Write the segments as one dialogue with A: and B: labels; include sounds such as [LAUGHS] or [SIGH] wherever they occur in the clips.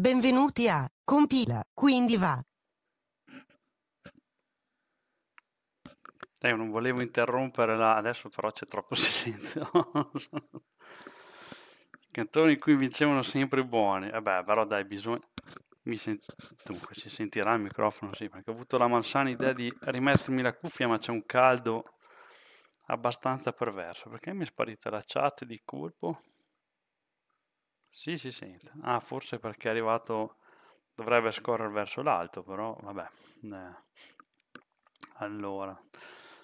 A: Benvenuti a Compila, quindi va. Eh, non volevo interrompere la... adesso però c'è troppo [LAUGHS] silenzio. Cantoni qui vincevano sempre buoni. Vabbè, eh però dai, bisogna... Mi sent... Dunque, si sentirà il microfono, sì, perché ho avuto la malsana idea di rimettermi la cuffia, ma c'è un caldo abbastanza perverso. Perché mi è sparita la chat di colpo? Sì, si sente. Ah, forse perché è arrivato, dovrebbe scorrere verso l'alto, però vabbè. Eh. Allora,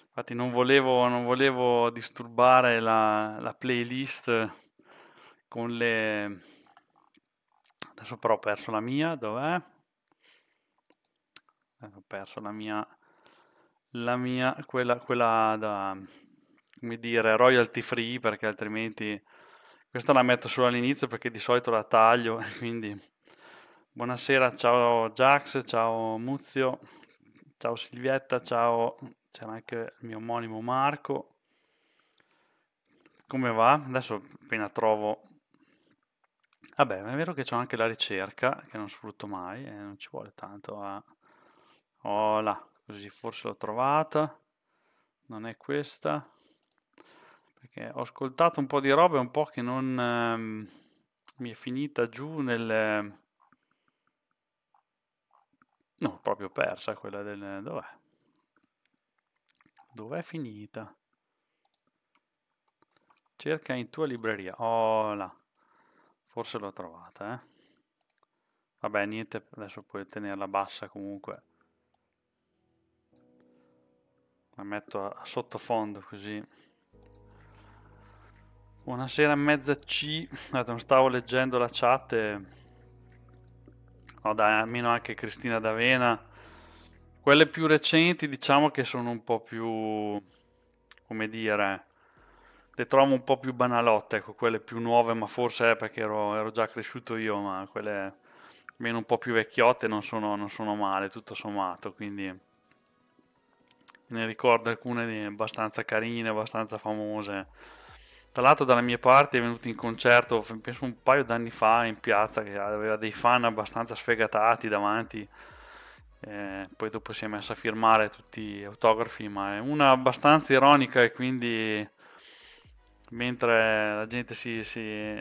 A: infatti non volevo, non volevo disturbare la, la playlist con le... Adesso però ho perso la mia, dov'è? Ho perso la mia, la mia, quella, quella da, come dire, royalty free, perché altrimenti questa la metto solo all'inizio perché di solito la taglio, [LAUGHS] quindi buonasera, ciao Jax, ciao Muzio, ciao Silvietta, ciao, c'era anche il mio omonimo Marco. Come va? Adesso appena trovo... Vabbè, è vero che c'ho anche la ricerca, che non sfrutto mai, e eh, non ci vuole tanto a... Oh così forse l'ho trovata. Non è questa perché ho ascoltato un po' di roba un po' che non ehm, mi è finita giù nel... Ehm, no, proprio persa quella del... Dov'è? Dov'è finita? Cerca in tua libreria. Oh là. Forse l'ho trovata, eh. Vabbè, niente, adesso puoi tenerla bassa comunque. La metto a, a sottofondo così. Buonasera, mezza C. Guardate, non stavo leggendo la chat. E... No, dai, almeno anche Cristina D'Avena. Quelle più recenti, diciamo che sono un po' più. come dire. Le trovo un po' più banalotte, ecco, quelle più nuove, ma forse è perché ero, ero già cresciuto io, ma quelle meno un po' più vecchiotte non sono, non sono male, tutto sommato, quindi ne ricordo alcune abbastanza carine, abbastanza famose tra l'altro dalla mia parte è venuto in concerto, penso un paio d'anni fa, in piazza, che aveva dei fan abbastanza sfegatati davanti. Eh, poi dopo si è messa a firmare tutti gli autografi, ma è una abbastanza ironica e quindi mentre la gente si, si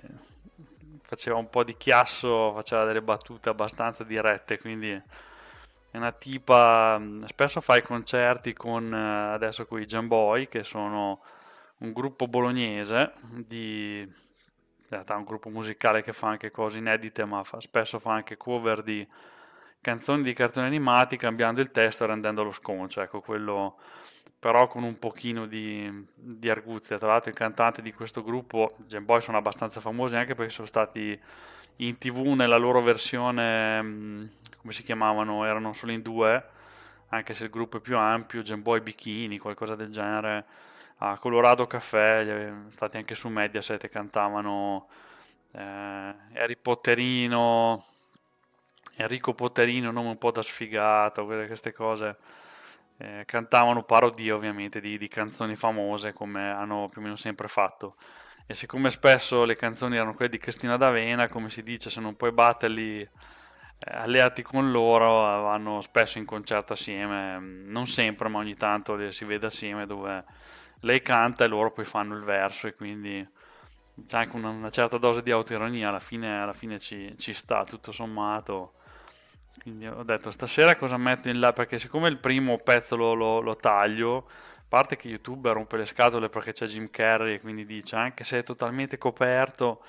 A: faceva un po' di chiasso, faceva delle battute abbastanza dirette, quindi è una tipa, spesso fa i concerti con eh, adesso con i Jamboy che sono un gruppo bolognese di in realtà un gruppo musicale che fa anche cose inedite, ma fa, spesso fa anche cover di canzoni di cartoni animati cambiando il testo e rendendolo sconcio, ecco quello però con un pochino di, di arguzia. Tra l'altro i cantanti di questo gruppo, Gem Boy, sono abbastanza famosi anche perché sono stati in tv nella loro versione, mm, come si chiamavano, erano solo in due, anche se il gruppo è più ampio, Gem Boy Bikini, qualcosa del genere a Colorado Café, stati anche su Mediaset, cantavano eh, Harry Potterino, Enrico Potterino, nome un po' da sfigato, queste cose. Eh, cantavano parodie ovviamente di, di, canzoni famose come hanno più o meno sempre fatto. E siccome spesso le canzoni erano quelle di Cristina D'Avena, come si dice, se non puoi batterli eh, alleati con loro, eh, vanno spesso in concerto assieme, non sempre, ma ogni tanto le si vede assieme dove lei canta e loro poi fanno il verso e quindi c'è anche una, una certa dose di autoironia, alla fine, alla fine ci, ci, sta tutto sommato. Quindi ho detto stasera cosa metto in là, perché siccome il primo pezzo lo, lo, lo taglio, a parte che YouTube rompe le scatole perché c'è Jim Carrey e quindi dice anche se è totalmente coperto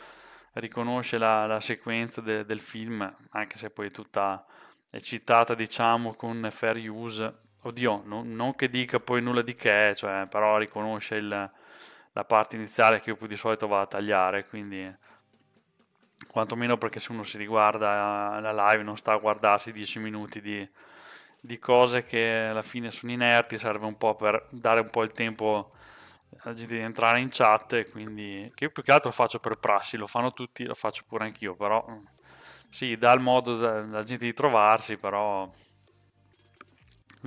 A: riconosce la, la sequenza de, del film, anche se poi è tutta è citata diciamo con fair use oddio, no, non che dica poi nulla di che, cioè, però riconosce il, la parte iniziale che io di solito vado a tagliare, quindi quantomeno perché se uno si riguarda la live non sta a guardarsi 10 minuti di, di cose che alla fine sono inerti, serve un po' per dare un po' il tempo alla gente di entrare in chat, quindi che io più che altro lo faccio per prassi, lo fanno tutti, lo faccio pure anch'io, però sì, dà il modo alla gente di trovarsi, però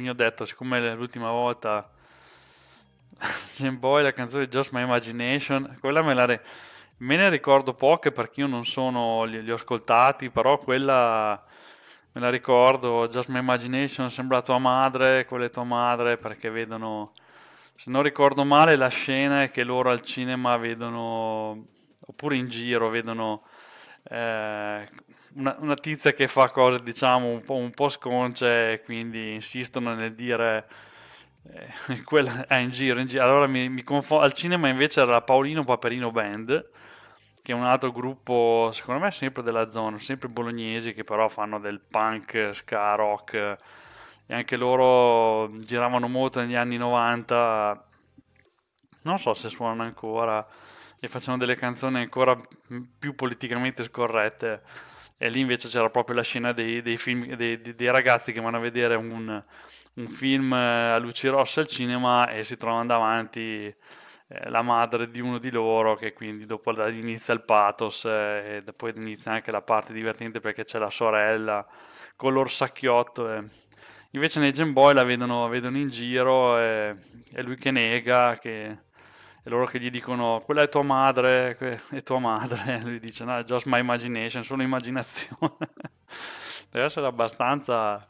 A: quindi ho detto, siccome l'ultima volta [LAUGHS] Jam Boy, la canzone di Just My Imagination, quella me la... Re- me ne ricordo poche perché io non sono, li, li, ho ascoltati, però quella me la ricordo, Just My Imagination sembra tua madre, quella è tua madre perché vedono, se non ricordo male la scena è che loro al cinema vedono, oppure in giro vedono eh, una, una, tizia che fa cose diciamo un po', un po sconce e quindi insistono nel dire eh, [LAUGHS] quella è in giro, in giro. allora mi, mi confondo al cinema invece era Paolino Paperino Band che è un altro gruppo secondo me sempre della zona sempre bolognesi che però fanno del punk ska rock e anche loro giravano molto negli anni 90 non so se suonano ancora e facevano delle canzoni ancora più politicamente scorrette e lì invece c'era proprio la scena dei, dei, film, dei, dei ragazzi che vanno a vedere un, un, film eh, a luci rosse al cinema e si trovano davanti eh, la madre di uno di loro che quindi dopo inizia il pathos eh, e poi inizia anche la parte divertente perché c'è la sorella con l'orsacchiotto e... invece nei Game Boy la vedono, vedono in giro e, e lui che nega che e loro che gli dicono quella è tua madre, [LAUGHS] è tua madre, [LAUGHS] lui dice no, è just my imagination, solo immaginazione. [LAUGHS] Deve essere abbastanza,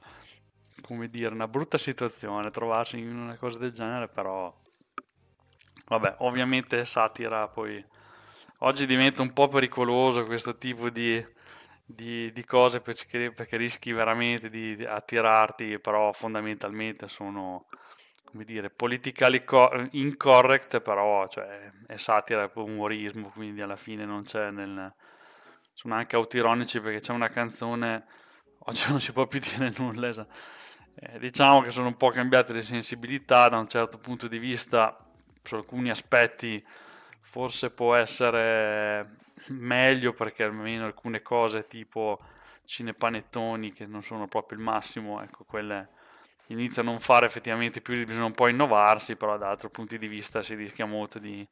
A: come dire, una brutta situazione trovarsi in una cosa del genere, però vabbè, ovviamente satira poi... Oggi diventa un po' pericoloso questo tipo di, di, di cose perché, perché, rischi veramente di, di attirarti, però fondamentalmente sono come dire, politically incorrect, però cioè, è satira, è umorismo, quindi alla fine non c'è nel... Sono anche autironici perché c'è una canzone, oggi non si può più dire nulla, eh, diciamo che sono un po' cambiate le sensibilità da un certo punto di vista, su alcuni aspetti forse può essere meglio perché almeno alcune cose tipo cinepanettoni che non sono proprio il massimo, ecco quelle inizia a non fare effettivamente più, bisogna un po' innovarsi, però da altri punti di vista si rischia molto di,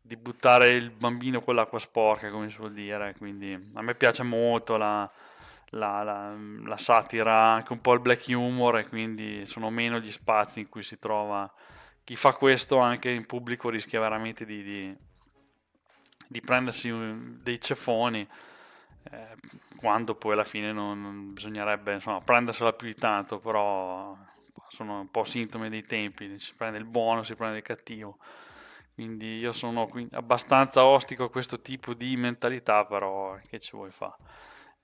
A: di buttare il bambino con l'acqua sporca, come si vuol dire. Quindi a me piace molto la, la, la, la, satira, anche un po' il black humor, e quindi sono meno gli spazi in cui si trova. Chi fa questo anche in pubblico rischia veramente di, di, di prendersi dei cefoni. Eh, quando poi alla fine non, non bisognerebbe insomma, prendersela più di tanto, però sono un po' sintomi dei tempi, si prende il buono, si prende il cattivo. Quindi io sono abbastanza ostico a questo tipo di mentalità, però che ci vuoi fare?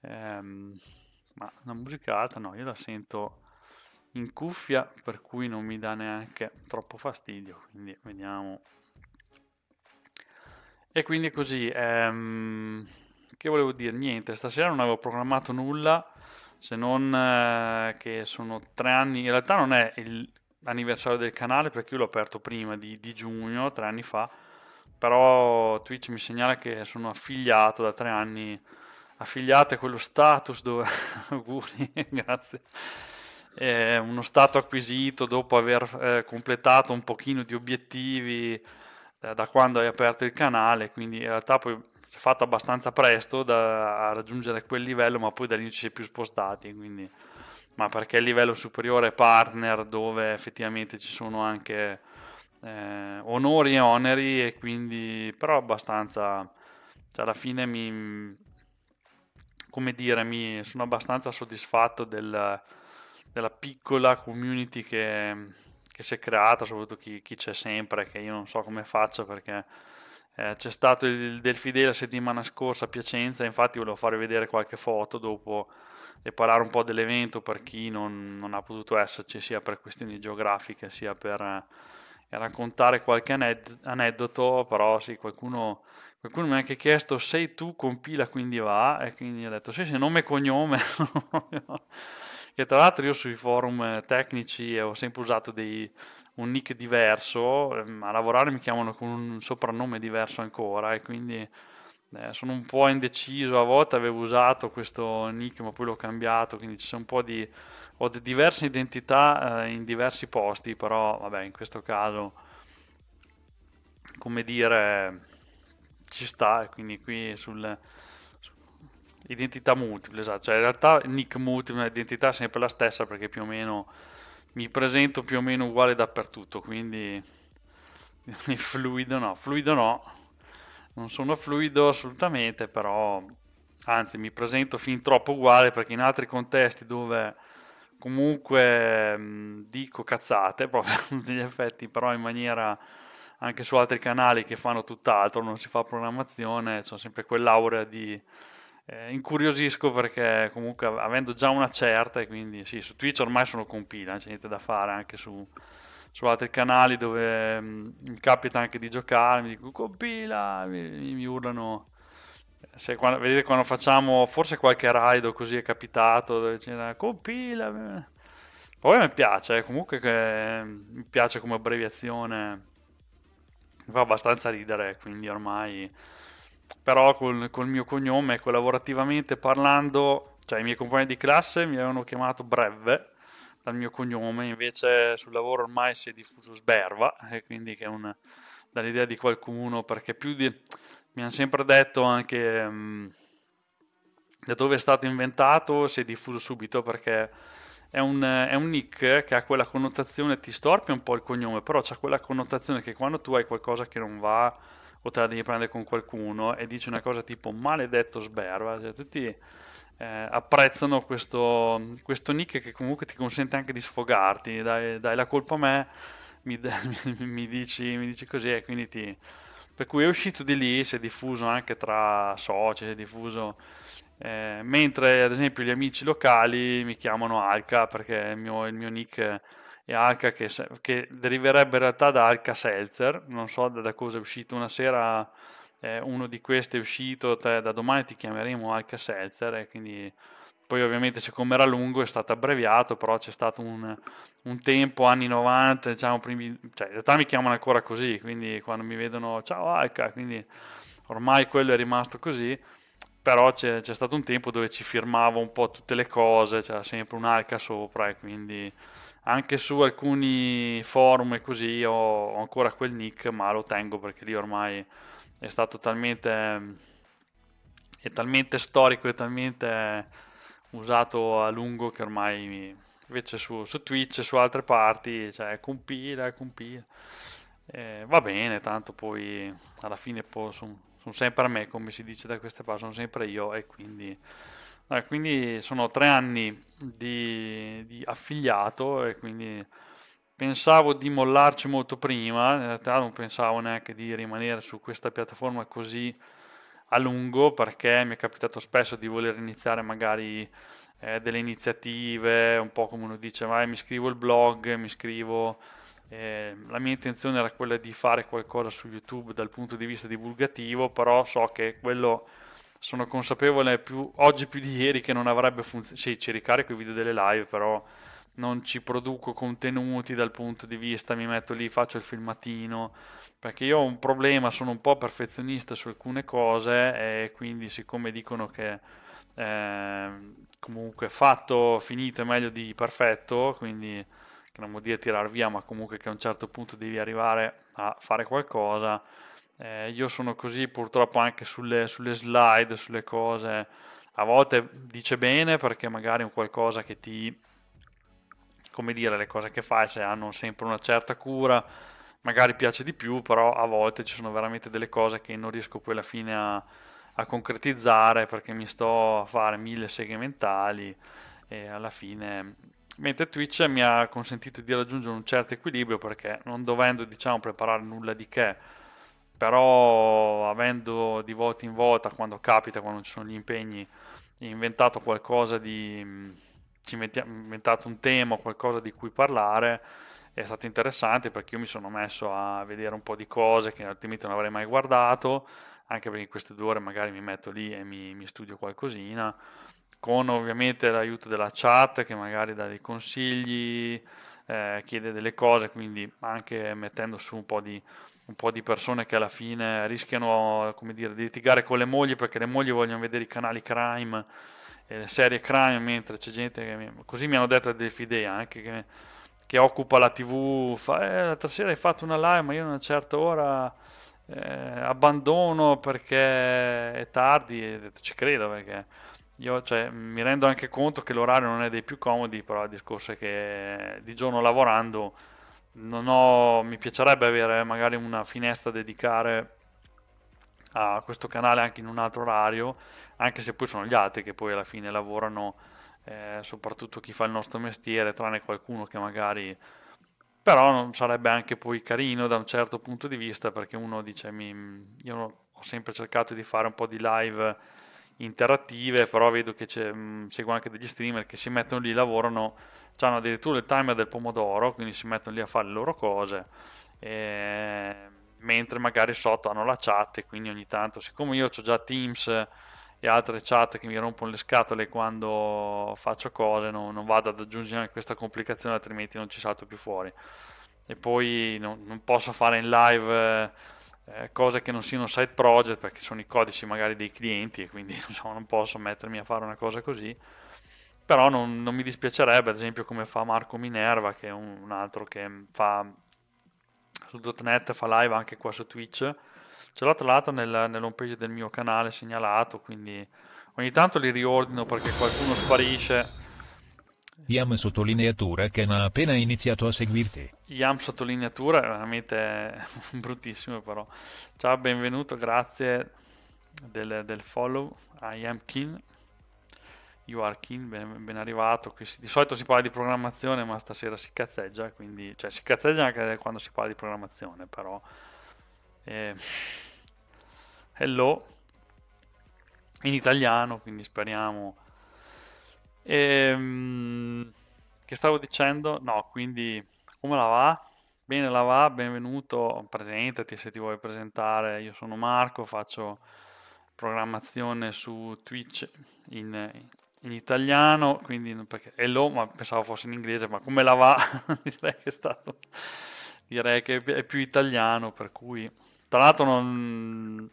A: Ehm, ma la musica no, io la sento in cuffia, per cui non mi dà neanche troppo fastidio. Quindi vediamo. E quindi così. Ehm, che volevo dire? Niente, stasera non avevo programmato nulla se non eh, che sono tre anni. In realtà non è l'anniversario del canale perché io l'ho aperto prima di, di giugno, tre anni fa. Però Twitch mi segnala che sono affiliato da tre anni Affiliato è quello status dove [LAUGHS] auguri, grazie. È uno stato acquisito dopo aver eh, completato un pochino di obiettivi eh, da quando hai aperto il canale, quindi in realtà poi fatto abbastanza presto da, a raggiungere quel livello, ma poi da lì ci si è più spostati, quindi, ma perché il livello superiore è partner dove effettivamente ci sono anche eh, onori e oneri, e quindi però abbastanza, cioè alla fine mi, come dire, mi sono abbastanza soddisfatto del, della piccola community che, che si è creata, soprattutto chi, chi c'è sempre, che io non so come faccio perché eh, c'è stato il Delfide la settimana scorsa a Piacenza, infatti volevo farvi vedere qualche foto dopo e parlare un po' dell'evento per chi non, non ha potuto esserci sia per questioni geografiche sia per eh, raccontare qualche aned- aneddoto, però sì, qualcuno, qualcuno, mi ha anche chiesto sei tu compila quindi va e quindi ho detto sì, sì, nome e cognome. [LAUGHS] che tra l'altro io sui forum eh, tecnici ho sempre usato dei, un nick diverso, ehm, a lavorare mi chiamano con un soprannome diverso ancora e quindi eh, sono un po' indeciso, a volte avevo usato questo nick ma poi l'ho cambiato, quindi ci sono un po' di... ho diverse identità eh, in diversi posti, però vabbè in questo caso come dire ci sta, e quindi qui sul identità multiple, esatto. cioè in realtà nick multiple, l'identità è sempre la stessa perché più o meno mi presento più o meno uguale dappertutto, quindi [LAUGHS] fluido no, fluido no, non sono fluido assolutamente, però anzi mi presento fin troppo uguale perché in altri contesti dove comunque mh, dico cazzate, [LAUGHS] proprio negli effetti, però in maniera anche su altri canali che fanno tutt'altro, non si fa programmazione, sono sempre quell'aura di eh, incuriosisco perché comunque avendo già una certa e quindi sì, su Twitch ormai sono compila, non c'è niente da fare anche su, su altri canali dove mh, mm, mi capita anche di giocare, mi dico compila, mi, mi urlano. Eh, se, quando, vedete quando facciamo forse qualche raid o così è capitato dove c'era compila. Eh. Poi mi piace, eh, comunque che, mm, mi piace come abbreviazione, mi fa abbastanza ridere, quindi ormai però col, col mio cognome, collaborativamente ecco, parlando, cioè i miei compagni di classe mi avevano chiamato Breve dal mio cognome, invece sul lavoro ormai si è diffuso Sberva, e quindi che è un, dall'idea di qualcuno, perché più di... mi hanno sempre detto anche mh, mm, da dove è stato inventato, si è diffuso subito perché è un, è un, nick che ha quella connotazione, ti storpia un po' il cognome, però c'ha quella connotazione che quando tu hai qualcosa che non va o te la devi prendere con qualcuno e dici una cosa tipo maledetto sberba, cioè, tutti eh, apprezzano questo, questo, nick che comunque ti consente anche di sfogarti, dai, dai la colpa a me, [LAUGHS] mi, mi, dici, mi dici così e quindi ti... Per cui è uscito di lì, si è diffuso anche tra soci, si è diffuso eh, mentre ad esempio gli amici locali mi chiamano Alka perché il mio, il mio nick e Alka che, che deriverebbe in realtà da alca Seltzer, non so da, da cosa è uscito una sera, eh, uno di questi è uscito, te, da domani ti chiameremo alca Seltzer e quindi poi ovviamente siccome era lungo è stato abbreviato, però c'è stato un, un tempo, anni 90, diciamo, primi, cioè, in realtà mi chiamano ancora così, quindi quando mi vedono ciao alca quindi ormai quello è rimasto così però c'è, c'è, stato un tempo dove ci firmavo un po' tutte le cose, c'era sempre un'arca sopra e quindi anche su alcuni forum e così ho ancora quel nick ma lo tengo perché lì ormai è stato talmente è talmente storico e talmente usato a lungo che ormai mi... invece su, su Twitch e su altre parti cioè compila compila eh, va bene tanto poi alla fine sono son sempre a me come si dice da queste parti sono sempre io e quindi eh, quindi sono tre anni di, di, affiliato e quindi pensavo di mollarci molto prima, in realtà non pensavo neanche di rimanere su questa piattaforma così a lungo perché mi è capitato spesso di voler iniziare magari eh, delle iniziative, un po' come uno dice, vai mi scrivo il blog, mi scrivo... Eh, la mia intenzione era quella di fare qualcosa su YouTube dal punto di vista divulgativo, però so che quello sono consapevole più, oggi più di ieri che non avrebbe funzionato. Sì, ci ricarico i video delle live, però non ci produco contenuti dal punto di vista, mi metto lì, faccio il filmatino, perché io ho un problema, sono un po' perfezionista su alcune cose e quindi siccome dicono che eh, comunque fatto, finito è meglio di perfetto, quindi che non vuol dire tirar via, ma comunque che a un certo punto devi arrivare a fare qualcosa, eh, io sono così purtroppo anche sulle, sulle, slide, sulle cose. A volte dice bene perché magari è un qualcosa che ti... come dire, le cose che fai se hanno sempre una certa cura, magari piace di più, però a volte ci sono veramente delle cose che non riesco poi alla fine a, a concretizzare perché mi sto a fare mille segmentali e alla fine mentre Twitch mi ha consentito di raggiungere un certo equilibrio perché non dovendo diciamo preparare nulla di che però avendo di volta in volta, quando capita, quando ci sono gli impegni, inventato qualcosa di... inventato un tema, qualcosa di cui parlare, è stato interessante perché io mi sono messo a vedere un po' di cose che altrimenti non avrei mai guardato, anche perché in queste due ore magari mi metto lì e mi, mi studio qualcosina, con ovviamente l'aiuto della chat che magari dà dei consigli, eh, chiede delle cose, quindi anche mettendo su un po' di un po' di persone che alla fine rischiano dire, di litigare con le mogli perché le mogli vogliono vedere i canali crime e eh, le serie crime, mentre c'è gente che mi... così mi hanno detto dei fidei anche che, che, occupa la tv, fa, eh, l'altra sera hai fatto una live ma io a una certa ora eh, abbandono perché è tardi e detto, ci credo perché io cioè, mi rendo anche conto che l'orario non è dei più comodi, però il discorso è che di giorno lavorando ho, mi piacerebbe avere magari una finestra da dedicare a questo canale anche in un altro orario, anche se poi sono gli altri che poi alla fine lavorano, eh, soprattutto chi fa il nostro mestiere, tranne qualcuno che magari... Però sarebbe anche poi carino da un certo punto di vista perché uno dice, mi, io ho sempre cercato di fare un po' di live interattive, però vedo che mh, mm, seguo anche degli streamer che si mettono lì, lavorano, hanno addirittura il timer del pomodoro, quindi si mettono lì a fare le loro cose, e... mentre magari sotto hanno la chat, e quindi ogni tanto, siccome io ho già Teams e altre chat che mi rompono le scatole quando faccio cose, non, non vado ad aggiungere anche questa complicazione, altrimenti non ci salto più fuori. E poi no, non posso fare in live eh, cose che non siano side project perché sono i codici magari dei clienti e quindi [LAUGHS] insomma, non posso mettermi a fare una cosa così però non, non, mi dispiacerebbe ad esempio come fa Marco Minerva che è un, un altro che fa su.net fa live anche qua su Twitch ce l'ho tra l'altro nel, nell'home page del mio canale segnalato quindi ogni tanto li riordino perché qualcuno sparisce Yam sottolineatura che ha appena iniziato a seguirti. Yam sottolineatura è veramente [LAUGHS] bruttissimo però. Ciao, benvenuto, grazie del, del follow a Yam King. You are King, ben, ben arrivato. di solito si parla di programmazione ma stasera si cazzeggia, quindi, cioè si cazzeggia anche quando si parla di programmazione però. Eh, hello, in italiano, quindi speriamo Ehm, che stavo dicendo? No, quindi come la va? Bene la va, benvenuto, presentati se ti vuoi presentare. Io sono Marco, faccio programmazione su Twitch in, in italiano, quindi perché hello, ma pensavo fosse in inglese, ma come la va? [LAUGHS] direi che è stato direi che è più italiano, per cui tra l'altro non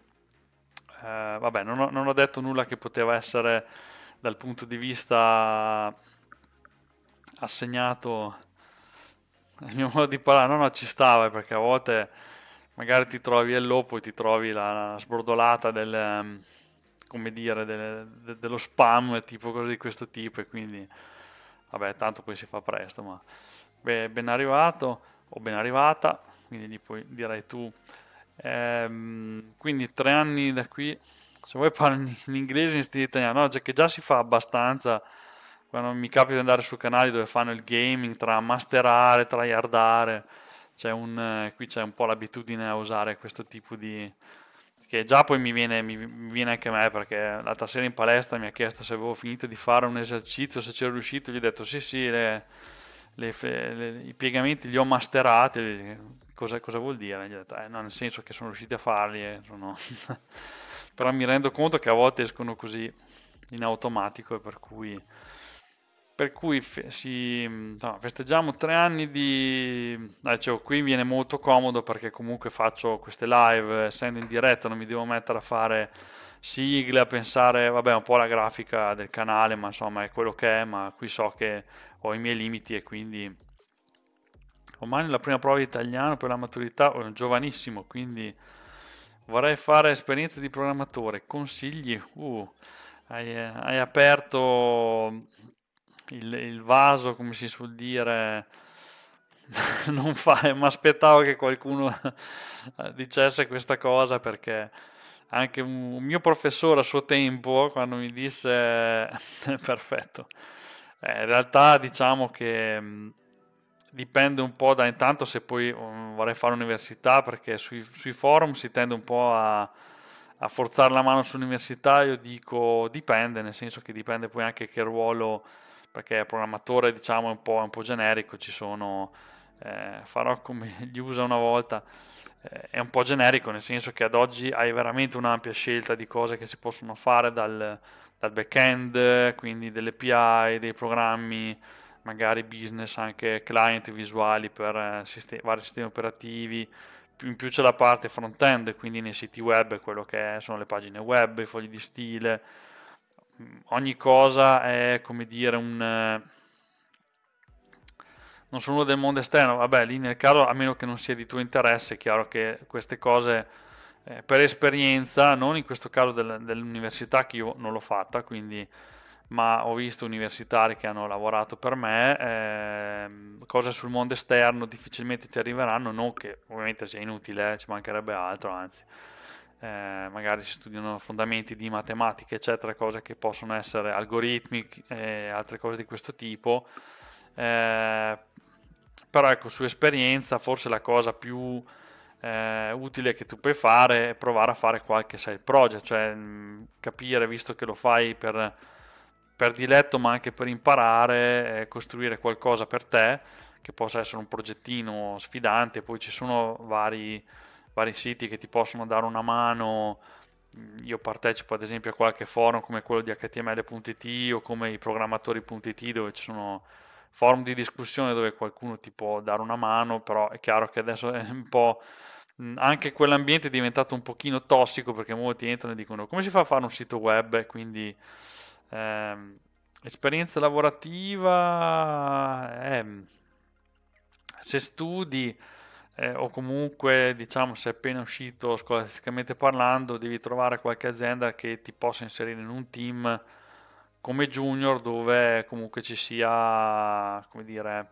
A: eh, vabbè, non ho, non ho detto nulla che poteva essere dal punto di vista assegnato al mio modo di parlare, no, no, ci stava perché a volte magari ti trovi il lopo e ti trovi la, la sbordolata del, ehm, come dire, del, de, dello spam, tipo cose di questo tipo e quindi, vabbè, tanto poi si fa presto, ma beh, ben arrivato o ben arrivata, quindi gli puoi, direi tu. Ehm, quindi tre anni da qui se vuoi parlare in inglese in stile italiano, no, cioè che già si fa abbastanza quando mi capita di andare su canali dove fanno il gaming tra masterare, tryhardare, c'è un, eh, qui c'è un po' l'abitudine a usare questo tipo di... che già poi mi viene, mi viene anche a me perché l'altra sera in palestra mi ha chiesto se avevo finito di fare un esercizio, se c'ero riuscito, gli ho detto sì sì, le, le, le, i piegamenti li ho masterati, cosa, cosa vuol dire? Gli ho detto eh, no, nel senso che sono riusciti a farli e eh, sono però mi rendo conto che a volte escono così in automatico e per cui, per cui fe- si, no, festeggiamo tre anni di... Eh, cioè, qui viene molto comodo perché comunque faccio queste live, essendo in diretta non mi devo mettere a fare sigle, a pensare, vabbè, un po' alla grafica del canale, ma insomma è quello che è, ma qui so che ho i miei limiti e quindi... Domani la prima prova di italiano per la maturità, giovanissimo, quindi Vorrei fare esperienza di programmatore. Consigli? Uh, hai, hai, aperto il, il, vaso, come si suol dire. [LAUGHS] non fare, ma aspettavo che qualcuno eh, dicesse questa cosa perché anche un mio professore a suo tempo, quando mi disse [LAUGHS] perfetto, eh, in realtà diciamo che mm, dipende un po' da intanto se poi mm, vorrei fare università perché sui, sui, forum si tende un po' a, a forzare la mano sull'università, io dico dipende, nel senso che dipende poi anche che ruolo, perché programmatore diciamo è un po', è un po generico, ci sono, eh, farò come [LAUGHS] gli usa una volta, eh, è un po' generico, nel senso che ad oggi hai veramente un'ampia scelta di cose che si possono fare dal, dal back-end, quindi delle API, dei programmi, magari business, anche client visuali per eh, sistemi, vari sistemi operativi, in più c'è la parte front-end, quindi nei siti web, quello che è, sono le pagine web, i fogli di stile, mm, ogni cosa è come dire un... Eh, non sono uno del mondo esterno, vabbè, lì nel caso, a meno che non sia di tuo interesse, è chiaro che queste cose eh, per esperienza, non in questo caso del, dell'università che io non l'ho fatta, quindi ma ho visto universitari che hanno lavorato per me, eh, cose sul mondo esterno difficilmente ti arriveranno, non che ovviamente sia inutile, eh, ci mancherebbe altro, anzi, eh, magari si studiano fondamenti di matematica, eccetera, cose che possono essere algoritmi e altre cose di questo tipo, eh, però ecco, su esperienza forse la cosa più... Eh, utile che tu puoi fare è provare a fare qualche side project, cioè mh, mm, capire, visto che lo fai per per diletto ma anche per imparare, eh, costruire qualcosa per te, che possa essere un progettino sfidante, poi ci sono vari, vari siti che ti possono dare una mano, io partecipo ad esempio a qualche forum come quello di html.it o come i programmatori.it dove ci sono forum di discussione dove qualcuno ti può dare una mano, però è chiaro che adesso è un po' anche quell'ambiente è diventato un pochino tossico perché molti entrano e dicono come si fa a fare un sito web quindi Ehm, esperienza lavorativa, ehm, se studi eh, o comunque diciamo se è appena uscito scolasticamente parlando devi trovare qualche azienda che ti possa inserire in un team come junior dove comunque ci sia come dire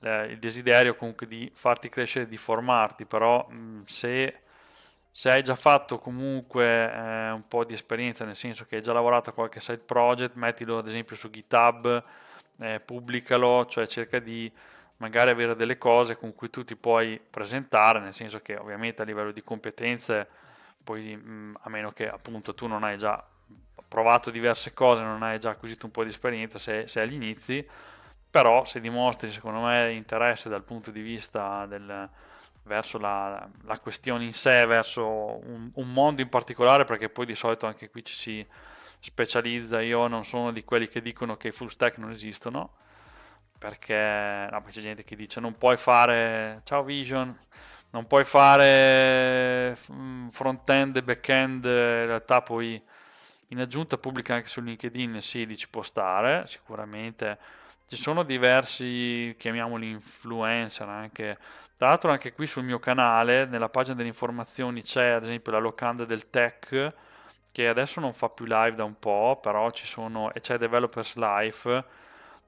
A: eh, il desiderio comunque di farti crescere, di formarti, però mm, se se hai già fatto comunque eh, un po' di esperienza, nel senso che hai già lavorato a qualche side project, mettilo ad esempio su GitHub, eh, pubblicalo, cioè cerca di magari avere delle cose con cui tu ti puoi presentare, nel senso che ovviamente a livello di competenze, poi mh, mm, a meno che appunto tu non hai già provato diverse cose, non hai già acquisito un po' di esperienza, sei, sei agli inizi, però se dimostri secondo me interesse dal punto di vista del verso la, la, questione in sé, verso un, un, mondo in particolare, perché poi di solito anche qui ci si specializza, io non sono di quelli che dicono che i full stack non esistono, perché no, c'è gente che dice non puoi fare, ciao Vision, non puoi fare mm, front-end e back-end, in realtà poi in aggiunta pubblica anche su LinkedIn, sì, lì ci può stare, sicuramente ci sono diversi, chiamiamoli influencer anche. Tra l'altro anche qui sul mio canale, nella pagina delle informazioni c'è ad esempio la locanda del tech che adesso non fa più live da un po', però ci sono e c'è Developers Life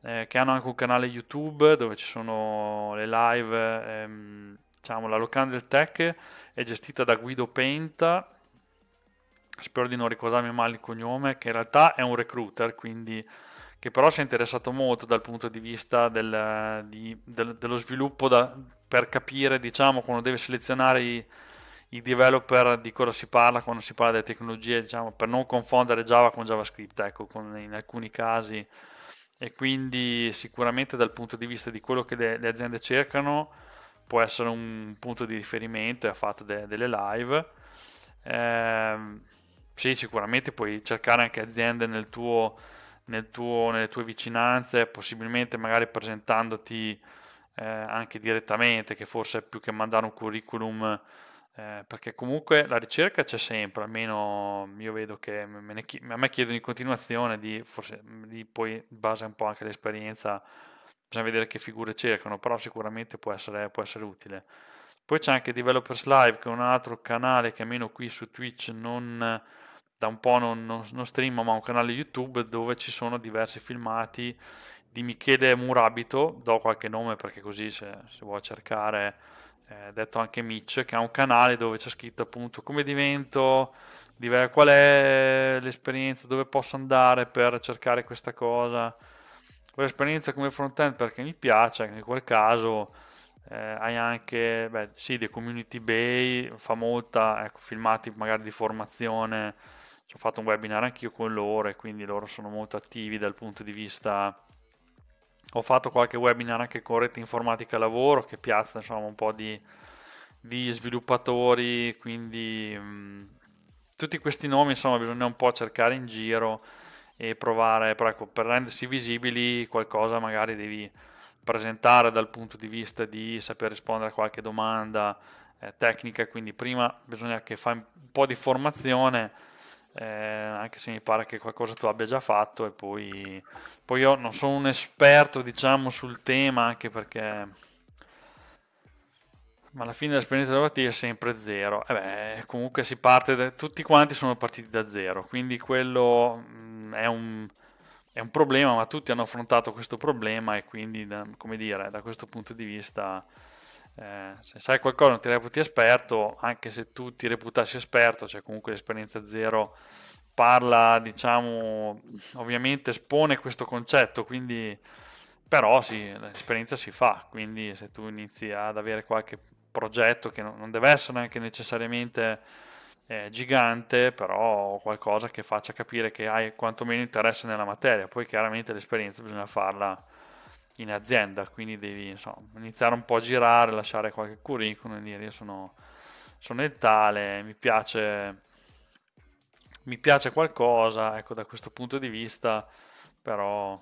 A: eh, che hanno anche un canale YouTube dove ci sono le live ehm, diciamo la locanda del tech è gestita da Guido Penta spero di non ricordarmi male il cognome, che in realtà è un recruiter, quindi che però si è interessato molto dal punto di vista del, eh, di, del, dello sviluppo da, per capire, diciamo, quando deve selezionare i, i, developer di cosa si parla quando si parla delle tecnologie, diciamo, per non confondere Java con JavaScript, ecco, con, in alcuni casi. E quindi sicuramente dal punto di vista di quello che le, le aziende cercano può essere un punto di riferimento, ha fatto de, delle live. Eh, sì, sicuramente puoi cercare anche aziende nel tuo nel tuo, nelle tue vicinanze, possibilmente magari presentandoti eh, anche direttamente, che forse è più che mandare un curriculum, eh, perché comunque la ricerca c'è sempre, almeno io vedo che me chi- a me chiedono in continuazione, di, forse di poi in base un po' anche all'esperienza bisogna vedere che figure cercano, però sicuramente può essere, può essere utile. Poi c'è anche Developers Live, che è un altro canale che almeno qui su Twitch non da un po' non, non, non streamo, ma un canale YouTube dove ci sono diversi filmati di Michele Murabito, do qualche nome perché così se, se vuoi cercare, eh, detto anche Mitch, che ha un canale dove c'è scritto appunto come divento, qual è l'esperienza, dove posso andare per cercare questa cosa, quella esperienza come front-end perché mi piace, in quel caso eh, hai anche, beh sì, dei community bay, fa molta, ecco, filmati magari di formazione, ho fatto un webinar anch'io con loro e quindi loro sono molto attivi dal punto di vista ho fatto qualche webinar anche con rete informatica lavoro che piazza diciamo, un po' di, di sviluppatori quindi mh, tutti questi nomi insomma bisogna un po' cercare in giro e provare però ecco, per rendersi visibili qualcosa magari devi presentare dal punto di vista di saper rispondere a qualche domanda eh, tecnica quindi prima bisogna che fai un po' di formazione eh, anche se mi pare che qualcosa tu abbia già fatto e poi, poi io non sono un esperto diciamo sul tema anche perché ma alla fine l'esperienza lavorativa è sempre zero e eh beh, comunque si parte da, tutti quanti sono partiti da zero quindi quello mm, è, un, è un problema ma tutti hanno affrontato questo problema e quindi da, come dire da questo punto di vista eh, se sai qualcosa non ti reputi esperto, anche se tu ti reputassi esperto, cioè comunque l'esperienza zero parla, diciamo, ovviamente espone questo concetto, quindi però sì, l'esperienza si fa, quindi se tu inizi ad avere qualche progetto che non deve essere neanche necessariamente eh, gigante, però qualcosa che faccia capire che hai quantomeno interesse nella materia, poi chiaramente l'esperienza bisogna farla fine azienda, quindi devi insomma, iniziare un po' a girare, lasciare qualche curriculum e dire io sono, sono il tale, mi piace, mi piace qualcosa, ecco da questo punto di vista però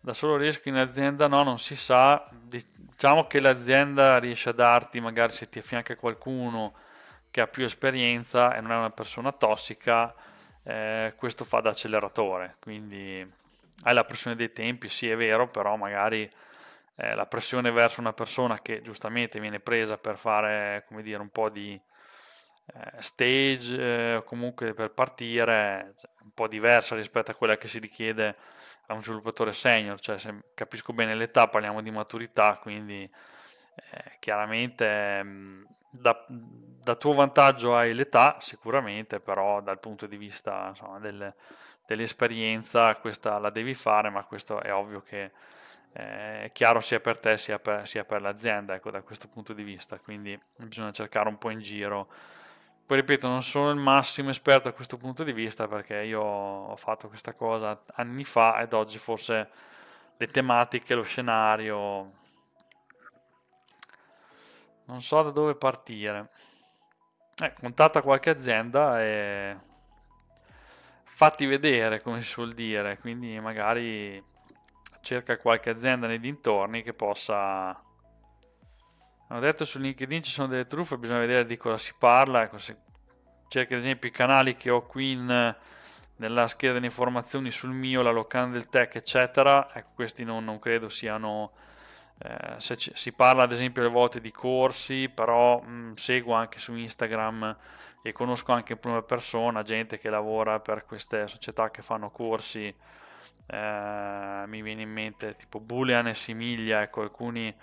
A: da solo riesco in azienda no, non si sa, diciamo che l'azienda riesce a darti magari se ti affianca qualcuno che ha più esperienza e non è una persona tossica, eh, questo fa da acceleratore, quindi hai la pressione dei tempi, sì è vero, però magari eh, la pressione verso una persona che giustamente viene presa per fare, come dire, un po' di eh, stage, eh, comunque per partire, cioè, un po' diversa rispetto a quella che si richiede a un sviluppatore senior, cioè se capisco bene l'età parliamo di maturità, quindi eh, chiaramente mh, mm, da, da, tuo vantaggio hai l'età sicuramente, però dal punto di vista insomma, delle dell'esperienza, questa la devi fare, ma questo è ovvio che eh, è chiaro sia per te sia per, sia per l'azienda, ecco, da questo punto di vista, quindi bisogna cercare un po' in giro. Poi ripeto, non sono il massimo esperto a questo punto di vista perché io ho fatto questa cosa anni fa ed oggi forse le tematiche, lo scenario... Non so da dove partire. Eh, contatta qualche azienda e fatti vedere, come si suol dire, quindi magari cerca qualche azienda nei dintorni che possa... Hanno detto su LinkedIn ci sono delle truffe, bisogna vedere di cosa si parla, ecco, se cerchi ad esempio i canali che ho qui in, nella scheda delle informazioni sul mio, la locanda del tech, eccetera, ecco, questi non, non credo siano... Eh, se ci, si parla ad esempio alle volte di corsi, però mh, mm, seguo anche su Instagram e conosco anche in prima persona gente che lavora per queste società che fanno corsi. Eh, mi viene in mente tipo Boolean e Similia. ecco alcuni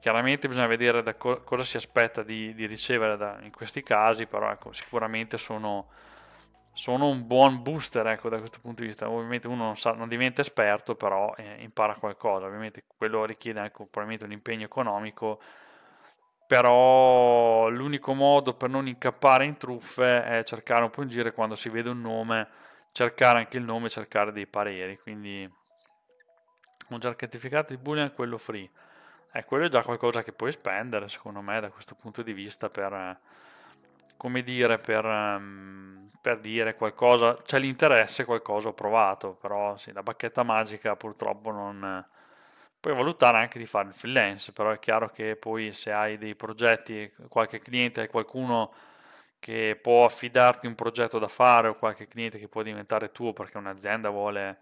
A: chiaramente bisogna vedere da co- cosa si aspetta di, di ricevere da, in questi casi, però ecco, sicuramente sono, sono, un buon booster ecco, da questo punto di vista. Ovviamente uno non, sa, non diventa esperto, però eh, impara qualcosa, ovviamente quello richiede anche probabilmente un impegno economico però l'unico modo per non incappare in truffe è cercare un po' in giro quando si vede un nome, cercare anche il nome, cercare dei pareri, quindi un certificato di boolean quello free. Eh, quello è già qualcosa che puoi spendere, secondo me, da questo punto di vista per come dire, per, ehm, per dire qualcosa, c'è l'interesse, qualcosa ho provato, però sì, la bacchetta magica purtroppo non Puoi valutare anche di fare il freelance, però è chiaro che poi se hai dei progetti, qualche cliente, qualcuno che può affidarti un progetto da fare o qualche cliente che può diventare tuo perché un'azienda vuole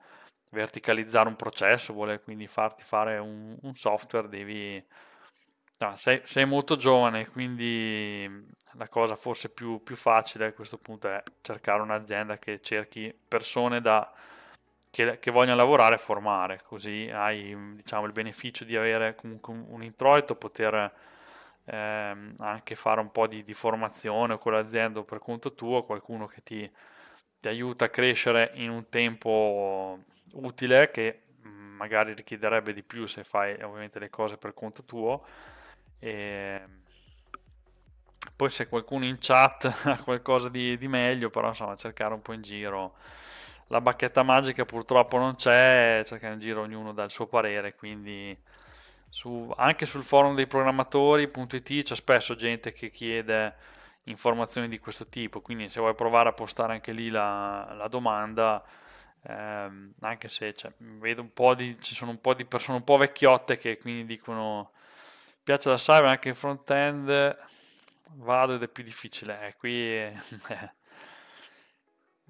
A: verticalizzare un processo, vuole quindi farti fare un, un software, devi... No, sei, sei, molto giovane, quindi la cosa forse più, più facile a questo punto è cercare un'azienda che cerchi persone da che, che vogliono lavorare e formare, così hai diciamo, il beneficio di avere comunque un introito, poter ehm, anche fare un po' di, di formazione con l'azienda o per conto tuo, qualcuno che ti, ti aiuta a crescere in un tempo utile che mm, magari richiederebbe di più se fai ovviamente le cose per conto tuo. E ehm, poi se qualcuno in chat [LAUGHS] ha qualcosa di, di meglio, però insomma cercare un po' in giro la bacchetta magica purtroppo non c'è, cerca in giro ognuno dà il suo parere, quindi su, anche sul forum dei programmatori.it c'è spesso gente che chiede informazioni di questo tipo, quindi se vuoi provare a postare anche lì la, la domanda, ehm, anche se cioè, vedo un po' di, ci sono un po' di persone un po' vecchiotte che quindi dicono piace la cyber anche in front end, vado ed è più difficile, eh, qui... È... [LAUGHS] Eh,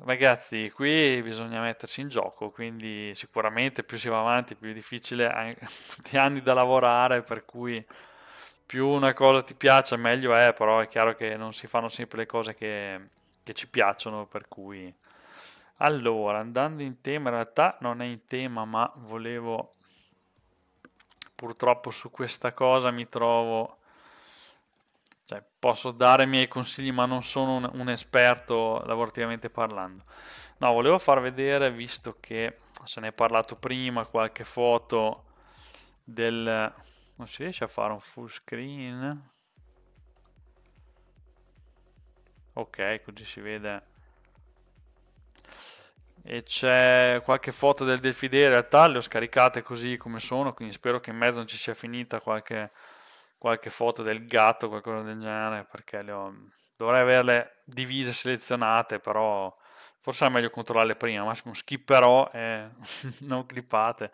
A: Ragazzi, qui bisogna mettersi in gioco, quindi sicuramente più si va avanti, più è difficile, anche, [LAUGHS] ti anni da lavorare, per cui più una cosa ti piace meglio è, però è chiaro che non si fanno sempre le cose che, che ci piacciono, per cui... Allora, andando in tema, in realtà non è in tema, ma volevo... Purtroppo su questa cosa mi trovo cioè, posso dare i miei consigli, ma non sono un, un, esperto lavorativamente parlando. No, volevo far vedere, visto che se ne è parlato prima, qualche foto del... Non si riesce a fare un full screen? Ok, così si vede. E c'è qualche foto del Delfide, in realtà le ho scaricate così come sono, quindi spero che in mezzo non ci sia finita qualche qualche foto del gatto, qualcosa del genere, perché ho... dovrei averle divise, selezionate, però forse è meglio controllarle prima, massimo skipperò e [LAUGHS] non clippate.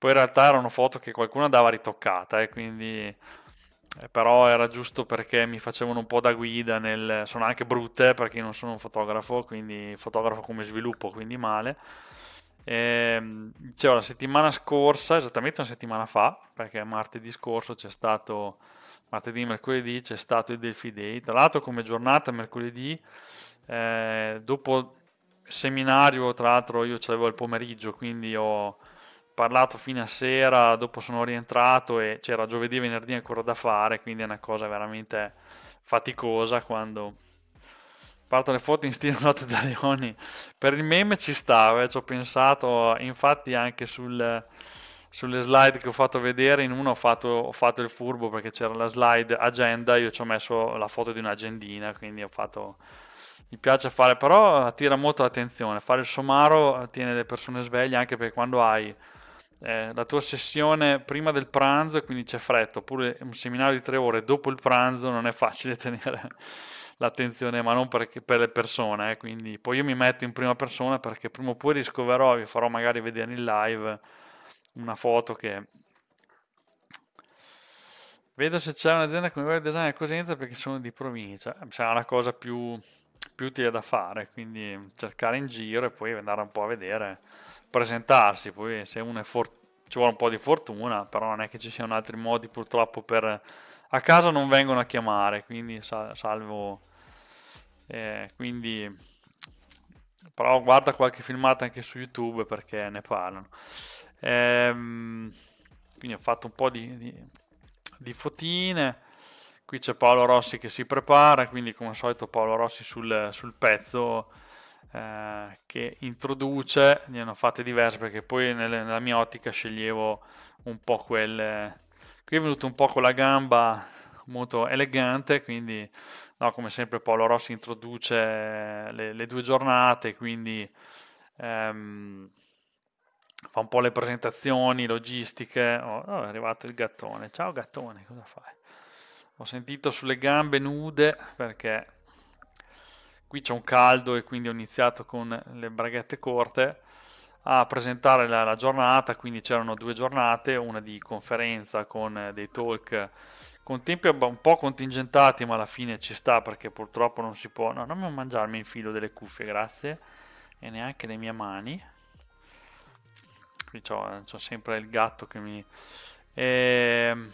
A: Poi in realtà erano foto che qualcuno andava ritoccata, eh, quindi eh, però era giusto perché mi facevano un po' da guida nel... sono anche brutte eh, perché non sono un fotografo, quindi fotografo come sviluppo, quindi male Ehm, dicevo, la settimana scorsa, esattamente una settimana fa, perché martedì scorso c'è stato, martedì mercoledì c'è stato il Delphi Day, tra l'altro come giornata mercoledì, eh, dopo seminario, tra l'altro io ce l'avevo il pomeriggio, quindi ho parlato fino a sera, dopo sono rientrato e c'era giovedì e venerdì ancora da fare, quindi è una cosa veramente faticosa quando parto le foto in stile Notte [LAUGHS] da Leoni. Per il meme ci stava, eh, ci ho pensato, infatti anche sul, sulle slide che ho fatto vedere, in una ho fatto, ho fatto, il furbo perché c'era la slide agenda, io ci ho messo la foto di un'agendina, quindi ho fatto... Mi piace fare, però attira molto l'attenzione, fare il somaro tiene le persone sveglie anche perché quando hai eh, la tua sessione prima del pranzo, quindi c'è fretta, oppure un seminario di tre ore dopo il pranzo non è facile [LAUGHS] tenere l'attenzione, ma non perché, per le persone. Eh, quindi poi io mi metto in prima persona perché prima o poi riscoverò, vi farò magari vedere in live una foto che Vedo se c'è un'azienda come Web Design a Cosenza perché sono di provincia. Sarà una cosa più, più, utile da fare, quindi cercare in giro e poi andare un po' a vedere, presentarsi. Poi se uno è for- ci vuole un po' di fortuna, però non è che ci siano altri modi purtroppo per a casa non vengono a chiamare, quindi salvo... Eh, quindi... Però guarda qualche filmata anche su YouTube perché ne parlano. Ehm, quindi ho fatto un po' di, di, di fotine. Qui c'è Paolo Rossi che si prepara, quindi come al solito Paolo Rossi sul, sul pezzo eh, che introduce, ne hanno fatte diverse perché poi nelle, nella mia ottica sceglievo un po' quelle qui è venuto un po' con la gamba molto elegante, quindi no, come sempre Paolo Rossi introduce le, le due giornate, quindi ehm, fa un po' le presentazioni logistiche. Oh, oh, è arrivato il gattone. Ciao gattone, cosa fai? Ho sentito sulle gambe nude perché qui c'è un caldo e quindi ho iniziato con le braghette corte a presentare la, la, giornata, quindi c'erano due giornate, una di conferenza con eh, dei talk con tempi un po' contingentati, ma alla fine ci sta perché purtroppo non si può... No, non mangiarmi il filo delle cuffie, grazie, e neanche le mie mani. Qui c'ho, eh, c'ho sempre il gatto che mi... E... Ehm,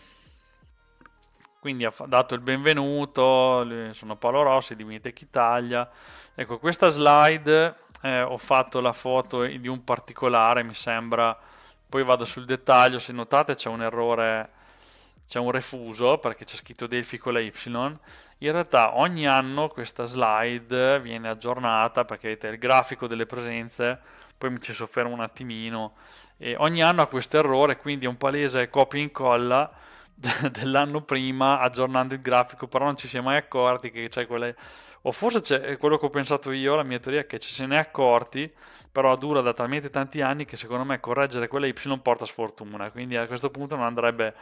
A: quindi ha dato il benvenuto, sono Paolo Rossi di Vinitec Italia. Ecco, questa slide eh, ho fatto la foto di un particolare, mi sembra. Poi vado sul dettaglio, se notate c'è un errore, c'è un refuso perché c'è scritto Delphi con la Y. In realtà ogni anno questa slide viene aggiornata perché vedete il grafico delle presenze, poi mi ci soffermo un attimino. E ogni anno ha questo errore, quindi è un palese copia e incolla [LAUGHS] dell'anno prima aggiornando il grafico, però non ci si è mai accorti che c'è quella o forse c'è quello che ho pensato io, la mia teoria è che ci se ne è accorti, però dura da talmente tanti anni che secondo me correggere quella Y porta sfortuna, quindi a questo punto non andrebbe,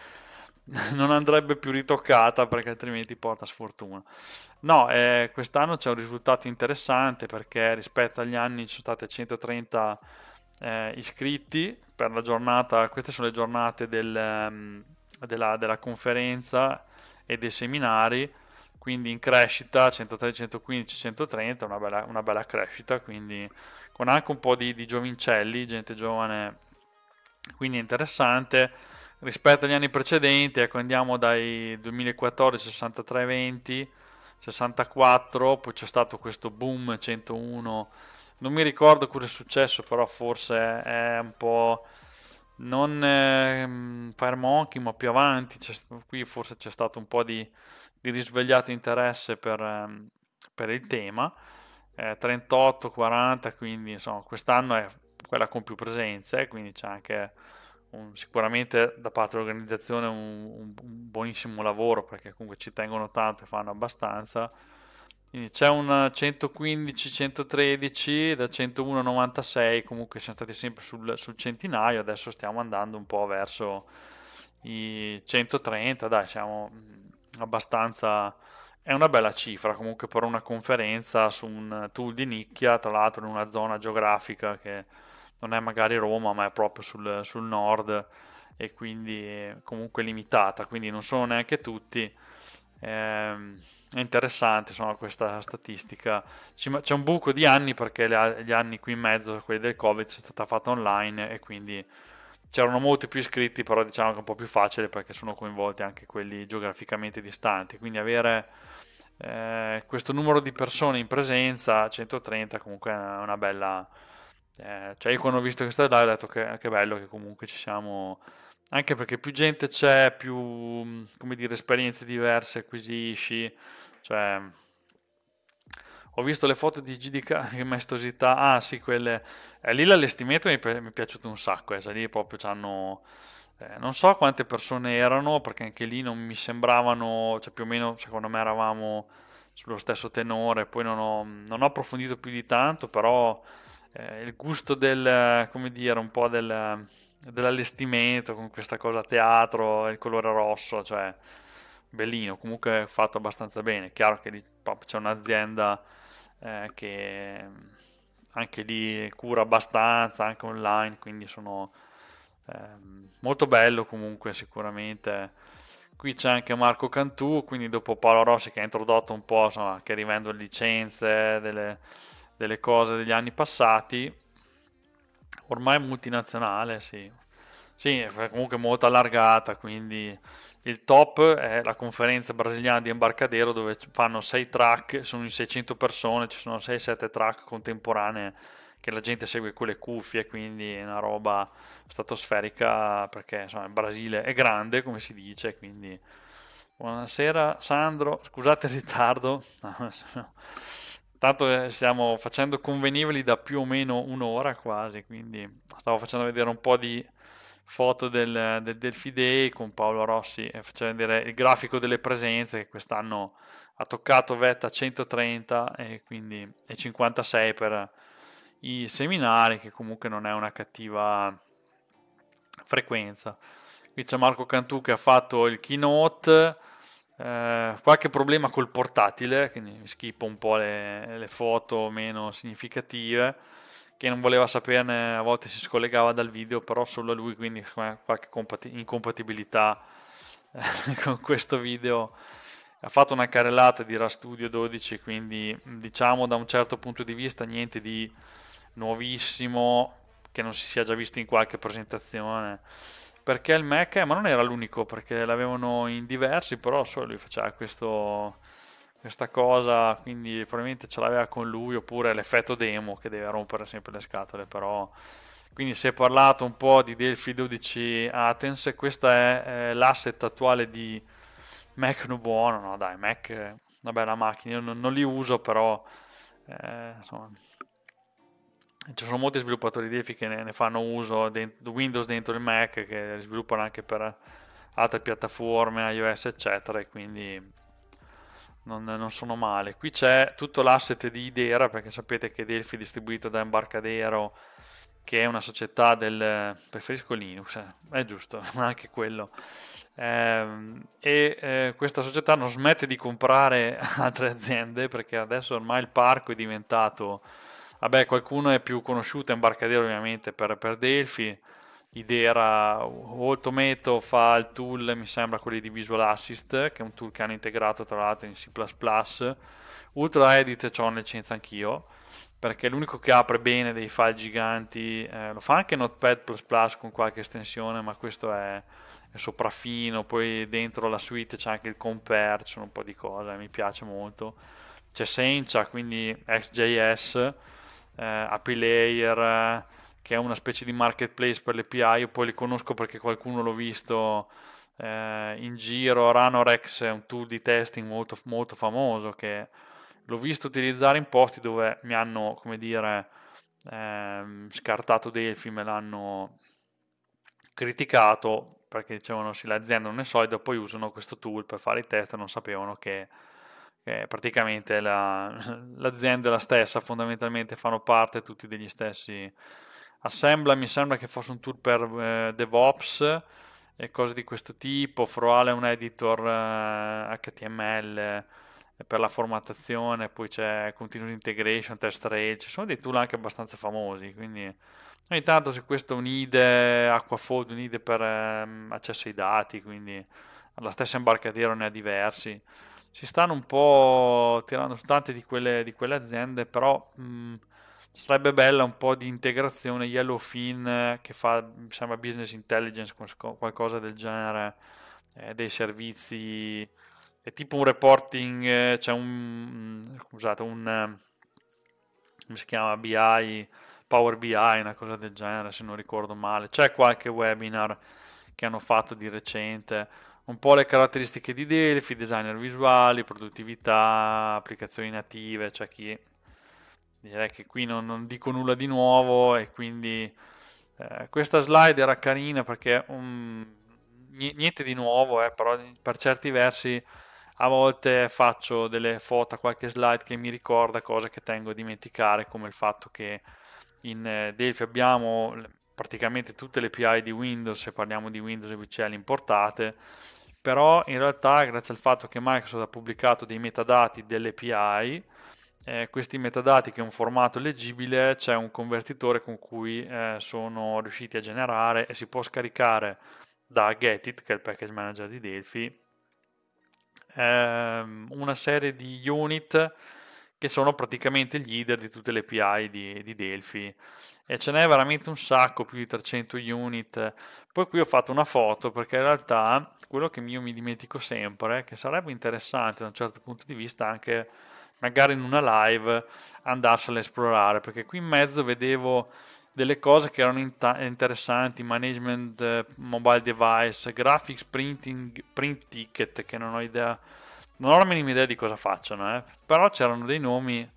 A: [LAUGHS] non andrebbe più ritoccata perché altrimenti porta sfortuna. No, eh, quest'anno c'è un risultato interessante perché rispetto agli anni ci sono state 130 eh, iscritti per la giornata, queste sono le giornate del, ehm, della, della conferenza e dei seminari quindi in crescita 103, 115, 130, una bella, una bella crescita, quindi con anche un po' di, di, giovincelli, gente giovane, quindi interessante. Rispetto agli anni precedenti, ecco, andiamo dai 2014 63 20, 64, poi c'è stato questo boom 101, non mi ricordo cosa è successo, però forse è un po' non eh, Fire Monkey, ma più avanti, qui forse c'è stato un po' di di risvegliato interesse per, ehm, per il tema, eh, 38-40, quindi insomma quest'anno è quella con più presenze, quindi c'è anche un, sicuramente da parte dell'organizzazione un, un, buonissimo lavoro perché comunque ci tengono tanto e fanno abbastanza. Quindi c'è un 115-113, da 101 96 comunque siamo stati sempre sul, sul centinaio, adesso stiamo andando un po' verso i 130, dai siamo abbastanza... È una bella cifra comunque per una conferenza su un tool di nicchia, tra l'altro in una zona geografica che non è magari Roma, ma è proprio sul, sul nord e quindi comunque limitata, quindi non sono neanche tutti. Ehm, è interessante insomma, questa statistica. C'è un buco di anni perché gli anni qui in mezzo, quelli del Covid, è stata fatta online e quindi c'erano molti più iscritti, però diciamo che è un po' più facile perché sono coinvolti anche quelli geograficamente distanti, quindi avere eh, questo numero di persone in presenza, 130 comunque è una bella... Eh, cioè io quando ho visto questa live ho detto che, che bello che comunque ci siamo, anche perché più gente c'è, più come dire, esperienze diverse acquisisci, cioè ho visto le foto di GDK che maestosità ah sì quelle eh, lì l'allestimento mi, mi, è piaciuto un sacco eh, cioè lì proprio c'hanno eh, non so quante persone erano perché anche lì non mi sembravano cioè più o meno secondo me eravamo sullo stesso tenore poi non ho, non ho approfondito più di tanto però eh, il gusto del come dire un po' del, dell'allestimento con questa cosa teatro il colore rosso cioè bellino, comunque fatto abbastanza bene. Chiaro che lì, c'è un'azienda eh, che mm, anche lì cura abbastanza, anche online, quindi sono eh, molto bello comunque sicuramente. Qui c'è anche Marco Cantù, quindi dopo Paolo Rossi che ha introdotto un po', insomma, che rivendo licenze, delle, delle cose degli anni passati, ormai multinazionale, sì. Sì, comunque molto allargata, quindi il top è la conferenza brasiliana di Embarcadero dove fanno 6 track, sono in 600 persone, ci sono 6-7 track contemporanee che la gente segue con le cuffie, quindi è una roba stratosferica perché insomma il Brasile è grande come si dice, quindi buonasera Sandro, scusate il ritardo. [LAUGHS] Tanto eh, stiamo facendo convenevoli da più o meno un'ora quasi, quindi stavo facendo vedere un po' di foto del, del Delphi Day con Paolo Rossi e faceva vedere il grafico delle presenze che quest'anno ha toccato vetta 130 e quindi e 56 per i seminari che comunque non è una cattiva frequenza. Qui c'è Marco Cantù che ha fatto il keynote, eh, qualche problema col portatile, quindi mi un po' le, le foto meno significative che non voleva saperne, a volte si scollegava dal video, però solo lui, quindi qualche incompatibilità eh, [LAUGHS] con questo video. Ha fatto una carrellata di Rastudio 12, quindi diciamo da un certo punto di vista niente di nuovissimo che non si sia già visto in qualche presentazione. Perché il Mac, eh, ma non era l'unico, perché l'avevano in diversi, però solo lui faceva questo questa cosa, quindi probabilmente ce l'aveva con lui oppure l'effetto demo che deve rompere sempre le scatole, però quindi si è parlato un po' di Delphi 12 Athens, questo è eh, l'asset attuale di Mac Nubuono, no dai, Mac è una bella macchina, io non, non li uso però eh, insomma ci sono molti sviluppatori di Delphi che ne, ne fanno uso, de- Windows dentro il Mac che sviluppano anche per altre piattaforme, iOS eccetera e quindi non, non, sono male. Qui c'è tutto l'asset di Idera, perché sapete che Delphi è distribuito da Embarcadero, che è una società del... preferisco Linux, eh, è giusto, [LAUGHS] ma anche quello. Ehm, e eh, questa società non smette di comprare [LAUGHS] altre aziende, perché adesso ormai il parco è diventato... Vabbè, qualcuno è più conosciuto, Embarcadero ovviamente, per, per Delphi idea o Tomato fa il tool, mi sembra quelli di Visual Assist, che è un tool che hanno integrato tra l'altro in C++. Ultra Edit ho una licenza anch'io, perché è l'unico che apre bene dei file giganti, eh, lo fa anche Notepad++ con qualche estensione, ma questo è, è sopraffino, poi dentro la suite c'è anche il compare, c'è un po' di cose, mi piace molto. C'è Sencha, quindi XJS, eh, API Layer che è una specie di marketplace per le PI, io poi li conosco perché qualcuno l'ho visto eh, in giro, Ranorex è un tool di testing molto, molto famoso che l'ho visto utilizzare in posti dove mi hanno, come dire, ehm, scartato Delphi, me l'hanno criticato perché dicevano sì l'azienda non è solida, poi usano questo tool per fare i test e non sapevano che, che praticamente la, [LAUGHS] l'azienda è la stessa, fondamentalmente fanno parte tutti degli stessi Assembla mi sembra che fosse un tool per eh, DevOps e cose di questo tipo, Froale è un editor eh, HTML eh, per la formattazione, poi c'è Continuous Integration, Test Rail, ci sono dei tool anche abbastanza famosi, quindi ogni tanto se questo unide Aquafold, unide per ehm, accesso ai dati, quindi la stessa imbarcatiera ne ha diversi, si stanno un po' tirando su tante di quelle, di quelle aziende, però... Mh, sarebbe bella un po' di integrazione Yellowfin eh, che fa sembra business intelligence qualcosa del genere eh, dei servizi è tipo un reporting cioè un mm, scusate un eh, come si chiama BI Power BI una cosa del genere se non ricordo male c'è qualche webinar che hanno fatto di recente un po' le caratteristiche di Delphi, designer visuali, produttività, applicazioni native, cioè chi direi che qui non, non dico nulla di nuovo e quindi eh, questa slide era carina perché um, niente di nuovo, eh, però per certi versi a volte faccio delle foto a qualche slide che mi ricorda cose che tengo a dimenticare, come il fatto che in eh, Delphi abbiamo praticamente tutte le API di Windows, se parliamo di Windows e VCL importate, però in realtà grazie al fatto che Microsoft ha pubblicato dei metadati delle API, eh, questi metadati che è un formato leggibile c'è un convertitore con cui eh, sono riusciti a generare e si può scaricare da Getit, che è il package manager di Delphi, ehm, una serie di unit che sono praticamente gli leader di tutte le API di, di, Delphi e ce n'è veramente un sacco, più di 300 unit. Poi qui ho fatto una foto perché in realtà quello che io mi dimentico sempre, che sarebbe interessante da un certo punto di vista anche magari in una live andarsela a esplorare, perché qui in mezzo vedevo delle cose che erano int- interessanti, management eh, mobile device, graphics printing, print ticket, che non ho idea, non ho la minima idea di cosa facciano, eh. però c'erano dei nomi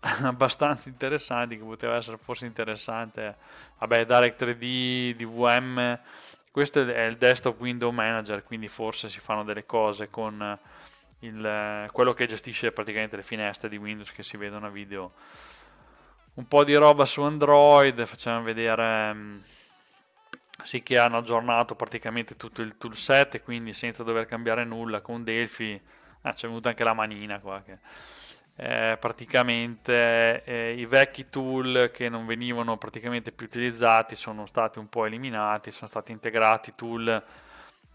A: [LAUGHS] abbastanza interessanti che poteva essere forse interessante, vabbè Direct 3D, DVM, questo è il desktop window manager, quindi forse si fanno delle cose con il, eh, quello che gestisce praticamente le finestre di Windows che si vedono a video. Un po' di roba su Android, facciamo vedere. Mm, sì che hanno aggiornato praticamente tutto il toolset, quindi senza dover cambiare nulla con Delphi. Ah, c'è venuta anche la manina qua che... Eh, praticamente eh, i vecchi tool che non venivano praticamente più utilizzati sono stati un po' eliminati, sono stati integrati tool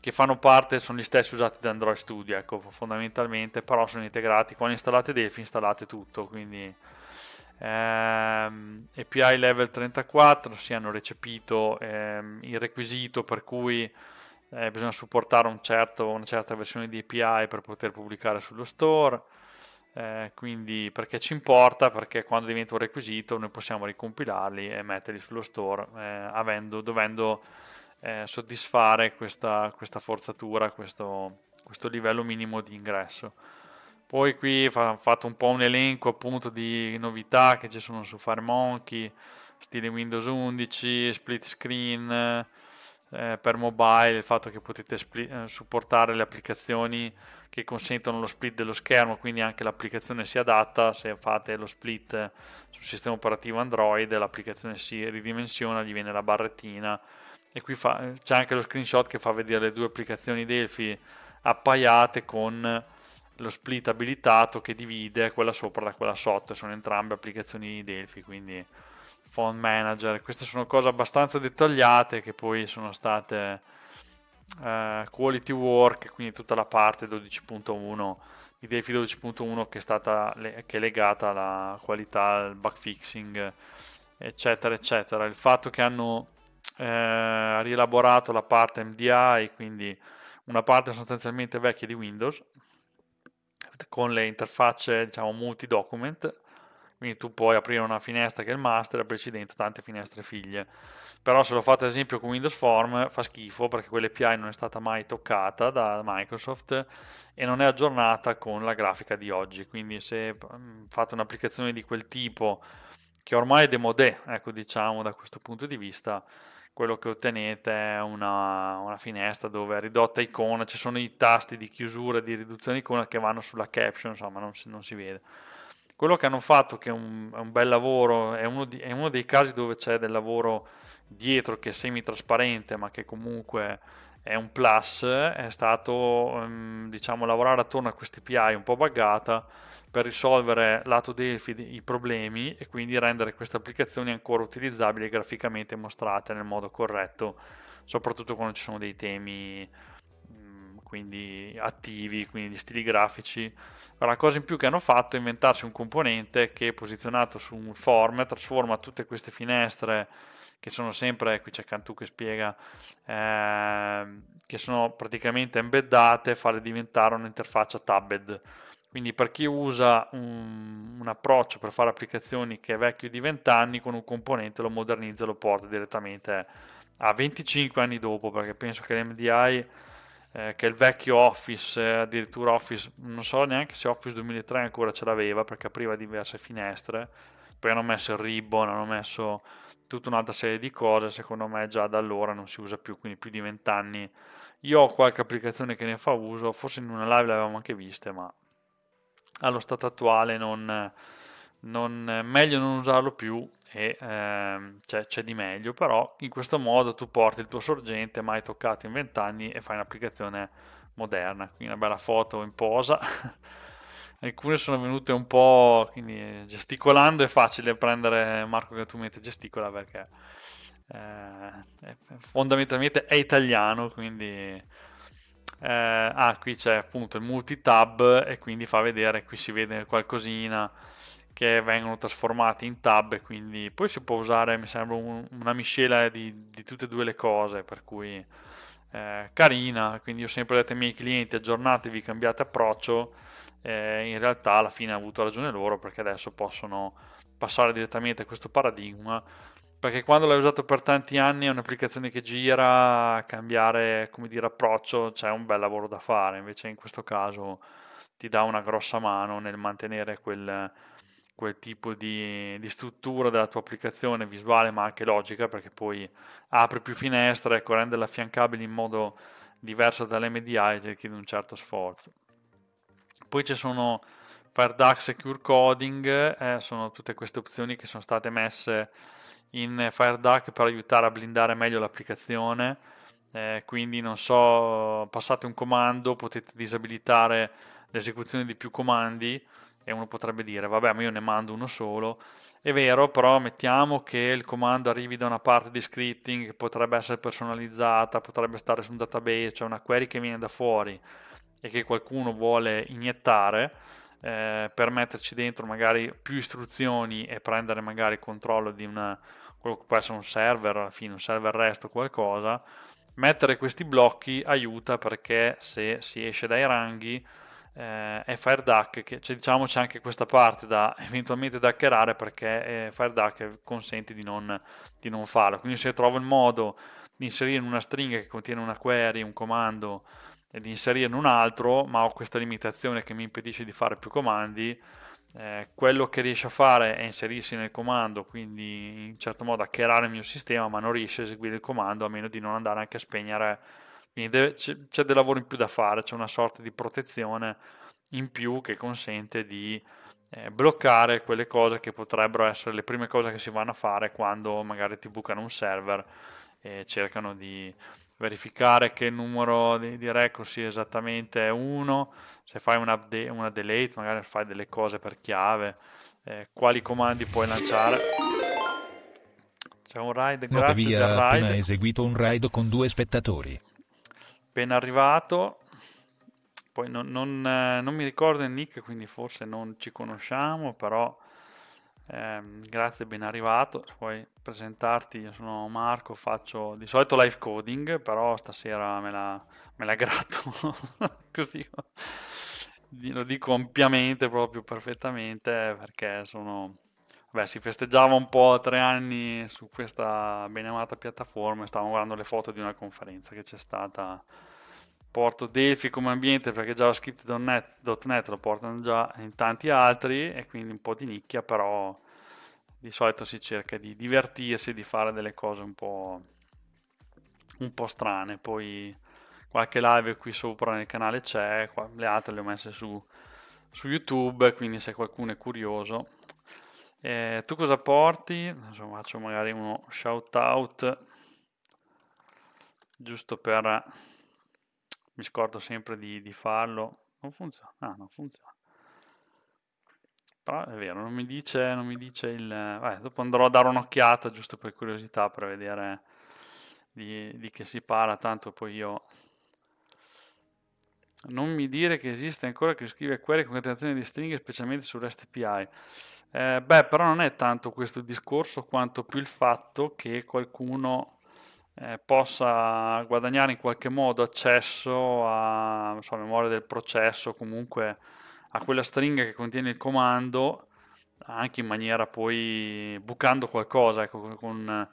A: che fanno parte sono gli stessi usati da Android Studio, ecco, fondamentalmente, però sono integrati, quando installate Delphi installate tutto, quindi ehm, API level 34 si hanno recepito ehm, il requisito per cui eh, bisogna supportare un certo, una certa versione di API per poter pubblicare sullo store, eh, quindi perché ci importa? Perché quando diventa un requisito noi possiamo ricompilarli e metterli sullo store eh, avendo, dovendo eh, soddisfare questa, questa forzatura, questo, questo, livello minimo di ingresso. Poi qui fa, ho fatto un po' un elenco appunto di novità che ci sono su FireMonkey, stile Windows 11, split screen eh, per mobile, il fatto che potete split, eh, supportare le applicazioni che consentono lo split dello schermo, quindi anche l'applicazione si adatta, se fate lo split sul sistema operativo Android l'applicazione si ridimensiona, gli viene la barrettina e qui fa, c'è anche lo screenshot che fa vedere le due applicazioni Delphi appaiate con lo split abilitato che divide quella sopra da quella sotto, sono entrambe applicazioni Delphi, quindi font manager, queste sono cose abbastanza dettagliate che poi sono state eh, quality work, quindi tutta la parte 12.1 di Delphi 12.1 che è stata che è legata alla qualità, al bug fixing, eccetera, eccetera. Il fatto che hanno eh, ha rielaborato la parte MDI, quindi una parte sostanzialmente vecchia di Windows, con le interfacce diciamo multi-document, quindi tu puoi aprire una finestra che è il master e aprirci dentro tante finestre figlie. Però se lo fate ad esempio con Windows Form fa schifo perché quell'API non è stata mai toccata da Microsoft e non è aggiornata con la grafica di oggi. Quindi se mm, fate un'applicazione di quel tipo che ormai è demodé, ecco diciamo da questo punto di vista, quello che ottenete è una, una, finestra dove è ridotta icona, ci sono i tasti di chiusura e di riduzione icona che vanno sulla caption, insomma non si, non si vede. Quello che hanno fatto, che è un, è un bel lavoro, è uno, di, è uno, dei casi dove c'è del lavoro dietro che è semi trasparente, ma che comunque è un plus, è stato ehm, diciamo, lavorare attorno a questi API un po' buggata per risolvere lato Delphi i problemi e quindi rendere queste applicazioni ancora utilizzabili graficamente mostrate nel modo corretto, soprattutto quando ci sono dei temi quindi attivi, quindi gli stili grafici. la cosa in più che hanno fatto è inventarsi un componente che posizionato su un form trasforma tutte queste finestre che sono sempre, eh, qui c'è Cantu che spiega, eh, che sono praticamente embeddate, farle diventare un'interfaccia tabbed. Quindi per chi usa un, un, approccio per fare applicazioni che è vecchio di 20 anni, con un componente lo modernizza e lo porta direttamente a 25 anni dopo, perché penso che l'MDI, eh, che è il vecchio Office, eh, addirittura Office, non so neanche se Office 2003 ancora ce l'aveva, perché apriva diverse finestre, poi hanno messo il ribbon, hanno messo tutta un'altra serie di cose, secondo me già da allora non si usa più, quindi più di vent'anni. Io ho qualche applicazione che ne fa uso, forse in una live l'avevamo anche vista, ma allo stato attuale non, non, meglio non usarlo più e ehm, c'è, c'è, di meglio, però in questo modo tu porti il tuo sorgente mai toccato in vent'anni e fai un'applicazione moderna, quindi una bella foto in posa. [LAUGHS] alcune sono venute un po' quindi eh, gesticolando è facile prendere Marco Gattumente gesticola perché eh, fondamentalmente è italiano quindi eh, ah qui c'è appunto il multitab e quindi fa vedere qui si vede qualcosina che vengono trasformati in tab e quindi poi si può usare mi sembra un, una miscela di, di, tutte e due le cose per cui eh, carina quindi io sempre detto ai miei clienti aggiornatevi cambiate approccio eh, in realtà alla fine hanno avuto ragione loro perché adesso possono passare direttamente a questo paradigma perché quando l'hai usato per tanti anni è un'applicazione che gira, cambiare come dire, approccio, c'è un bel lavoro da fare, invece in questo caso ti dà una grossa mano nel mantenere quel, quel tipo di, di, struttura della tua applicazione visuale ma anche logica, perché poi apri più finestre, ecco, renderla affiancabile in modo diverso dalle MDI richiede un certo sforzo. Poi ci sono FireDuck Secure Coding, eh, sono tutte queste opzioni che sono state messe in FireDuck per aiutare a blindare meglio l'applicazione. Eh, quindi non so, passate un comando, potete disabilitare l'esecuzione di più comandi e uno potrebbe dire vabbè ma io ne mando uno solo è vero però mettiamo che il comando arrivi da una parte di scripting che potrebbe essere personalizzata potrebbe stare su un database cioè una query che viene da fuori e che qualcuno vuole iniettare eh, per metterci dentro magari più istruzioni e prendere magari il controllo di una, quello che può essere un server, alla fine un server REST o qualcosa, mettere questi blocchi aiuta perché se si esce dai ranghi eh, è FireDuck, che, cioè, diciamo c'è anche questa parte da [LAUGHS] eventualmente da hackerare perché eh, FireDuck consente di non, di non farlo. Quindi se trovo il modo di inserire in una stringa che contiene una query, un comando, e di inserirne un altro, ma ho questa limitazione che mi impedisce di fare più comandi, eh, quello che riesce a fare è inserirsi nel comando, quindi in certo modo hackerare il mio sistema, ma non riesce a eseguire il comando a meno di non andare anche a spegnere. Quindi deve, c'è, c'è del lavoro in più da fare, c'è una sorta di protezione in più che consente di eh, bloccare quelle cose che potrebbero essere le prime cose che si vanno a fare quando magari ti bucano un server e cercano di verificare che il numero di, di record sia esattamente 1, se fai una, una, delete magari fai delle cose per chiave, eh, quali comandi puoi lanciare. C'è un raid, grazie Notevia del raid. appena eseguito un raid con due spettatori. Appena arrivato, poi non, non, eh, non mi ricordo il nick, quindi forse non ci conosciamo, però Ehm, grazie, ben arrivato. Se vuoi presentarti, io sono Marco, faccio di solito live coding, però stasera me la, me la gratto. [LAUGHS] Così lo dico ampiamente, proprio perfettamente, perché sono... Beh, si festeggiava un po' tre anni su questa ben amata piattaforma e stavamo guardando le foto di una conferenza che c'è stata porto Delphi come ambiente perché JavaScript.net lo portano già in tanti altri e quindi un po' di nicchia, però di solito si cerca di divertirsi, di fare delle cose un po', un po strane. Poi qualche live qui sopra nel canale c'è, le altre le ho messe su, su YouTube, quindi se qualcuno è curioso. Eh, tu cosa porti? Adesso faccio magari uno shout out giusto per mi scordo sempre di, di farlo. Non funziona, ah, non funziona. Però è vero, non mi dice, non mi dice il... Vabbè, dopo andrò a dare un'occhiata giusto per curiosità, per vedere di, di che si parla, tanto poi io... Non mi dire che esiste ancora che scrive query con attenzione di stringhe, specialmente su REST API. Eh, beh, però non è tanto questo discorso, quanto più il fatto che qualcuno eh, possa guadagnare in qualche modo accesso a, so, a memoria del processo, comunque a quella stringa che contiene il comando, anche in maniera poi bucando qualcosa. Ecco, con,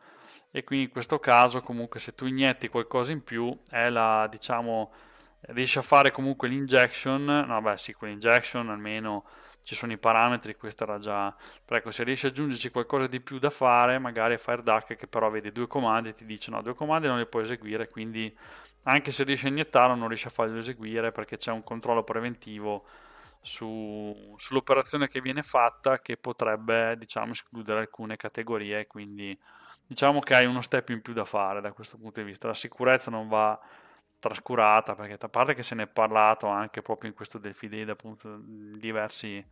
A: e quindi in questo caso comunque se tu inietti qualcosa in più è la, diciamo, riesci a fare comunque l'injection, no beh sì, quell'injection almeno ci sono i parametri, questo era già... Però ecco, se riesci ad aggiungerci qualcosa di più da fare, magari a FireDuck che però vede due comandi e ti dice no, due comandi non le puoi eseguire, quindi anche se riesci a iniettarlo non riesci a farlo eseguire perché c'è un controllo preventivo su, sull'operazione che viene fatta che potrebbe, diciamo, escludere alcune categorie, quindi diciamo che hai uno step in più da fare da questo punto di vista. La sicurezza non va trascurata perché a parte che se ne è parlato anche proprio in questo defilade appunto diversi,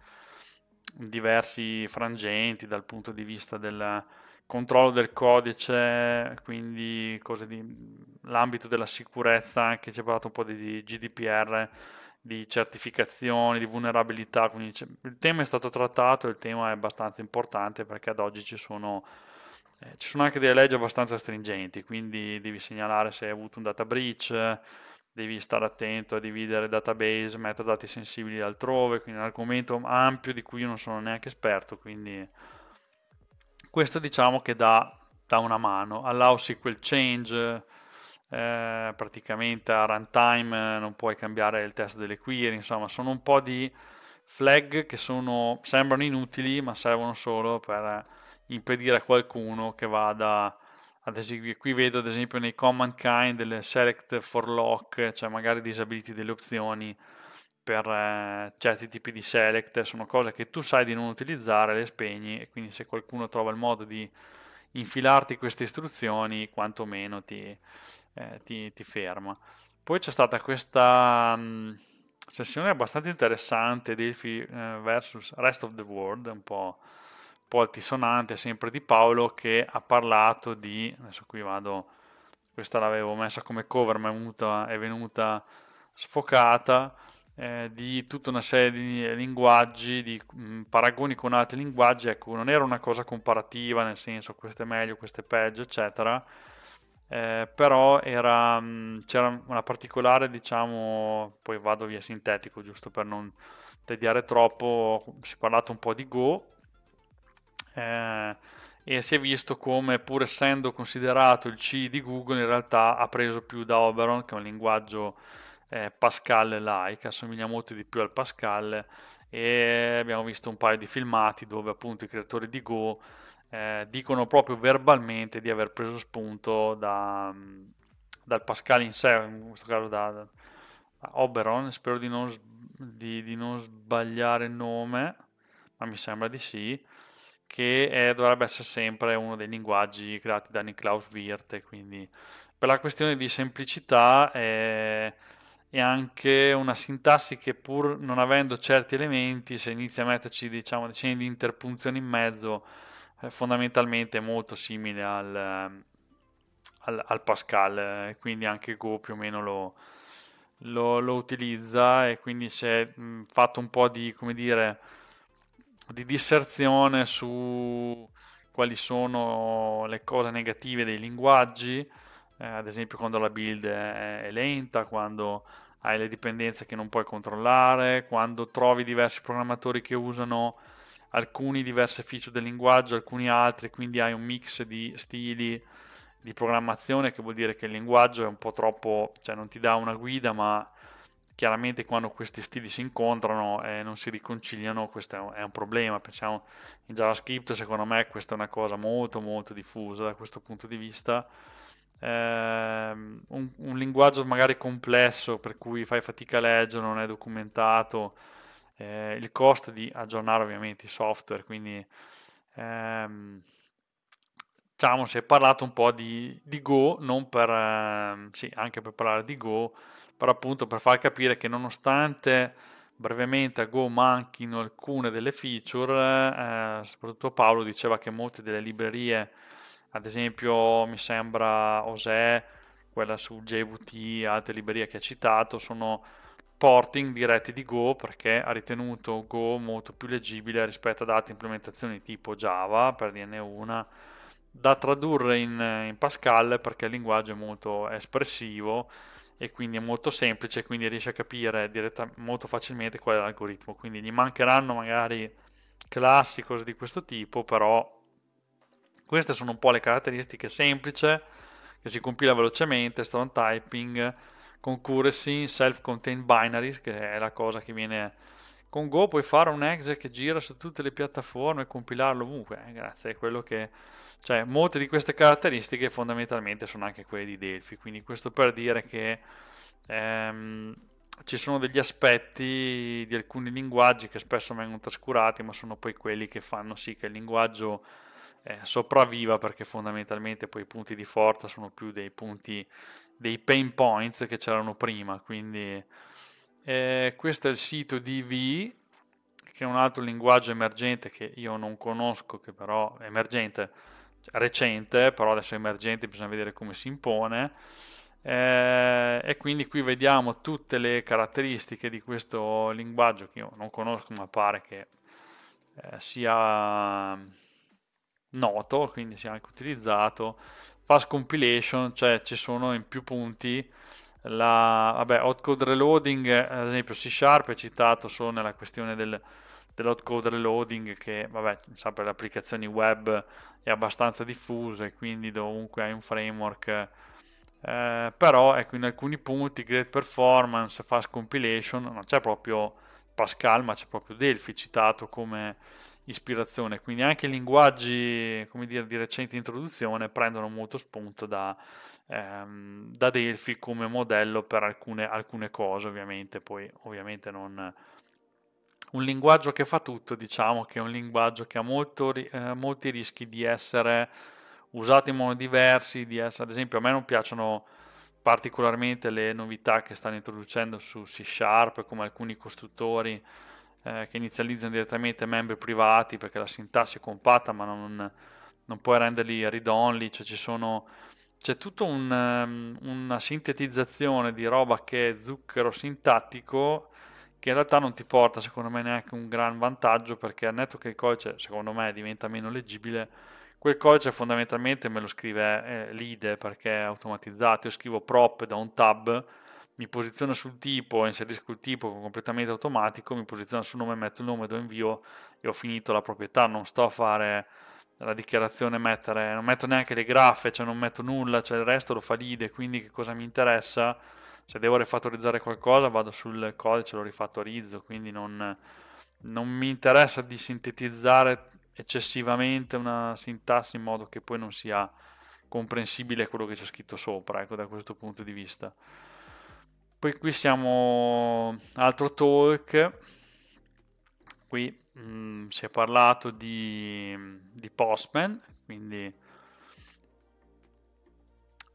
A: diversi frangenti dal punto di vista del controllo del codice quindi cose di l'ambito della sicurezza anche ci ha parlato un po' di GDPR di certificazioni, di vulnerabilità, quindi il tema è stato trattato, il tema è abbastanza importante perché ad oggi ci sono eh, ci sono anche delle leggi abbastanza stringenti, quindi devi segnalare se hai avuto un data breach, devi stare attento a dividere database, metadati sensibili altrove, quindi è un argomento ampio di cui io non sono neanche esperto, quindi questo diciamo che dà, dà una mano. Allow SQL change, eh, praticamente a runtime eh, non puoi cambiare il testo delle query, insomma sono un po' di flag che sono, sembrano inutili ma servono solo per impedire a qualcuno che vada ad eseguire. Qui vedo ad esempio nei command kind del select for lock, cioè magari disabiliti delle opzioni per eh, certi tipi di select, sono cose che tu sai di non utilizzare, le spegni e quindi se qualcuno trova il modo di infilarti queste istruzioni, quantomeno ti, eh, ti, ti ferma. Poi c'è stata questa mh, mm, sessione abbastanza interessante, Delphi eh, versus Rest of the World, un po' po' altisonante sempre di Paolo che ha parlato di, adesso qui vado, questa l'avevo messa come cover ma è venuta, è venuta sfocata, eh, di tutta una serie di linguaggi, di mh, mm, paragoni con altri linguaggi, ecco, non era una cosa comparativa nel senso questo è meglio, questo è peggio, eccetera, eh, però era, mh, mm, c'era una particolare, diciamo, poi vado via sintetico giusto per non tediare troppo, si è parlato un po' di Go, eh, e si è visto come pur essendo considerato il C di Google in realtà ha preso più da Oberon che è un linguaggio eh, Pascal-like, assomiglia molto di più al Pascal e abbiamo visto un paio di filmati dove appunto i creatori di Go eh, dicono proprio verbalmente di aver preso spunto da, mm, dal Pascal in sé, in questo caso da, da Oberon, spero di non, di, di non sbagliare il nome, ma mi sembra di sì che è, eh, dovrebbe essere sempre uno dei linguaggi creati da Niklaus Wirth. quindi per la questione di semplicità è, eh, è, anche una sintassi che pur non avendo certi elementi, se inizia a metterci diciamo, decine di interpunzioni in mezzo, è fondamentalmente molto simile al, ehm, al, al Pascal, eh, quindi anche Go più o meno lo, lo, lo utilizza e quindi si è fatto un po' di, come dire, di disserzione su quali sono le cose negative dei linguaggi, eh, ad esempio quando la build è, è, lenta, quando hai le dipendenze che non puoi controllare, quando trovi diversi programmatori che usano alcuni diverse feature del linguaggio, alcuni altri, quindi hai un mix di stili di programmazione che vuol dire che il linguaggio è un po' troppo, cioè non ti dà una guida ma chiaramente quando questi stili si incontrano e non si riconciliano questo è un problema. Pensiamo in JavaScript, secondo me questa è una cosa molto molto diffusa da questo punto di vista. Um, un, linguaggio magari complesso per cui fai fatica a leggere, non è documentato, eh, il costo di aggiornare ovviamente i software, quindi ehm, diciamo si è parlato un po' di, di Go, non per, ehm, sì, anche per parlare di Go, però appunto per far capire che nonostante brevemente a Go manchino alcune delle feature, eh, soprattutto Paolo diceva che molte delle librerie, ad esempio mi sembra Osè, quella su JVT, e altre librerie che ha citato, sono porting diretti di Go perché ha ritenuto Go molto più leggibile rispetto ad altre implementazioni tipo Java per DN1 da tradurre in, in Pascal perché il linguaggio è molto espressivo e quindi è molto semplice, quindi riesce a capire diretta, molto facilmente qual è l'algoritmo. Quindi gli mancheranno magari classi, cose di questo tipo, però queste sono un po' le caratteristiche semplice, che si compila velocemente, strong typing, concurrency, self-contained binaries, che è la cosa che viene con Go, puoi fare un exe che gira su tutte le piattaforme e compilarlo ovunque, eh, grazie, è quello che cioè, molte di queste caratteristiche fondamentalmente sono anche quelle di Delphi, quindi questo per dire che ehm, ci sono degli aspetti di alcuni linguaggi che spesso vengono trascurati, ma sono poi quelli che fanno sì che il linguaggio eh, sopravviva perché fondamentalmente poi i punti di forza sono più dei punti dei pain points che c'erano prima quindi eh, questo è il sito di V che è un altro linguaggio emergente che io non conosco che però è emergente recente, però adesso è emergente, bisogna vedere come si impone. Eh, e quindi qui vediamo tutte le caratteristiche di questo linguaggio che io non conosco, ma pare che eh, sia noto, quindi sia anche utilizzato. Fast compilation, cioè ci sono in più punti. La, vabbè, hot code reloading, eh, ad esempio C Sharp è citato solo nella questione del, dell'hot code reloading che, vabbè, sa, per le applicazioni web è abbastanza diffuso e quindi dovunque hai un framework. Eh, però, ecco, in alcuni punti great performance, fast compilation, non c'è proprio Pascal, ma c'è proprio Delphi citato come ispirazione. Quindi anche i linguaggi, come dire, di recente introduzione prendono molto spunto da, ehm, da Delphi come modello per alcune, alcune cose, ovviamente. Poi, ovviamente, non un linguaggio che fa tutto, diciamo che è un linguaggio che ha molto, eh, molti rischi di essere usato in modi diversi, di essere, ad esempio a me non piacciono particolarmente le novità che stanno introducendo su C Sharp, come alcuni costruttori eh, che inizializzano direttamente membri privati perché la sintassi è compatta ma non, non puoi renderli read-only, cioè ci sono c'è tutta un, ehm, una sintetizzazione di roba che è zucchero sintattico che in realtà non ti porta secondo me neanche un gran vantaggio perché al netto che il codice secondo me diventa meno leggibile quel codice fondamentalmente me lo scrive eh, l'ide perché è automatizzato io scrivo prop da un tab mi posiziono sul tipo inserisco il tipo completamente automatico mi posiziono sul nome metto il nome do invio e ho finito la proprietà non sto a fare la dichiarazione mettere non metto neanche le graffe cioè non metto nulla cioè il resto lo fa l'ide quindi che cosa mi interessa se cioè, devo rifattorizzare qualcosa vado sul codice e lo rifattorizzo quindi non, non mi interessa di sintetizzare eccessivamente una sintassi in modo che poi non sia comprensibile quello che c'è scritto sopra ecco da questo punto di vista poi qui siamo altro talk qui mh, mm, si è parlato di, di postman quindi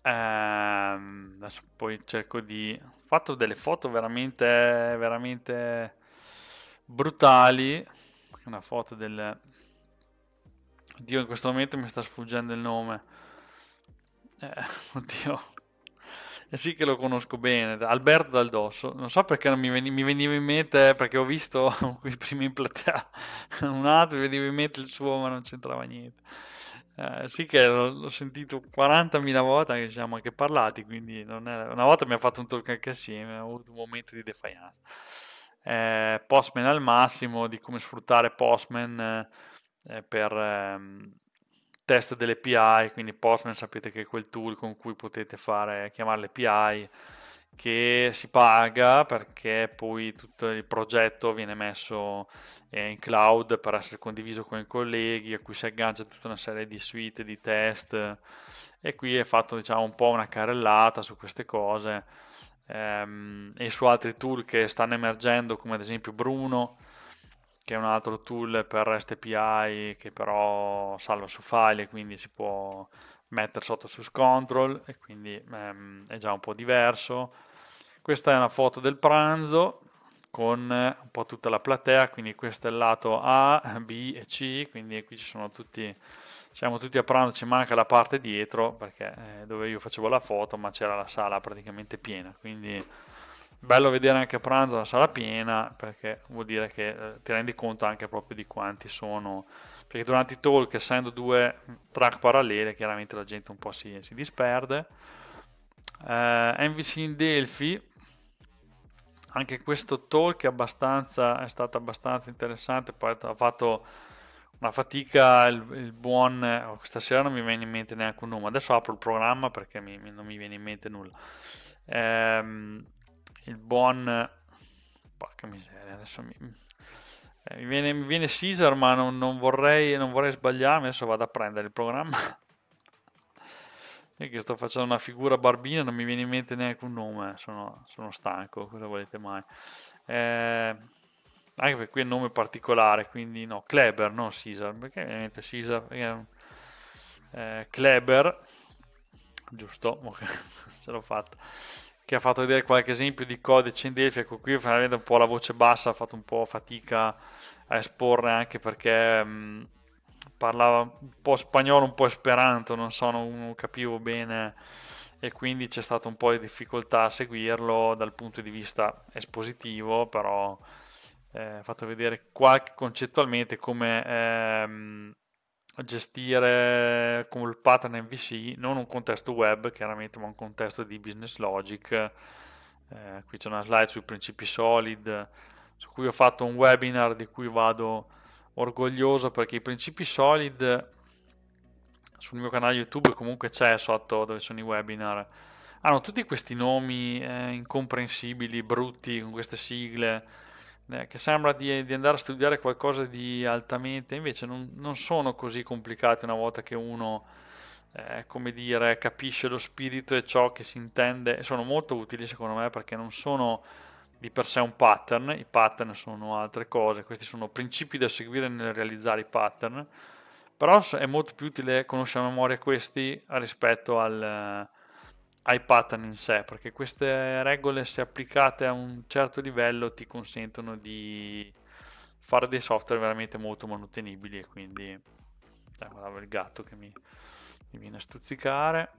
A: Ehm, adesso poi cerco di... Ho fatto delle foto veramente, veramente brutali. Una foto del... Oddio, in questo momento mi sta sfuggendo il nome. Eh, [LAUGHS] oddio. Eh sì che lo conosco bene, Alberto Daldosso. Non so perché non mi, veni- mi veniva in mente, eh, perché ho visto [LAUGHS] qui prima in platea un altro, mi veniva in mente il suo, ma non c'entrava niente. Eh, sì che l'ho sentito 40.000 volte, anche ci siamo anche parlati, quindi era... una volta abbiamo fatto un talk anche assieme, ho avuto un momento di defiance. Eh, Postman al massimo, di come sfruttare Postman eh, per ehm, test delle API, quindi Postman sapete che è quel tool con cui potete fare, chiamare le API che si paga perché poi tutto il progetto viene messo eh, in cloud per essere condiviso con i colleghi a cui si aggancia tutta una serie di suite, di test e qui è fatto diciamo un po' una carrellata su queste cose ehm, e su altri tool che stanno emergendo come ad esempio Bruno che è un altro tool per REST API che però salva su file quindi si può mettere sotto su control e quindi ehm, è già un po' diverso. Questa è una foto del pranzo con eh, un po' tutta la platea, quindi questo è il lato A, B e C, quindi qui ci sono tutti, siamo tutti a pranzo, ci manca la parte dietro perché eh, dove io facevo la foto ma c'era la sala praticamente piena, quindi bello vedere anche a pranzo la sala piena perché vuol dire che eh, ti rendi conto anche proprio di quanti sono perché durante i talk, essendo due track parallele, chiaramente la gente un po' si, si disperde. Eh, MVC in Delphi, anche questo talk è, abbastanza, è stato abbastanza interessante, poi ha fatto una fatica il, il buon... Oh, questa sera non mi viene in mente neanche un nome, adesso apro il programma perché mi, mi, non mi viene in mente nulla. Eh, il buon... Porca miseria, adesso mi eh, mi viene, mi viene Caesar, ma non, non, vorrei, non vorrei sbagliarmi. Adesso vado a prendere il programma. Io [LAUGHS] che sto facendo una figura barbina, non mi viene in mente neanche un nome. Sono, sono stanco, cosa volete mai? Eh, anche perché qui è un nome particolare, quindi no, Kleber, non Caesar. Perché ovviamente viene in mente Caesar? Perché, eh, Kleber, giusto, [LAUGHS] ce l'ho fatta che ha fatto vedere qualche esempio di codice in Delphi, ecco qui finalmente un po' la voce bassa ha fatto un po' fatica a esporre anche perché mh, mm, parlava un po' spagnolo, un po' esperanto, non so, non, capivo bene e quindi c'è stata un po' di difficoltà a seguirlo dal punto di vista espositivo, però eh, fatto vedere qualche, concettualmente come ehm, gestire con il pattern MVC non un contesto web chiaramente ma un contesto di business logic eh, qui c'è una slide sui principi solid su cui ho fatto un webinar di cui vado orgoglioso perché i principi solid sul mio canale youtube comunque c'è sotto dove sono i webinar hanno tutti questi nomi eh, incomprensibili brutti con queste sigle eh, che sembra di, di, andare a studiare qualcosa di altamente, invece non, non sono così complicati una volta che uno eh, come dire, capisce lo spirito e ciò che si intende, sono molto utili secondo me perché non sono di per sé un pattern, i pattern sono altre cose, questi sono principi da seguire nel realizzare i pattern, però è molto più utile conoscere a memoria questi rispetto al ai pattern in sé, perché queste regole se applicate a un certo livello ti consentono di fare dei software veramente molto manutenibili e quindi guardavo il gatto che mi, mi viene a stuzzicare.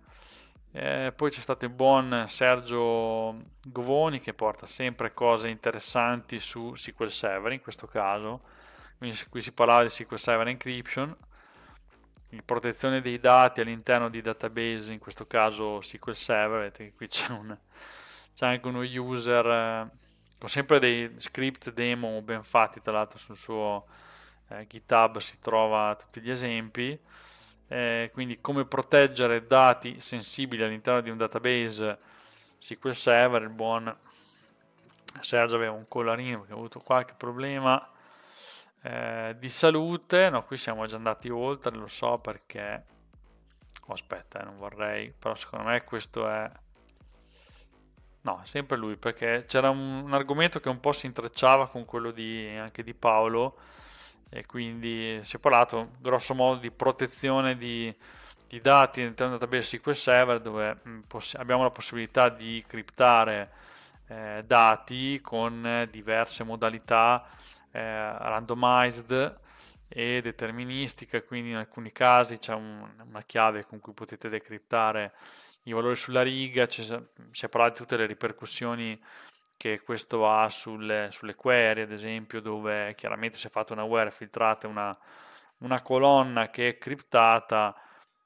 A: Eh, poi c'è stato il buon Sergio Govoni che porta sempre cose interessanti su SQL Server in questo caso. Quindi qui si parlava di SQL Server Encryption protezione dei dati all'interno di database, in questo caso SQL Server, qui c'è, un, c'è anche uno user eh, con sempre dei script demo ben fatti, tra l'altro sul suo eh, GitHub si trova tutti gli esempi, eh, quindi come proteggere dati sensibili all'interno di un database SQL Server, il buon Sergio aveva un collarino perché ha avuto qualche problema eh, di salute, no, qui siamo già andati oltre, lo so perché... Oh, aspetta, eh, non vorrei, però secondo me questo è... No, sempre lui, perché c'era un, un, argomento che un po' si intrecciava con quello di, anche di Paolo e quindi si è parlato grosso modo di protezione di, di dati all'interno del database SQL Server dove mm, poss- abbiamo la possibilità di criptare eh, dati con eh, diverse modalità eh, randomized e deterministica, quindi in alcuni casi c'è un, una chiave con cui potete decriptare i valori sulla riga, si è parlato di tutte le ripercussioni che questo ha sulle, sulle query, ad esempio, dove chiaramente se fate una where filtrate una, una colonna che è criptata,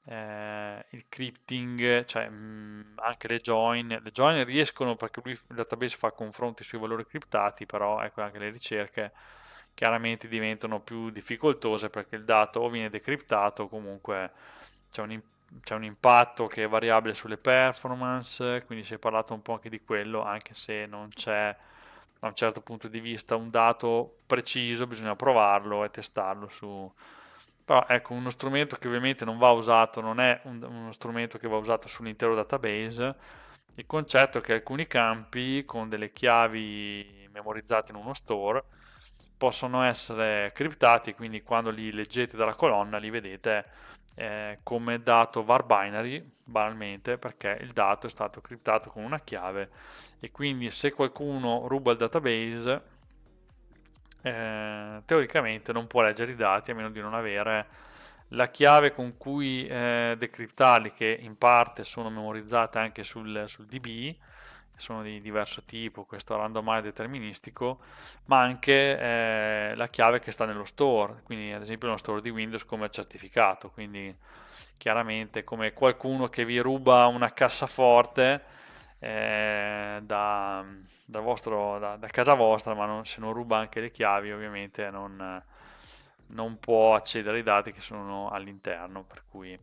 A: eh, il crypting, cioè mh, mm, anche le join, le join riescono perché lui il database fa confronti sui valori criptati, però ecco anche le ricerche chiaramente diventano più difficoltose perché il dato o viene decriptato o comunque c'è un, c'è un, impatto che è variabile sulle performance, quindi si è parlato un po' anche di quello, anche se non c'è da un certo punto di vista un dato preciso, bisogna provarlo e testarlo su, però ecco uno strumento che ovviamente non va usato, non è un, uno strumento che va usato sull'intero database. Il concetto è che alcuni campi con delle chiavi memorizzate in uno store possono essere criptati, quindi quando li leggete dalla colonna li vedete eh, come dato var binary, banalmente, perché il dato è stato criptato con una chiave e quindi se qualcuno ruba il database eh, teoricamente non può leggere i dati a meno di non avere la chiave con cui eh, decriptarli, che in parte sono memorizzate anche sul, sul DB, sono di diverso tipo, questo randomized deterministico, ma anche eh, la chiave che sta nello store, quindi ad esempio nello store di Windows come certificato, quindi chiaramente come qualcuno che vi ruba una cassaforte eh, da, da, vostro, da, da, casa vostra, ma non, se non ruba anche le chiavi ovviamente non, non può accedere ai dati che sono all'interno, per cui...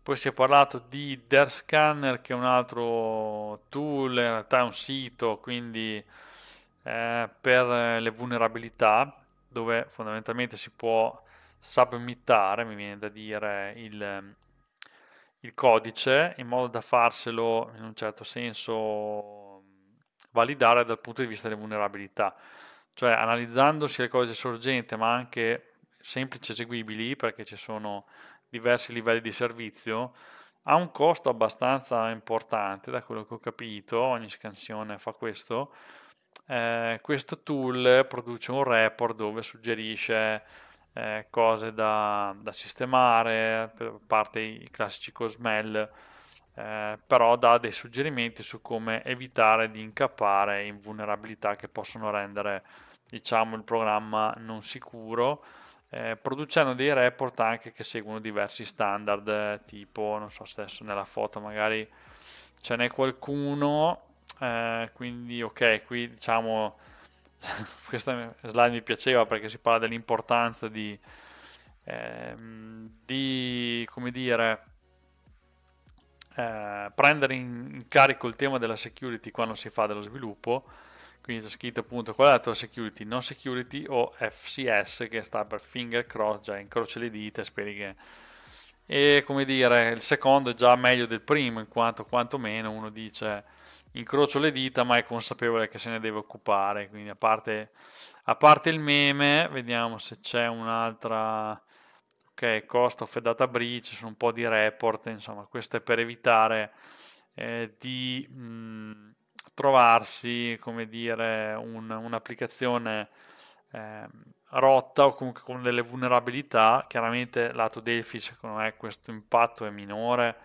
A: Poi si è parlato di Dare Scanner che è un altro tool, in realtà è un sito, quindi eh, per le vulnerabilità, dove fondamentalmente si può submittare, mi viene da dire, il, il codice in modo da farselo in un certo senso validare dal punto di vista delle vulnerabilità, cioè analizzando sia il codice sorgente ma anche semplici eseguibili perché ci sono diversi livelli di servizio, ha un costo abbastanza importante da quello che ho capito, ogni scansione fa questo. Eh, questo tool produce un report dove suggerisce eh, cose da, da, sistemare, per parte i classici cosmel, eh, però dà dei suggerimenti su come evitare di incappare in vulnerabilità che possono rendere diciamo, il programma non sicuro. Eh, producendo dei report anche che seguono diversi standard tipo non so se adesso nella foto magari ce n'è qualcuno eh, quindi ok qui diciamo [LAUGHS] questa slide mi piaceva perché si parla dell'importanza di, eh, di come dire, eh, prendere in carico il tema della security quando si fa dello sviluppo. Quindi c'è scritto appunto qual è la tua security, non security o FCS che sta per finger cross, già cioè incrocia le dita speri che... E come dire, il secondo è già meglio del primo in quanto quantomeno uno dice incrocio le dita, ma è consapevole che se ne deve occupare. Quindi, a parte, a parte il meme, vediamo se c'è un'altra. Ok, cost of data breach, sono un po' di report, insomma, questo è per evitare eh, di mh, mm, trovarsi, come dire, un, un'applicazione eh, rotta o comunque con delle vulnerabilità. Chiaramente lato Delphi, secondo me, questo impatto è minore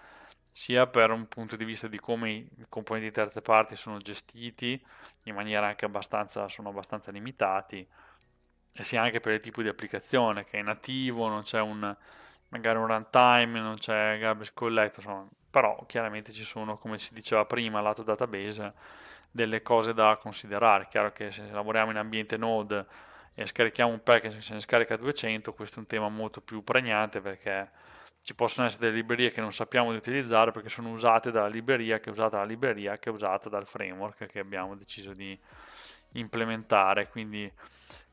A: sia per un punto di vista di come i componenti di terze parti sono gestiti in maniera anche abbastanza, sono abbastanza limitati e sia anche per il tipo di applicazione che è nativo, non c'è un, magari un runtime, non c'è garbage collector, insomma, però chiaramente ci sono, come si diceva prima, lato database, delle cose da considerare. chiaro che se lavoriamo in ambiente node e scarichiamo un package che se ne scarica 200, questo è un tema molto più pregnante perché ci possono essere delle librerie che non sappiamo di utilizzare perché sono usate dalla libreria che è usata dalla libreria che è usata dal framework che abbiamo deciso di implementare. Quindi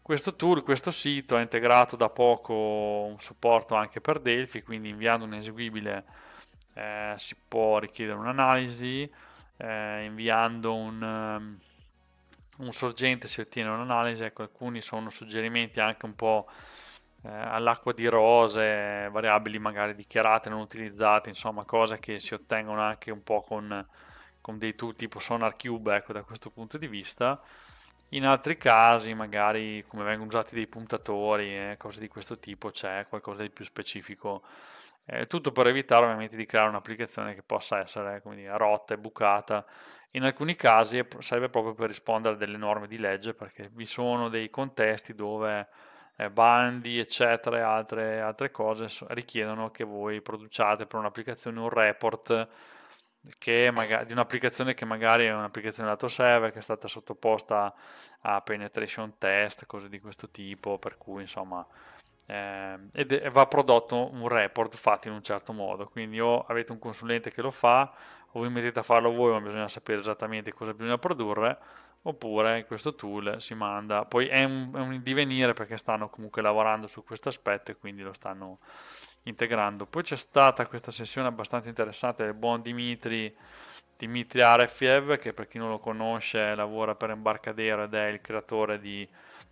A: questo tool, questo sito ha integrato da poco un supporto anche per Delphi, quindi inviando un eseguibile eh, si può richiedere un'analisi, eh, inviando un, ehm, un sorgente si ottiene un'analisi, ecco alcuni sono suggerimenti anche un po' eh, all'acqua di rose, variabili magari dichiarate, non utilizzate, insomma cose che si ottengono anche un po' con, con dei tool tipo Sonar Cube, ecco da questo punto di vista. In altri casi, magari come vengono usati dei puntatori e eh, cose di questo tipo, c'è qualcosa di più specifico. Eh, tutto per evitare ovviamente di creare un'applicazione che possa essere come dire, rotta e bucata. In alcuni casi serve proprio per rispondere a delle norme di legge, perché vi sono dei contesti dove eh, bandi, eccetera, e altre, altre cose richiedono che voi produciate per un'applicazione un report Magari, di un'applicazione che magari è un'applicazione lato server che è stata sottoposta a penetration test, cose di questo tipo, per cui insomma eh, ed è, va prodotto un report fatto in un certo modo. Quindi o avete un consulente che lo fa, o vi mettete a farlo voi, ma bisogna sapere esattamente cosa bisogna produrre oppure questo tool si manda, poi è un, è un divenire perché stanno comunque lavorando su questo aspetto e quindi lo stanno integrando. Poi c'è stata questa sessione abbastanza interessante del buon Dimitri, Dimitri Arefiev, che per chi non lo conosce lavora per Embarcadero ed è il creatore di,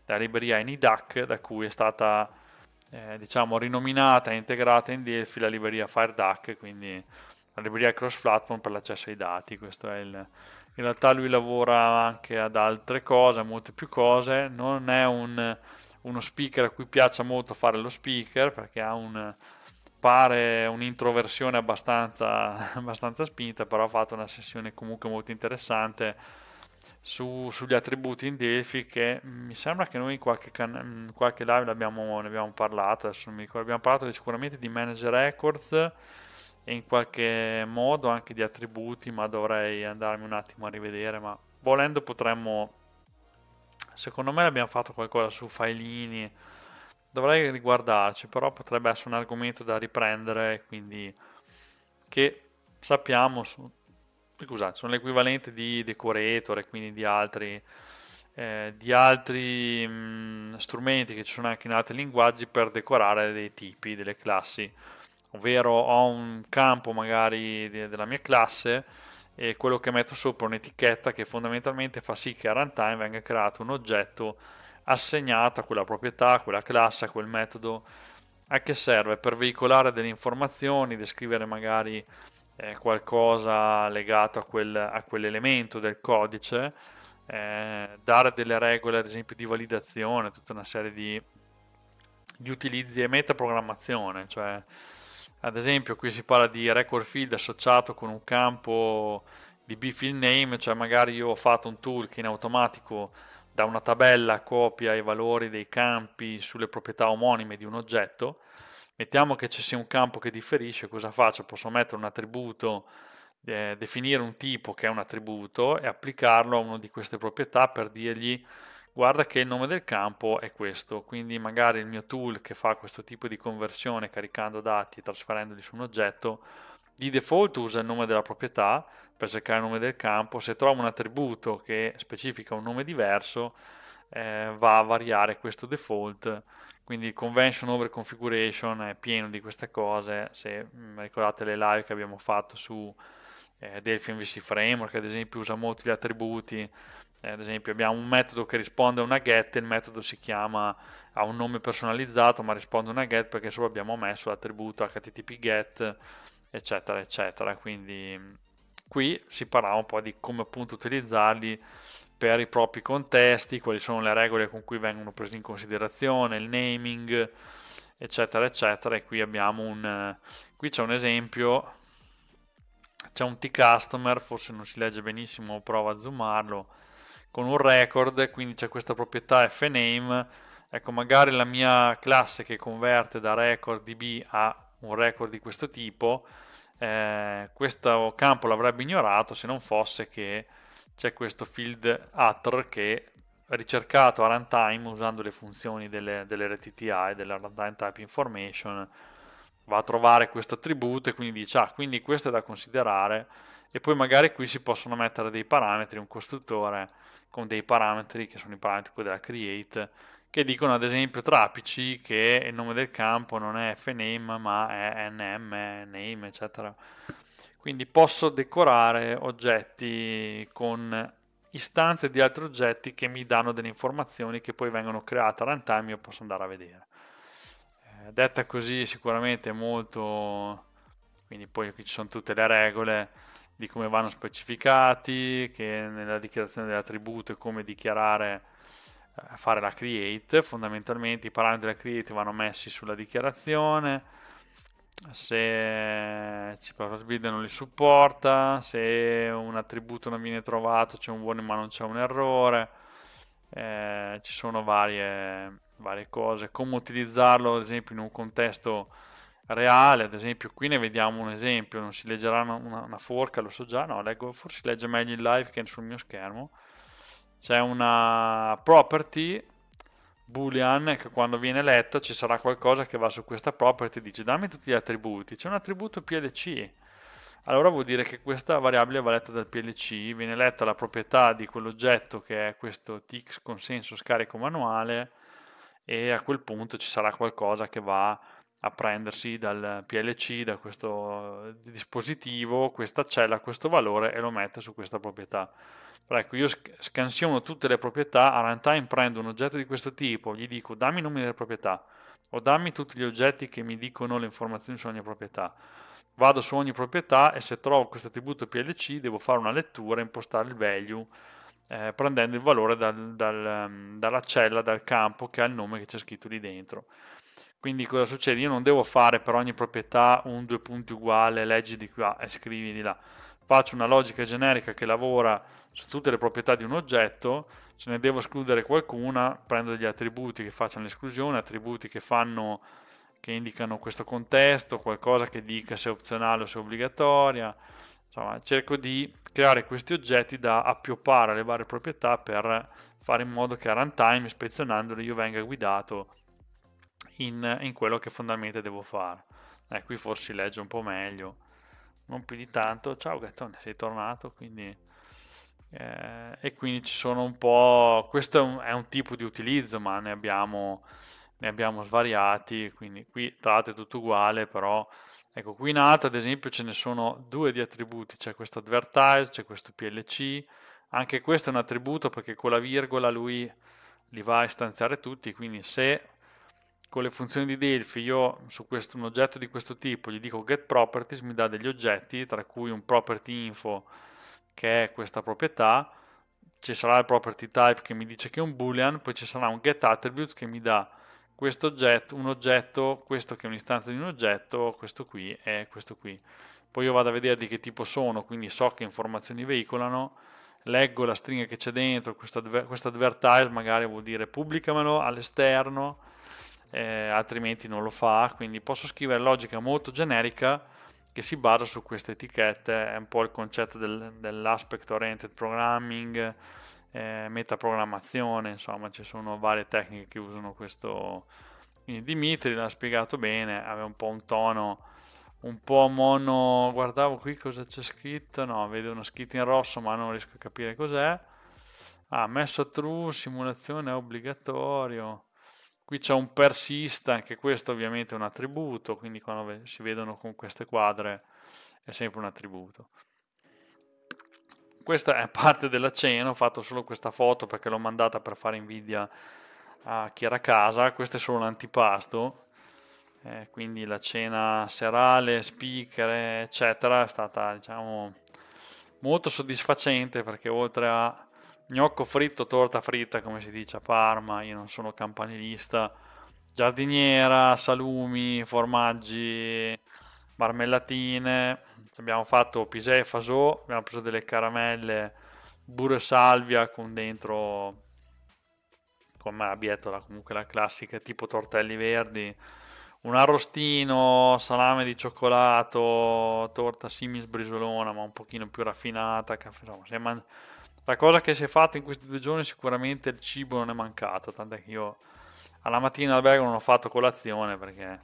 A: della libreria AnyDuck, da cui è stata eh, diciamo rinominata e integrata in Delphi la libreria FireDAC, quindi la libreria cross-platform per l'accesso ai dati. Questo è il in realtà lui lavora anche ad altre cose, a molte più cose, non è un, uno speaker a cui piaccia molto fare lo speaker perché ha un pare un'introversione abbastanza, [LAUGHS] abbastanza spinta, però ha fatto una sessione comunque molto interessante su, sugli attributi in Delphi che mi sembra che noi in qualche, can- qualche live ne abbiamo parlato, adesso non mi ricordo, abbiamo parlato sicuramente di Manager Records e in qualche modo anche di attributi, ma dovrei andarmi un attimo a rivedere, ma volendo potremmo secondo me abbiamo fatto qualcosa su Failini dovrei riguardarci però potrebbe essere un argomento da riprendere quindi che sappiamo su, scusate, sono l'equivalente di decorator e quindi di altri, eh, di altri mh, mm, strumenti che ci sono anche in altri linguaggi per decorare dei tipi, delle classi ovvero ho un campo magari de- della mia classe e quello che metto sopra è un'etichetta che fondamentalmente fa sì che a runtime venga creato un oggetto assegnato a quella proprietà, a quella classe, a quel metodo. A che serve? Per veicolare delle informazioni, descrivere magari eh, qualcosa legato a, quel, a, quell'elemento del codice, eh, dare delle regole ad esempio di validazione, tutta una serie di, di utilizzi e metaprogrammazione, cioè ad esempio, qui si parla di record field associato con un campo di bfield name, cioè magari io ho fatto un tool che in automatico da una tabella copia i valori dei campi sulle proprietà omonime di un oggetto. Mettiamo che ci sia un campo che differisce, cosa faccio? Posso mettere un attributo, eh, definire un tipo che è un attributo e applicarlo a una di queste proprietà per dirgli guarda che il nome del campo è questo, quindi magari il mio tool che fa questo tipo di conversione caricando dati e trasferendoli su un oggetto, di default usa il nome della proprietà per cercare il nome del campo, se trova un attributo che specifica un nome diverso eh, va a variare questo default, quindi convention over configuration è pieno di queste cose, se mh, mm, ricordate le live che abbiamo fatto su eh, Delphi MVC Framework ad esempio usa molti gli attributi, eh, ad esempio abbiamo un metodo che risponde a una get, il metodo si chiama, ha un nome personalizzato ma risponde a una get perché solo abbiamo messo l'attributo http get eccetera eccetera, quindi qui si parla un po' di come appunto utilizzarli per i propri contesti, quali sono le regole con cui vengono presi in considerazione, il naming eccetera eccetera e qui abbiamo un, qui c'è un esempio c'è un t-customer, forse non si legge benissimo, prova a zoomarlo con un record, quindi c'è questa proprietà fname, ecco magari la mia classe che converte da record db a un record di questo tipo, eh, questo campo l'avrebbe ignorato se non fosse che c'è questo field attr che ricercato a runtime usando le funzioni delle, delle RTTI, della runtime type information, va a trovare questo attributo e quindi dice ah quindi questo è da considerare e poi magari qui si possono mettere dei parametri, un costruttore con dei parametri che sono i parametri della create che dicono ad esempio tra PC che il nome del campo non è fname ma è nm, name eccetera quindi posso decorare oggetti con istanze di altri oggetti che mi danno delle informazioni che poi vengono create a runtime io posso andare a vedere eh, detta così sicuramente molto quindi poi qui ci sono tutte le regole di come vanno specificati, che nella dichiarazione dell'attributo e come dichiarare eh, fare la create, fondamentalmente i parametri della create vanno messi sulla dichiarazione, se CPRSBuild non li supporta, se un attributo non viene trovato c'è un warning ma non c'è un errore, eh, ci sono varie, varie cose, come utilizzarlo ad esempio in un contesto reale, ad esempio qui ne vediamo un esempio, non si leggerà una, una forca, lo so già, no, leggo, forse legge meglio in live che sul mio schermo. C'è una property boolean che quando viene letta ci sarà qualcosa che va su questa property e dice dammi tutti gli attributi, c'è un attributo PLC. Allora vuol dire che questa variabile va letta dal PLC, viene letta la proprietà di quell'oggetto che è questo tx consenso scarico manuale e a quel punto ci sarà qualcosa che va a prendersi dal PLC, da questo dispositivo, questa cella, questo valore e lo mette su questa proprietà. ecco, io scansiono tutte le proprietà, a runtime prendo un oggetto di questo tipo, gli dico dammi i nomi delle proprietà o dammi tutti gli oggetti che mi dicono le informazioni su ogni proprietà. Vado su ogni proprietà e se trovo questo attributo PLC devo fare una lettura e impostare il value eh, prendendo il valore dal, dal, ehm, dalla cella, dal campo che ha il nome che c'è scritto lì dentro. Quindi cosa succede? Io non devo fare per ogni proprietà un due punti uguale, leggi di qua e scrivi di là. Faccio una logica generica che lavora su tutte le proprietà di un oggetto, se ne devo escludere qualcuna, prendo degli attributi che facciano l'esclusione, attributi che, fanno, che indicano questo contesto, qualcosa che dica se è opzionale o se è obbligatoria. Insomma, cerco di creare questi oggetti da appioppare alle varie proprietà per fare in modo che a runtime, ispezionandoli, io venga guidato in, in quello che fondamentalmente devo fare. Eh, qui forse legge un po' meglio, non più di tanto. Ciao Gattone, sei tornato, quindi... Eh, e quindi ci sono un po'... Questo è un, è un tipo di utilizzo, ma ne abbiamo, ne abbiamo svariati, quindi qui tra l'altro è tutto uguale, però... Ecco, qui in alto ad esempio ce ne sono due di attributi, c'è questo advertise, c'è questo PLC, anche questo è un attributo perché con la virgola lui li va a istanziare tutti, quindi se con le funzioni di Delphi io su questo, un oggetto di questo tipo gli dico get properties, mi dà degli oggetti, tra cui un property info che è questa proprietà, ci sarà il property type che mi dice che è un boolean, poi ci sarà un get attributes che mi dà questo oggetto, un oggetto, questo che è un'istanza di un oggetto, questo qui e questo qui. Poi io vado a vedere di che tipo sono, quindi so che informazioni veicolano, leggo la stringa che c'è dentro, questo adver- advertise magari vuol dire pubblicamelo all'esterno, eh, altrimenti non lo fa, quindi posso scrivere logica molto generica che si basa su queste etichette, è un po' il concetto del, dell'aspect oriented programming, eh, metaprogrammazione, insomma ci sono varie tecniche che usano questo. Quindi Dimitri l'ha spiegato bene, aveva un po' un tono un po' mono, guardavo qui cosa c'è scritto, no, vedo uno scritto in rosso ma non riesco a capire cos'è. Ah, messo a true, simulazione è obbligatorio. Qui c'è un persista, anche questo ovviamente è un attributo, quindi quando si vedono con queste quadre è sempre un attributo. Questa è parte dell'aceno, ho fatto solo questa foto perché l'ho mandata per fare invidia a chi era a casa, questo è solo l'antipasto, eh, quindi la cena serale, speaker, eccetera, è stata diciamo molto soddisfacente perché oltre a gnocco fritto, torta fritta, come si dice a Parma, io non sono campanilista, giardiniera, salumi, formaggi, marmellatine, abbiamo fatto pisè e fasò, abbiamo preso delle caramelle, burro e salvia con dentro, come abietola, comunque la classica, tipo tortelli verdi, un arrostino, salame di cioccolato, torta simis brisolona, ma un pochino più raffinata, caffè, insomma, si è mangiato la cosa che si è fatta in questi due giorni sicuramente il cibo non è mancato, tant'è che io alla mattina all'albergo non ho fatto colazione perché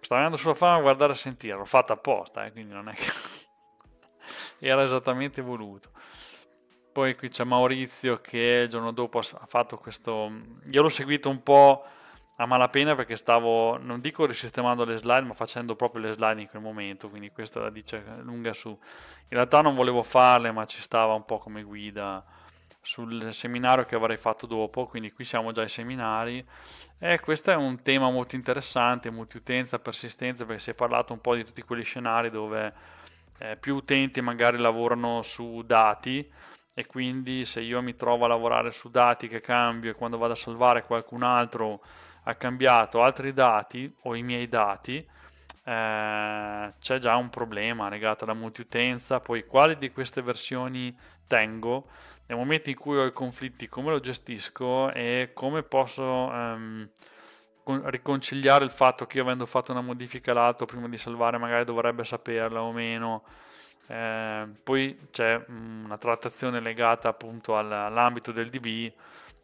A: stavo andando sulla fame a guardare e sentire, l'ho fatta apposta, eh, quindi non è che [LAUGHS] era esattamente voluto. Poi qui c'è Maurizio che il giorno dopo ha fatto questo, io l'ho seguito un po' a malapena perché stavo, non dico risistemando le slide, ma facendo proprio le slide in quel momento, quindi questa la dice lunga su. In realtà non volevo farle, ma ci stava un po' come guida sul seminario che avrei fatto dopo, quindi qui siamo già ai seminari e questo è un tema molto interessante, multiutenza, persistenza, perché si è parlato un po' di tutti quegli scenari dove eh, più utenti magari lavorano su dati e quindi se io mi trovo a lavorare su dati che cambio e quando vado a salvare qualcun altro ha cambiato altri dati o i miei dati, eh, c'è già un problema legato alla multiutenza, poi quali di queste versioni tengo, nel momento in cui ho i conflitti come lo gestisco e come posso ehm, riconciliare il fatto che io avendo fatto una modifica all'alto prima di salvare magari dovrebbe saperla o meno. Eh, poi c'è mm, una trattazione legata appunto all'ambito del DB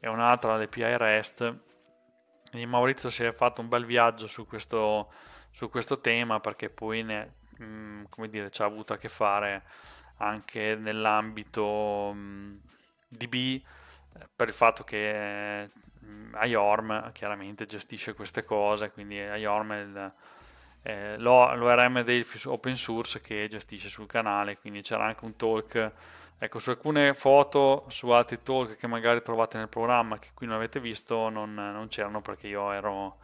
A: e un'altra all'API REST quindi Maurizio si è fatto un bel viaggio su questo, su questo tema perché poi ne, mh, mm, dire, ci ha avuto a che fare anche nell'ambito mh, mm, eh, DB per il fatto che mh, mm, IORM chiaramente gestisce queste cose, quindi IORM è il, eh, l'ORM dei open source che gestisce sul canale, quindi c'era anche un talk Ecco, su alcune foto, su altri talk che magari trovate nel programma, che qui non avete visto, non, non c'erano perché io ero,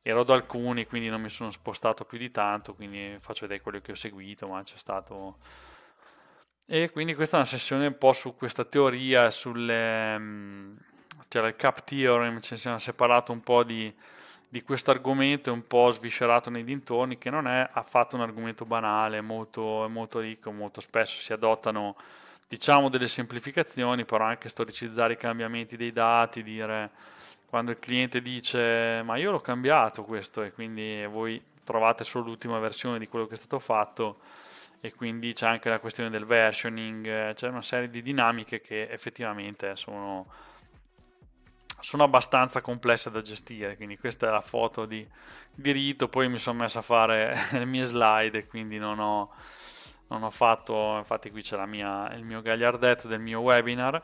A: ero da alcuni, quindi non mi sono spostato più di tanto, quindi faccio vedere quello che ho seguito, ma c'è stato... E quindi questa è una sessione un po' su questa teoria, sulle... Mm, c'era il CAP Theorem, ci siamo separati un po' di, di questo argomento un po' sviscerato nei dintorni, che non è affatto un argomento banale, molto, molto ricco, molto spesso si adottano diciamo delle semplificazioni, però anche storicizzare i cambiamenti dei dati, dire quando il cliente dice ma io l'ho cambiato questo e quindi voi trovate solo l'ultima versione di quello che è stato fatto e quindi c'è anche la questione del versioning, c'è una serie di dinamiche che effettivamente sono, sono abbastanza complesse da gestire, quindi questa è la foto di, di Rito, poi mi sono messo a fare [LAUGHS] le mie slide e quindi non ho non ho fatto, infatti qui c'è mia, il mio gagliardetto del mio webinar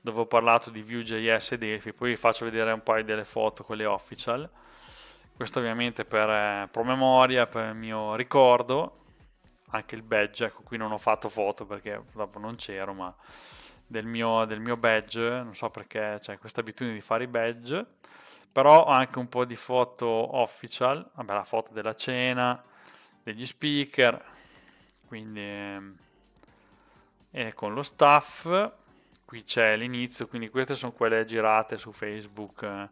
A: dove ho parlato di Vue.js e Delphi, poi vi faccio vedere un paio delle foto, quelle official, questo ovviamente per eh, promemoria, per il mio ricordo, anche il badge, ecco qui non ho fatto foto perché dopo non c'ero, ma del mio, del mio badge, non so perché c'è questa abitudine di fare i badge, però ho anche un po' di foto official, vabbè la foto della cena, degli speaker, quindi eh, con lo staff qui c'è l'inizio quindi queste sono quelle girate su facebook eh.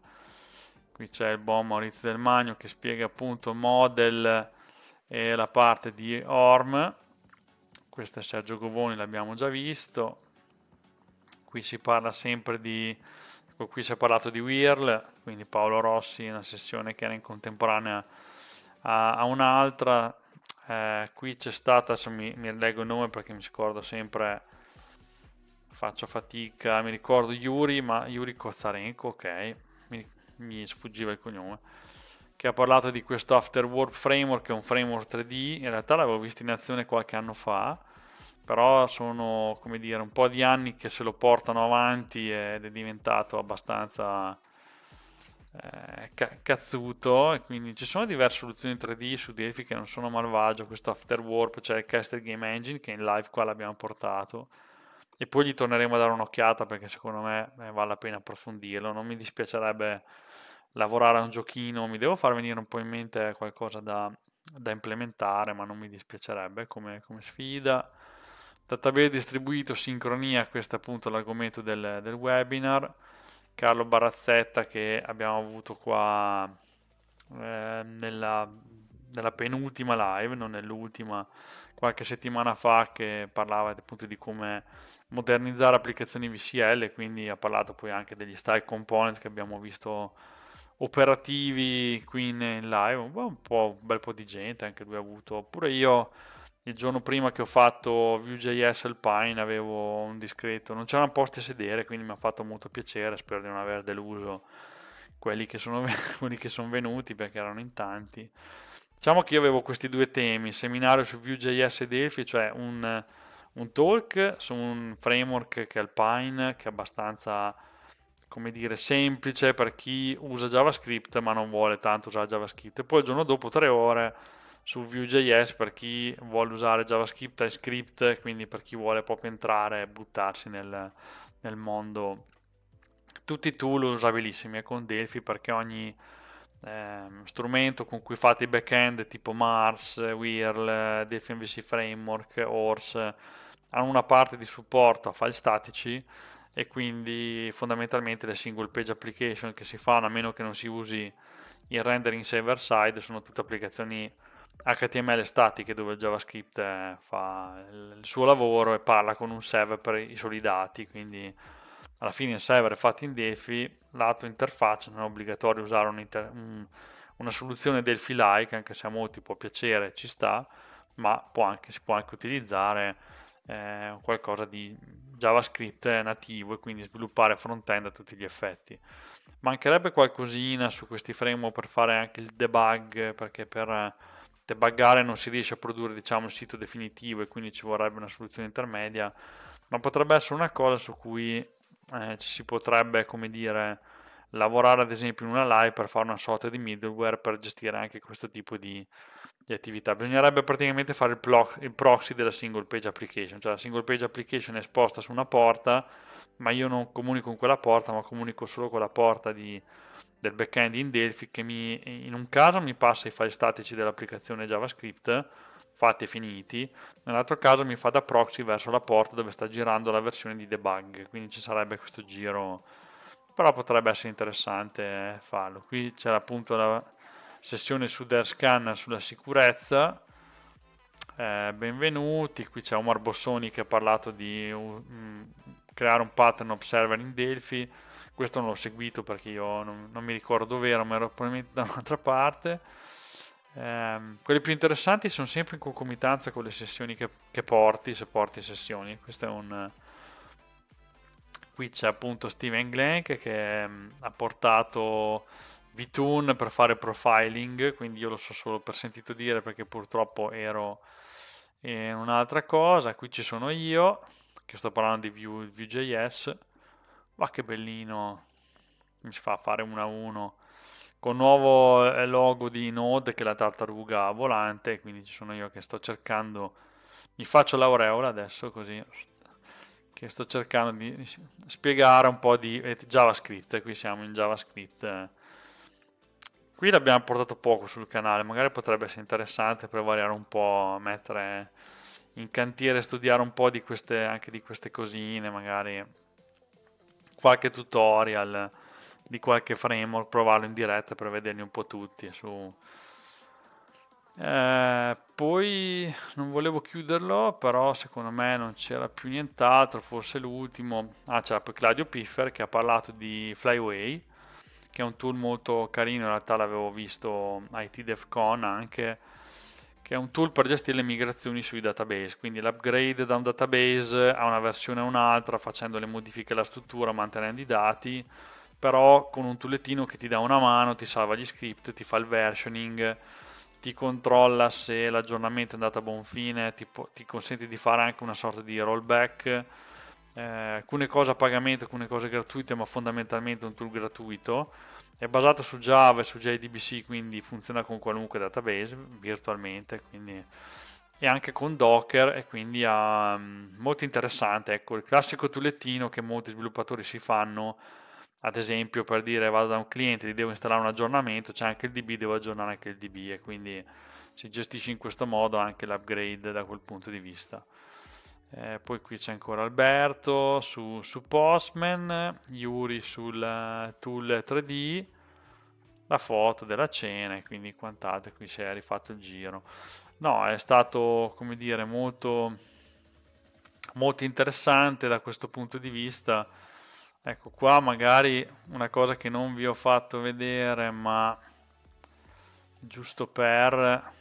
A: qui c'è il buon Maurizio Del Magno che spiega appunto model e la parte di orm questo è Sergio Govoni l'abbiamo già visto qui si parla sempre di ecco qui si è parlato di Whirl quindi Paolo Rossi una sessione che era in contemporanea a, a un'altra eh, qui c'è stata, adesso mi, mi leggo il nome perché mi scordo sempre, faccio fatica, mi ricordo Yuri, ma Yuri Kozarenko, ok, mi, mi sfuggiva il cognome, che ha parlato di questo Afterwork Framework, che è un framework 3D, in realtà l'avevo visto in azione qualche anno fa, però sono, come dire, un po' di anni che se lo portano avanti ed è diventato abbastanza eh, cazzuto e quindi ci sono diverse soluzioni 3D su Delphi che non sono malvagio questo After Warp, cioè il Casted Game Engine che in live qua l'abbiamo portato e poi gli torneremo a dare un'occhiata perché secondo me eh, vale la pena approfondirlo non mi dispiacerebbe lavorare a un giochino mi devo far venire un po' in mente qualcosa da, da implementare ma non mi dispiacerebbe come, come sfida database distribuito, sincronia questo è appunto l'argomento del, del webinar Carlo Barazzetta che abbiamo avuto qua eh, nella, nella, penultima live, non nell'ultima, qualche settimana fa che parlava appunto di come modernizzare applicazioni VCL, quindi ha parlato poi anche degli style components che abbiamo visto operativi qui in live, un, po', un bel po' di gente anche lui ha avuto, oppure io il giorno prima che ho fatto Vue.js al Pine avevo un discreto, non c'erano posti a sedere, quindi mi ha fatto molto piacere, spero di non aver deluso quelli che sono, [LAUGHS] quelli che sono venuti perché erano in tanti. Diciamo che io avevo questi due temi, seminario su Vue.js e Delphi, cioè un, un, talk su un framework che è Alpine, che è abbastanza, come dire, semplice per chi usa JavaScript ma non vuole tanto usare JavaScript. E poi il giorno dopo tre ore su Vue.js per chi vuole usare JavaScript, e Script, quindi per chi vuole proprio entrare e buttarsi nel, nel mondo. Tutti i tool usabilissimi e eh, con Delphi perché ogni eh, strumento con cui fate i backend tipo Mars, Whirl, eh, Delphi MVC Framework, Ors, hanno una parte di supporto a file statici e quindi fondamentalmente le single page application che si fanno a meno che non si usi il rendering server side sono tutte applicazioni HTML statiche dove eh, il JavaScript fa il suo lavoro e parla con un server per i soli dati, quindi alla fine il server è fatto in DeFi, lato interfaccia non è obbligatorio usare un, una soluzione Delphi-like, anche se a molti può piacere, ci sta, ma può anche, si può anche utilizzare eh, qualcosa di JavaScript nativo e quindi sviluppare front-end a tutti gli effetti. Mancherebbe qualcosina su questi framework per fare anche il debug, perché per effettivamente buggare non si riesce a produrre diciamo, un sito definitivo e quindi ci vorrebbe una soluzione intermedia, ma potrebbe essere una cosa su cui eh, ci si potrebbe, come dire, lavorare ad esempio in una live per fare una sorta di middleware per gestire anche questo tipo di, di attività. Bisognerebbe praticamente fare il, plo- il, proxy della single page application, cioè la single page application è esposta su una porta, ma io non comunico con quella porta, ma comunico solo con la porta di del backend in Delphi che mi, in un caso mi passa i file statici dell'applicazione JavaScript fatti e finiti, nell'altro caso mi fa da proxy verso la porta dove sta girando la versione di debug, quindi ci sarebbe questo giro, però potrebbe essere interessante eh, farlo. Qui c'è appunto la sessione su DareScan sulla sicurezza, eh, benvenuti, qui c'è Omar Bossoni che ha parlato di uh, creare un pattern observer in Delphi, questo non l'ho seguito perché io non, non mi ricordo dove ero, ma ero probabilmente da [LAUGHS] un'altra parte. Eh, quelli più interessanti sono sempre in concomitanza con le sessioni che, che porti, se porti sessioni. Questo è un... Qui c'è appunto Steven Glenk che ehm, ha portato VTune per fare profiling, quindi io lo so solo per sentito dire perché purtroppo ero in un'altra cosa. Qui ci sono io, che sto parlando di Vue, Vue.js Va ah, che bellino. Mi ci fa fare 1 a 1. Con nuovo eh, logo di Node che è la tartaruga volante. Quindi ci sono io che sto cercando. Mi faccio l'aureola adesso così. Che sto cercando di spiegare un po' di eh, JavaScript. Qui siamo in JavaScript. Qui l'abbiamo portato poco sul canale. Magari potrebbe essere interessante per variare un po'. Mettere in cantiere, studiare un po' di queste, anche di queste cosine magari qualche tutorial di qualche framework, provarlo in diretta per vederli un po' tutti. Su. Eh, poi non volevo chiuderlo, però secondo me non c'era più nient'altro, forse l'ultimo. Ah, c'era poi Claudio Piffer che ha parlato di Flyway, che è un tool molto carino, in realtà l'avevo visto a IT DevCon anche che è un tool per gestire le migrazioni sui database, quindi l'upgrade da un database a una versione a un'altra, facendo le modifiche alla struttura, mantenendo i dati, però con un toolettino che ti dà una mano, ti salva gli script, ti fa il versioning, ti controlla se l'aggiornamento è andato a buon fine, ti, po- ti consente di fare anche una sorta di rollback, eh, alcune cose a pagamento, alcune cose gratuite, ma fondamentalmente un tool gratuito è basato su Java e su JDBC, quindi funziona con qualunque database virtualmente, quindi... e anche con Docker, e quindi è mm, molto interessante. Ecco, il classico tullettino che molti sviluppatori si fanno, ad esempio per dire vado da un cliente, gli devo installare un aggiornamento, c'è anche il DB, devo aggiornare anche il DB, e quindi si gestisce in questo modo anche l'upgrade da quel punto di vista. Eh, poi qui c'è ancora Alberto su, su Postman, Yuri sul eh, tool 3D, la foto della cena e quindi quant'altro, qui si è rifatto il giro. No, è stato, come dire, molto, molto interessante da questo punto di vista. Ecco qua magari una cosa che non vi ho fatto vedere, ma giusto per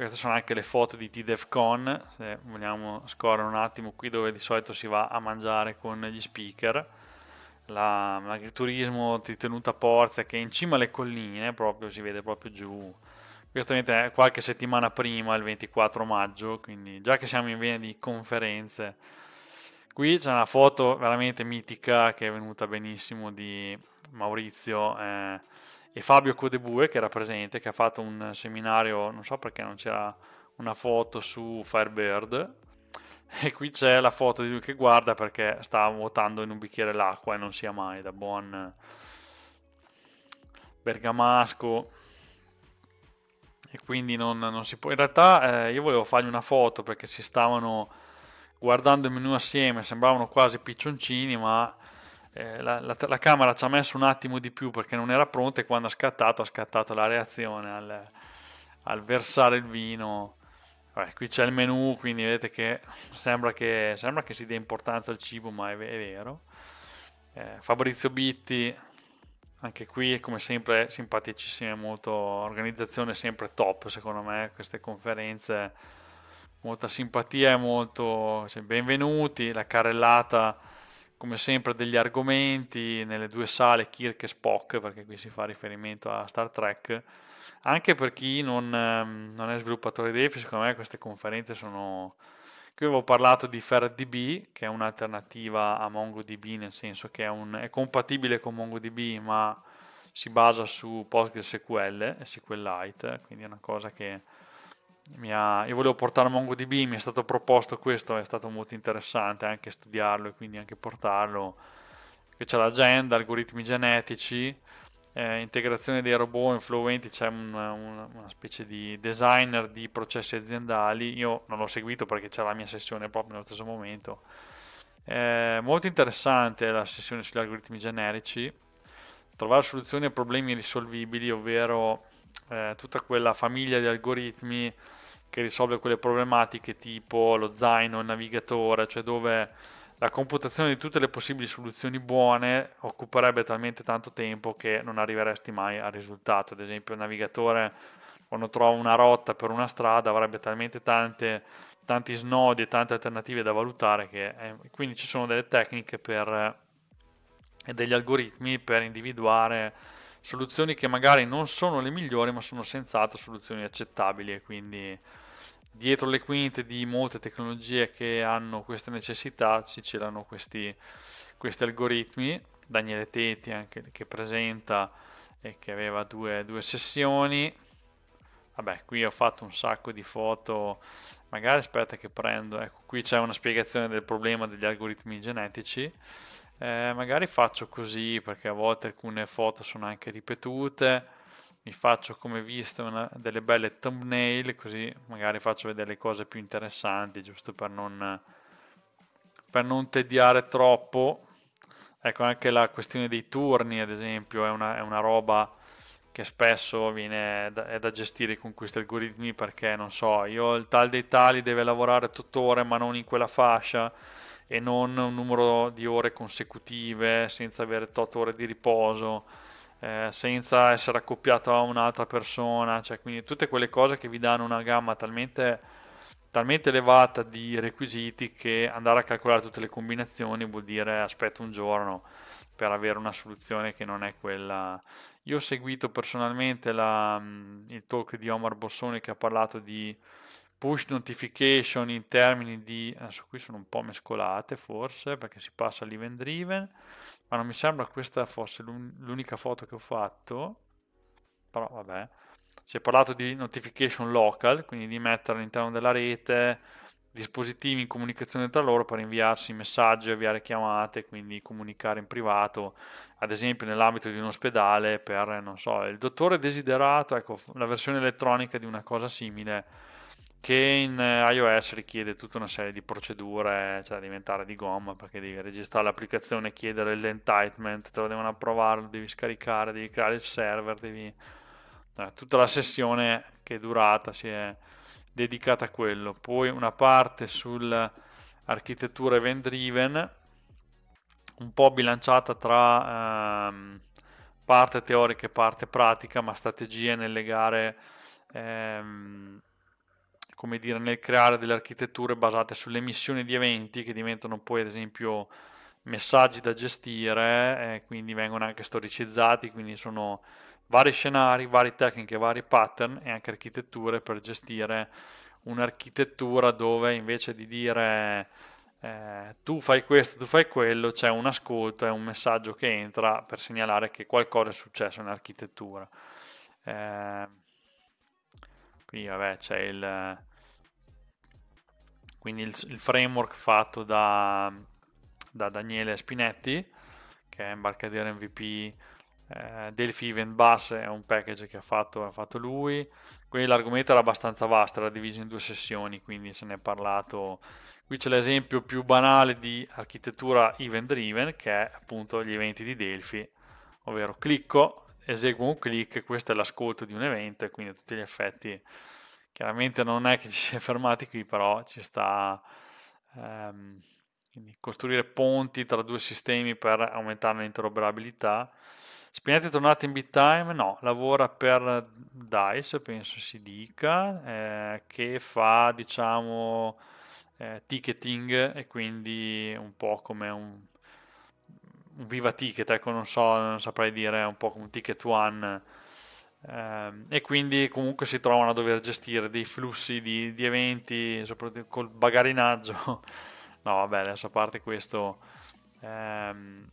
A: queste sono anche le foto di TDEFCON, se vogliamo scorrere un attimo qui dove di solito si va a mangiare con gli speaker. La, l'agriturismo tenuta Porzia che è in cima alle colline, proprio, si vede proprio giù. Questo è qualche settimana prima, il 24 maggio, quindi già che siamo in vena di conferenze. Qui c'è una foto veramente mitica che è venuta benissimo di Maurizio. Eh, e Fabio Codebue che era presente, che ha fatto un seminario, non so perché non c'era una foto su Firebird, [LAUGHS] e qui c'è la foto di lui che guarda perché sta vuotando in un bicchiere l'acqua e non sia mai da buon bergamasco e quindi non, non si può in realtà eh, io volevo fargli una foto perché si stavano guardando il menù assieme sembravano quasi piccioncini ma eh, la, la, la, camera ci ha messo un attimo di più perché non era pronta e quando ha scattato ha scattato la reazione al, al versare il vino. Vabbè, qui c'è il menu, quindi vedete che sembra che, sembra che si dia importanza al cibo, ma è, è vero. Eh, Fabrizio Bitti, anche qui come sempre simpaticissimo, molto organizzazione sempre top secondo me, queste conferenze, molta simpatia, molto cioè, benvenuti, la carrellata come sempre degli argomenti nelle due sale Kirk e Spock, perché qui si fa riferimento a Star Trek. Anche per chi non, ehm, non è sviluppatore di EFI, secondo me queste conferenze sono... Qui avevo parlato di FerDB, che è un'alternativa a MongoDB, nel senso che è, un, è compatibile con MongoDB, ma si basa su PostgreSQL e SQLite, quindi è una cosa che ha, io volevo portare MongoDB, mi è stato proposto questo, è stato molto interessante anche studiarlo e quindi anche portarlo. Qui c'è l'agenda, algoritmi genetici, eh, integrazione dei robot influenti, c'è un, un, una specie di designer di processi aziendali. Io non l'ho seguito perché c'è la mia sessione proprio nello stesso momento. Eh, molto interessante la sessione sugli algoritmi generici, trovare soluzioni a problemi risolvibili, ovvero eh, tutta quella famiglia di algoritmi che risolve quelle problematiche tipo lo zaino, il navigatore, cioè dove la computazione di tutte le possibili soluzioni buone occuperebbe talmente tanto tempo che non arriveresti mai al risultato. Ad esempio, il navigatore quando trova una rotta per una strada avrebbe talmente tante, tanti snodi e tante alternative da valutare che eh, quindi ci sono delle tecniche per, eh, e degli algoritmi per individuare soluzioni che magari non sono le migliori ma sono senz'altro soluzioni accettabili e quindi dietro le quinte di molte tecnologie che hanno queste necessità ci c'erano questi, questi algoritmi Daniele Teti anche, che presenta e che aveva due, due sessioni vabbè qui ho fatto un sacco di foto magari aspetta che prendo ecco qui c'è una spiegazione del problema degli algoritmi genetici eh, magari faccio così perché a volte alcune foto sono anche ripetute. Mi faccio come visto una, delle belle thumbnail, così magari faccio vedere le cose più interessanti, giusto per non, per non tediare troppo. Ecco, anche la questione dei turni, ad esempio, è una, è una roba che spesso viene da, è da gestire con questi algoritmi perché, non so, io il tal dei tali deve lavorare tuttora ma non in quella fascia e non un numero di ore consecutive senza avere 8 ore di riposo, eh, senza essere accoppiato a un'altra persona, cioè quindi tutte quelle cose che vi danno una gamma talmente, talmente elevata di requisiti che andare a calcolare tutte le combinazioni vuol dire aspetto un giorno per avere una soluzione che non è quella. Io ho seguito personalmente la, mm, il talk di Omar Bossoni che ha parlato di push notification in termini di adesso qui sono un po' mescolate forse perché si passa all'event driven ma non mi sembra questa fosse l'unica foto che ho fatto però vabbè si è parlato di notification local quindi di mettere all'interno della rete dispositivi in comunicazione tra loro per inviarsi messaggi, avviare chiamate, quindi comunicare in privato, ad esempio nell'ambito di un ospedale per non so, il dottore desiderato, ecco, la versione elettronica di una cosa simile che in eh, iOS richiede tutta una serie di procedure, cioè diventare di gomma perché devi registrare l'applicazione, chiedere l'entitlement, te lo devono approvare, lo devi scaricare, devi creare il server, devi... Eh, tutta la sessione che è durata si è dedicata a quello. Poi una parte sull'architettura event driven, un po' bilanciata tra ehm, parte teorica e parte pratica, ma strategie nel legare... Ehm, come dire, nel creare delle architetture basate sulle missioni di eventi che diventano poi ad esempio messaggi da gestire, eh, quindi vengono anche storicizzati, quindi sono vari scenari, varie tecniche, vari pattern e anche architetture per gestire un'architettura dove invece di dire eh, tu fai questo, tu fai quello, c'è un ascolto e un messaggio che entra per segnalare che qualcosa è successo nell'architettura. Eh, qui vabbè c'è il quindi il, il framework fatto da, da, Daniele Spinetti, che è Embarcadero MVP, eh, Delphi Event Bus è un package che ha fatto, ha fatto lui, quindi l'argomento era abbastanza vasto, era diviso in due sessioni, quindi se ne è parlato. Qui c'è l'esempio più banale di architettura event driven, che è appunto gli eventi di Delphi, ovvero clicco, eseguo un click, questo è l'ascolto di un evento e quindi a tutti gli effetti Chiaramente non è che ci si è fermati qui, però ci sta ehm, costruire ponti tra due sistemi per aumentare l'interoperabilità. Spinetti è tornato in BitTime? No, lavora per DICE, penso si dica, eh, che fa diciamo eh, ticketing e quindi un po' come un, un viva ticket, ecco non so, non saprei dire, un po' come un ticket one Ehm, e quindi comunque si trovano a dover gestire dei flussi di, di eventi, soprattutto col bagarinaggio. [LAUGHS] No, vabbè, adesso a parte questo, ehm,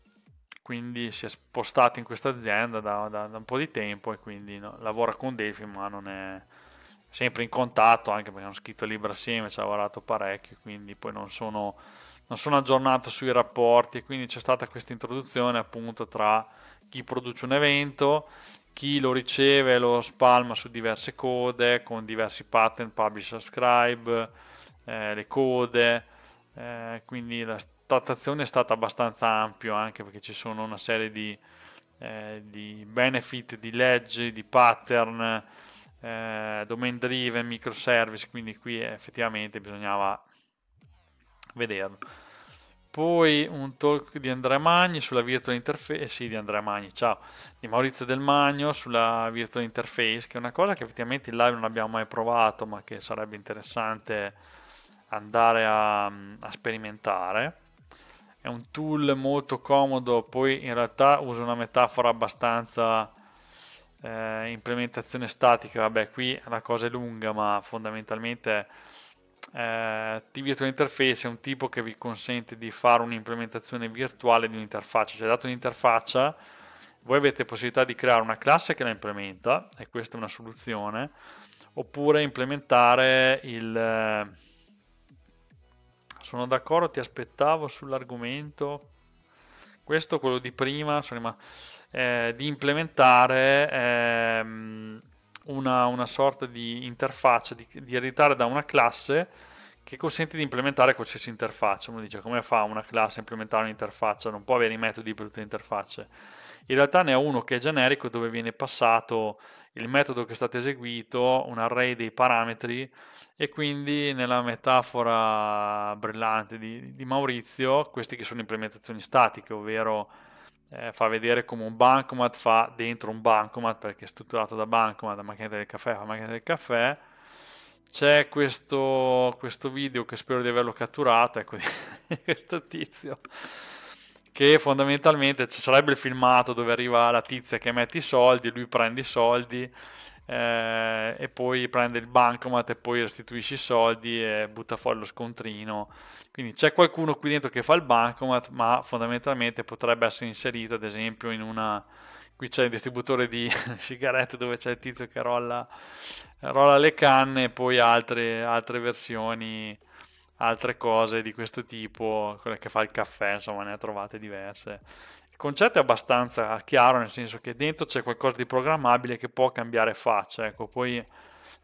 A: quindi si è spostato in questa azienda da, da, da, un po' di tempo e quindi no, lavora con Delphi, ma non è sempre in contatto, anche perché hanno scritto libri assieme, ci ha lavorato parecchio, quindi poi non sono, non sono aggiornato sui rapporti, quindi c'è stata questa introduzione appunto tra chi produce un evento chi lo riceve lo spalma su diverse code con diversi pattern, publish, subscribe, eh, le code, eh, quindi la trattazione è stata abbastanza ampia anche perché ci sono una serie di, eh, di benefit, di leggi, di pattern, eh, domain driven, microservice, quindi qui effettivamente bisognava vederlo. Poi un talk di Andrea Magni sulla virtual interface, eh sì di Andrea Magni, ciao, di Maurizio Del Magno sulla virtual interface, che è una cosa che effettivamente in live non abbiamo mai provato, ma che sarebbe interessante andare a, a sperimentare. È un tool molto comodo, poi in realtà uso una metafora abbastanza eh, implementazione statica, vabbè qui la cosa è lunga, ma fondamentalmente eh, virtual interface è un tipo che vi consente di fare un'implementazione virtuale di un'interfaccia, cioè dato un'interfaccia voi avete possibilità di creare una classe che la implementa e questa è una soluzione oppure implementare il eh, sono d'accordo ti aspettavo sull'argomento questo quello di prima sono eh, di implementare ehm, una, una sorta di interfaccia, di, di ereditare da una classe che consente di implementare qualsiasi interfaccia. Uno dice come fa una classe a implementare un'interfaccia? Non può avere i metodi per tutte le interfacce. In realtà ne ha uno che è generico dove viene passato il metodo che è stato eseguito, un array dei parametri e quindi nella metafora brillante di, di Maurizio, questi che sono implementazioni statiche, ovvero eh, fa vedere come un bancomat fa dentro un bancomat perché è strutturato da bancomat, la macchinetta del caffè fa macchina del caffè. C'è questo, questo video che spero di averlo catturato, ecco, [LAUGHS] di questo tizio, che fondamentalmente ci sarebbe il filmato dove arriva la tizia che mette i soldi, lui prende i soldi eh, e poi prende il bancomat e poi restituisci i soldi e butta fuori lo scontrino. Quindi c'è qualcuno qui dentro che fa il bancomat, ma fondamentalmente potrebbe essere inserito ad esempio in una... Qui c'è il distributore di [LAUGHS] sigarette dove c'è il tizio che rolla, rolla le canne e poi altre, altre versioni altre cose di questo tipo, quelle che fa il caffè, insomma, ne ha trovate diverse. Il concetto è abbastanza chiaro, nel senso che dentro c'è qualcosa di programmabile che può cambiare faccia. Ecco, poi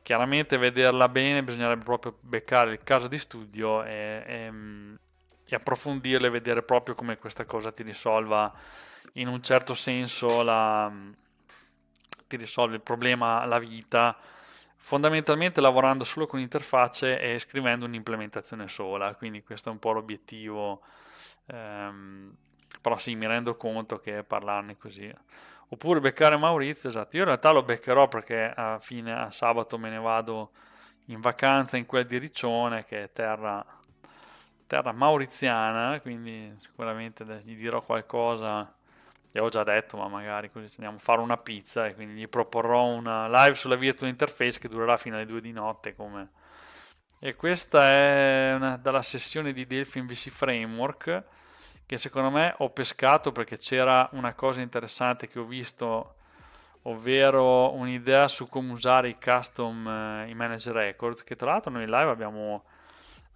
A: chiaramente vederla bene bisognerebbe proprio beccare il caso di studio e, e, ehm, e approfondirla e vedere proprio come questa cosa ti risolva in un certo senso la, ti risolve il problema, la vita fondamentalmente lavorando solo con interfacce e scrivendo un'implementazione sola, quindi questo è un po' l'obiettivo ehm, però sì, mi rendo conto che parlarne così. Oppure beccare Maurizio, esatto. Io in realtà lo beccherò perché a fine a sabato me ne vado in vacanza in quel di Riccione, che è terra, terra mauriziana, quindi sicuramente gli dirò qualcosa gli ho già detto, ma magari così andiamo a fare una pizza e quindi gli proporrò una live sulla virtual interface che durerà fino alle 2 di notte. Come... E questa è una, dalla sessione di Delphi MVC Framework che secondo me ho pescato perché c'era una cosa interessante che ho visto, ovvero un'idea su come usare i custom, eh, i manage records, che tra l'altro noi live abbiamo,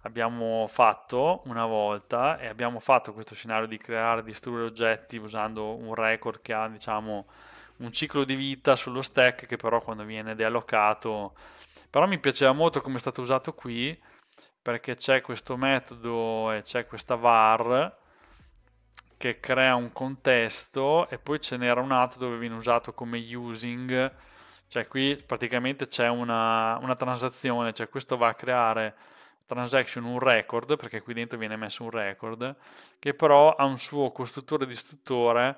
A: abbiamo fatto una volta e abbiamo fatto questo scenario di creare, e distruggere oggetti usando un record che ha diciamo un ciclo di vita sullo stack che però quando viene deallocato però mi piaceva molto come è stato usato qui perché c'è questo metodo e c'è questa var che crea un contesto e poi ce n'era un altro dove viene usato come using, cioè qui praticamente c'è una, una transazione, cioè questo va a creare transaction un record, perché qui dentro viene messo un record, che però ha un suo costruttore distruttore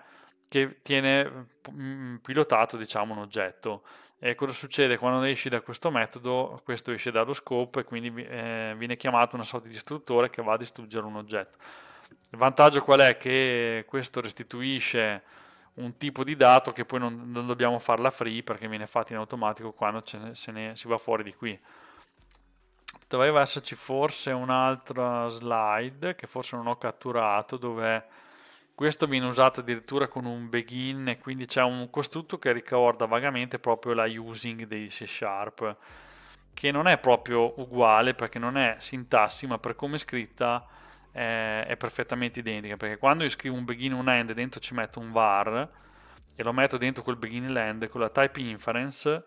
A: che tiene mm, pilotato diciamo un oggetto. E cosa succede quando esci da questo metodo? Questo esce dallo scope e quindi eh, viene chiamato una sorta di istruttore che va a distruggere un oggetto. Il vantaggio qual è? Che questo restituisce un tipo di dato che poi non, non dobbiamo farla free perché viene fatta in automatico quando ne, se ne, si va fuori di qui. Doveva esserci forse un'altra slide che forse non ho catturato dove questo viene usato addirittura con un begin e quindi c'è un costrutto che ricorda vagamente proprio la using dei C Sharp che non è proprio uguale perché non è sintassi ma per come è scritta è, è perfettamente identica perché quando io scrivo un begin e un end dentro ci metto un var e lo metto dentro quel begin e l'end con la type inference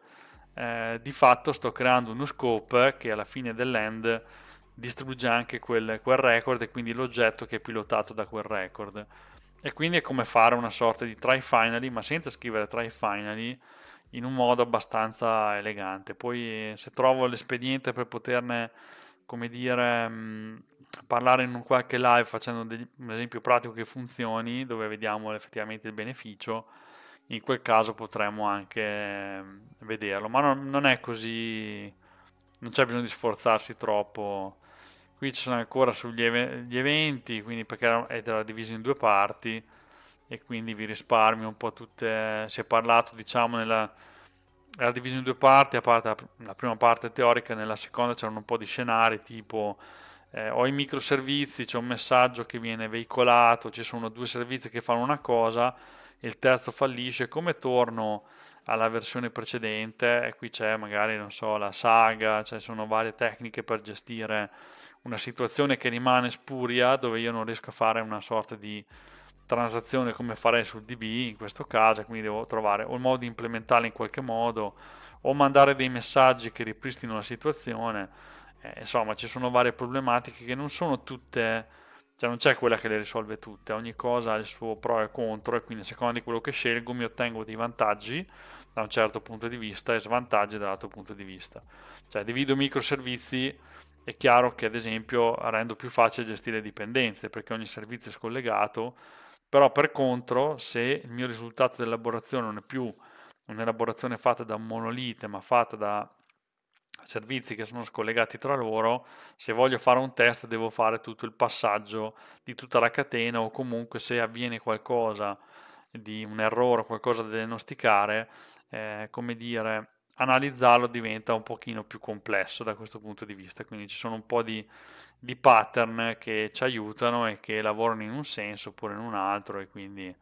A: eh, di fatto sto creando uno scope che alla fine dell'end distrugge anche quel, quel, record e quindi l'oggetto che è pilotato da quel record e quindi è come fare una sorta di try finally ma senza scrivere try finally in un modo abbastanza elegante poi se trovo l'espediente per poterne come dire mh, mm, parlare in un qualche live facendo degli, un esempio pratico che funzioni, dove vediamo effettivamente il beneficio, in quel caso potremmo anche ehm, vederlo, ma non, non è così, non c'è bisogno di sforzarsi troppo. Qui ci sono ancora sugli eventi, quindi perché era diviso in due parti e quindi vi risparmio un po' tutte, si è parlato diciamo nella era diviso in due parti, a parte la prima parte teorica, nella seconda c'erano un po' di scenari tipo eh, ho i microservizi, c'è un messaggio che viene veicolato, ci sono due servizi che fanno una cosa, il terzo fallisce, come torno alla versione precedente? E qui c'è magari, non so, la saga, cioè sono varie tecniche per gestire una situazione che rimane spuria, dove io non riesco a fare una sorta di transazione come farei sul DB in questo caso, quindi devo trovare o il modo di implementarla in qualche modo o mandare dei messaggi che ripristino la situazione eh, insomma ci sono varie problematiche che non sono tutte, cioè non c'è quella che le risolve tutte, ogni cosa ha il suo pro e contro e quindi a seconda di quello che scelgo mi ottengo dei vantaggi da un certo punto di vista e svantaggi dall'altro punto di vista. Cioè divido microservizi, è chiaro che ad esempio rendo più facile gestire dipendenze perché ogni servizio è scollegato, però per contro se il mio risultato dell'elaborazione non è più un'elaborazione fatta da un monolite ma fatta da servizi che sono scollegati tra loro, se voglio fare un test devo fare tutto il passaggio di tutta la catena o comunque se avviene qualcosa di un errore, qualcosa da diagnosticare, eh, come dire, analizzarlo diventa un pochino più complesso da questo punto di vista, quindi ci sono un po' di, di pattern che ci aiutano e che lavorano in un senso oppure in un altro e quindi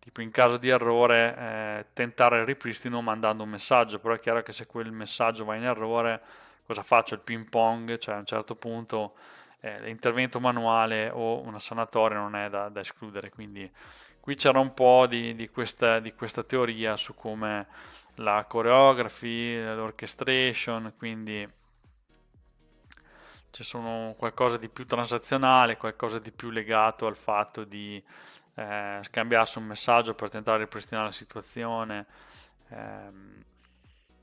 A: tipo in caso di errore eh, tentare il ripristino mandando un messaggio, però è chiaro che se quel messaggio va in errore cosa faccio? Il ping pong, cioè a un certo punto eh, l'intervento manuale o una sanatoria non è da, da escludere, quindi qui c'era un po' di, di, questa, di questa teoria su come la choreography, l'orchestration, quindi ci sono qualcosa di più transazionale, qualcosa di più legato al fatto di eh, scambiarsi un messaggio per tentare di ripristinare la situazione. Ehm,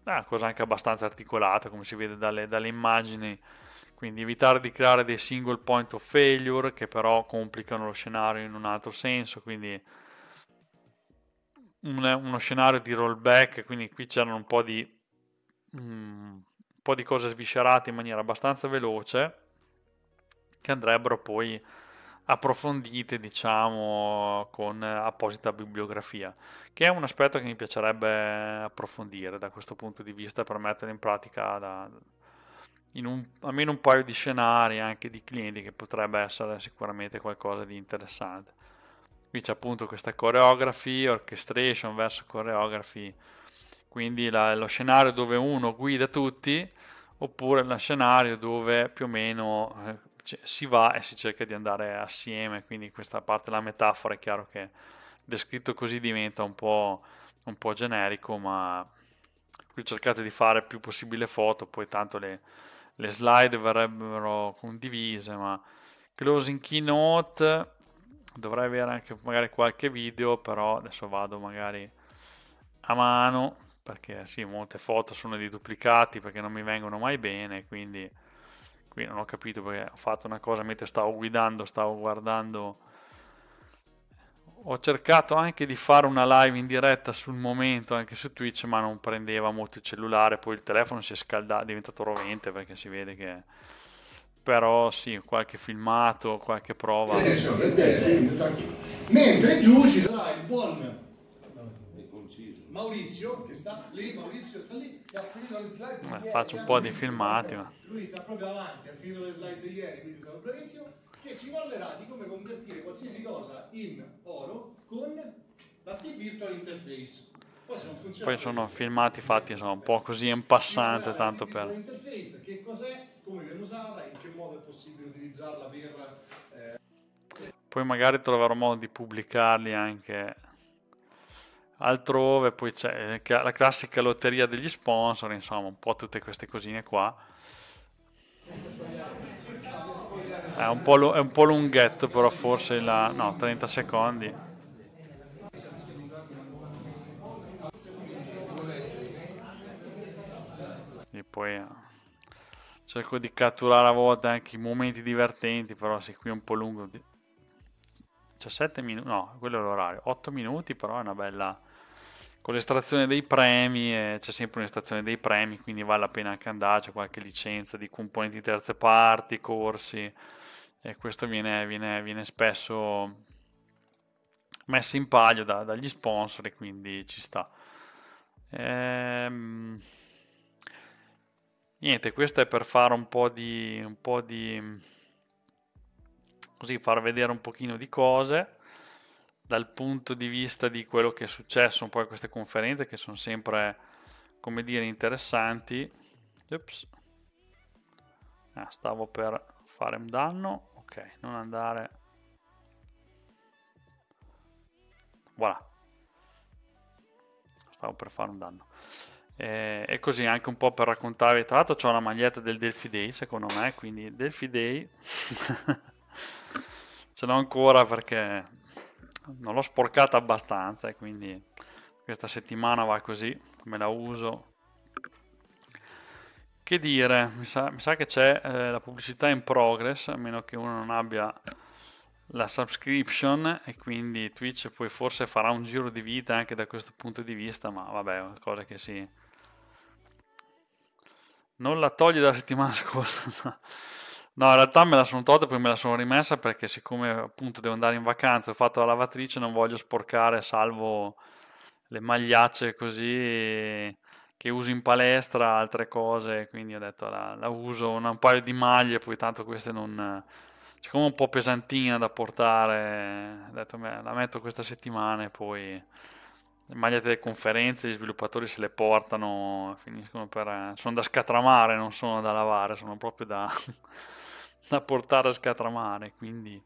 A: una cosa anche abbastanza articolata, come si vede dalle, dalle immagini. Quindi evitare di creare dei single point of failure che però complicano lo scenario in un altro senso. Quindi uno scenario di rollback, quindi qui c'erano un po' di, um, un po di cose sviscerate in maniera abbastanza veloce che andrebbero poi approfondite, diciamo, con apposita bibliografia, che è un aspetto che mi piacerebbe approfondire da questo punto di vista per metterlo in pratica da, in un, almeno un paio di scenari anche di clienti che potrebbe essere sicuramente qualcosa di interessante. Qui c'è appunto questa choreography, orchestration verso choreography, quindi la, lo scenario dove uno guida tutti oppure lo scenario dove più o meno eh, cioè, si va e si cerca di andare assieme, quindi questa parte della metafora è chiaro che descritto così diventa un po', un po generico, ma qui cercate di fare più possibile foto, poi tanto le, le slide verrebbero condivise, ma closing keynote dovrei avere anche magari qualche video, però adesso vado magari a mano perché sì, molte foto sono di duplicati perché non mi vengono mai bene, quindi qui non ho capito perché ho fatto una cosa mentre stavo guidando, stavo guardando. Ho cercato anche di fare una live in diretta sul momento anche su Twitch, ma non prendeva molto il cellulare, poi il telefono si è scaldato, è diventato rovente perché si vede che però sì, qualche filmato, qualche prova. Adesso vedete, mentre giù ci sarà il buon Maurizio, che sta lì, Maurizio sta lì, che ha finito le slide di eh, ieri. Faccio un po' di filmati, ma... Lui sta proprio avanti, ha finito le slide di ieri, quindi sono bravissimo, che ci parlerà di come convertire qualsiasi cosa in oro con la T-Virtual Interface. Poi, funziona, Poi sono filmati fatti insomma, un po' così in passante, tanto per... L'interface, che cos'è, come viene usata, in che modo è possibile utilizzarla per... Eh... Poi magari troverò modo di pubblicarli anche altrove poi c'è eh, la classica lotteria degli sponsor, insomma, un po' tutte queste cosine qua. È un po', è un po lunghetto, però forse la... no, 30 secondi. E poi eh, cerco di catturare a volte anche i momenti divertenti, però se qui è un po' lungo... 17 minuti, no, quello è l'orario, 8 minuti però è una bella con l'estrazione dei premi, eh, c'è sempre un'estrazione dei premi, quindi vale la pena anche andarci, qualche licenza di componenti di terze parti, corsi, e questo viene, viene, viene spesso messo in palio da, dagli sponsor e quindi ci sta. Ehm, niente, questo è per fare un po' di... Un po di così far vedere un pochino di cose dal punto di vista di quello che è successo un po' a queste conferenze che sono sempre, come dire, interessanti. Ups. Ah, stavo per fare un danno. Ok, non andare. Voilà. Stavo per fare un danno. Eh, e così anche un po' per raccontare, tra l'altro c'è una maglietta del Delphi Day secondo me, quindi Delphi Day [LAUGHS] ce l'ho ancora perché non l'ho sporcata abbastanza e quindi questa settimana va così, me la uso. Che dire, mi sa, mi sa che c'è eh, la pubblicità in progress, a meno che uno non abbia la subscription e quindi Twitch poi forse farà un giro di vita anche da questo punto di vista, ma vabbè, è una cosa che si... Non la togli dalla settimana [LAUGHS] scorsa. No, in realtà me la sono tolta e poi me la sono rimessa perché siccome appunto devo andare in vacanza, ho fatto la lavatrice, non voglio sporcare, salvo le magliacce così che uso in palestra, altre cose, quindi ho detto la, la uso una, un paio di maglie, poi tanto queste non... siccome è un po' pesantina da portare, ho detto beh, la metto questa settimana e poi le maglie delle conferenze, gli sviluppatori se le portano, finiscono per... sono da scatramare, non sono da lavare, sono proprio da... [LAUGHS] da portare a scatramare, quindi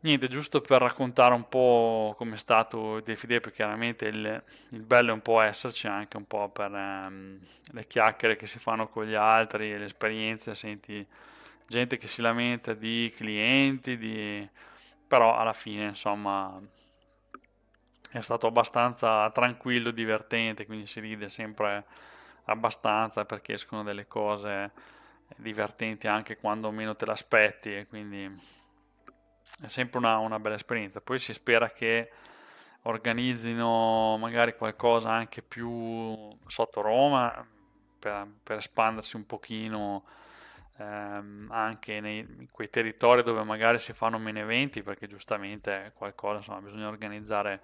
A: niente, giusto per raccontare un po' come è stato il perché chiaramente il, il, bello è un po' esserci anche un po' per um, le chiacchiere che si fanno con gli altri, le esperienze, senti gente che si lamenta di clienti, di... però alla fine insomma è stato abbastanza tranquillo, divertente, quindi si ride sempre abbastanza perché escono delle cose divertenti anche quando meno te l'aspetti e quindi è sempre una, una bella esperienza. Poi si spera che organizzino magari qualcosa anche più sotto Roma per, per espandersi un pochino ehm, anche nei, in quei territori dove magari si fanno meno eventi perché giustamente è qualcosa insomma bisogna organizzare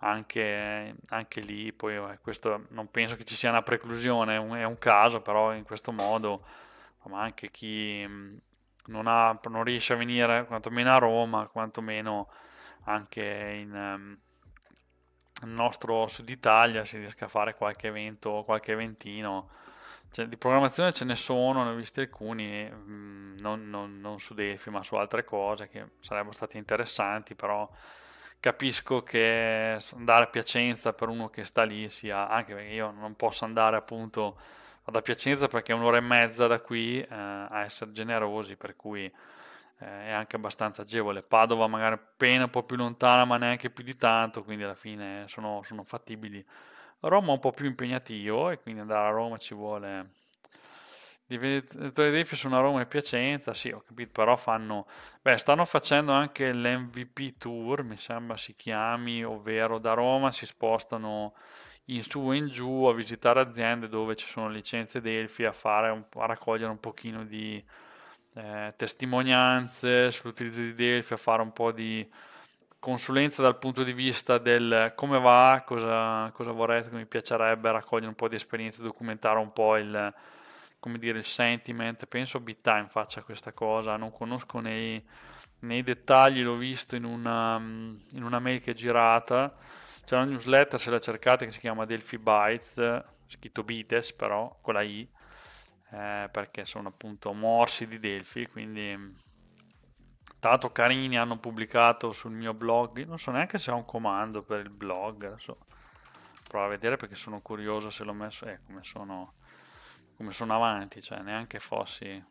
A: anche, anche lì poi questo non penso che ci sia una preclusione è un, è un caso però in questo modo ma anche chi mm, non, ha, non riesce a venire quantomeno a Roma, quantomeno anche in, mm, nel nostro sud Italia si riesca a fare qualche evento, qualche eventino. Cioè, di programmazione ce ne sono, ne ho visti alcuni, mm, non, non, non, su Delphi ma su altre cose che sarebbero state interessanti, però capisco che andare a Piacenza per uno che sta lì sia, anche perché io non posso andare appunto da Piacenza perché è un'ora e mezza da qui eh, a essere generosi, per cui eh, è anche abbastanza agevole. Padova magari appena un po' più lontana, ma neanche più di tanto, quindi alla fine sono, sono fattibili. Roma è un po' più impegnativo e quindi andare a Roma ci vuole Diventatori dei Defi sono a Roma e Piacenza, sì, ho capito, però fanno... Beh, stanno facendo anche l'MVP Tour, mi sembra si chiami, ovvero da Roma si spostano in su e in giù a visitare aziende dove ci sono licenze Delphi a, fare un, a raccogliere un pochino di eh, testimonianze sull'utilizzo di Delphi, a fare un po' di consulenza dal punto di vista del come va, cosa, cosa vorrete, mi piacerebbe raccogliere un po' di esperienze, documentare un po' il, come dire, il sentiment. Penso Bitime faccia questa cosa, non conosco nei, nei dettagli, l'ho visto in una, in una mail che è girata c'è una newsletter, se la cercate, che si chiama Delphi Bytes, scritto Bites però, con la I, eh, perché sono appunto morsi di Delphi, quindi tanto carini hanno pubblicato sul mio blog, non so neanche se ho un comando per il blog, adesso provo a vedere perché sono curioso se l'ho messo, eh, come sono, come sono avanti, cioè neanche fossi...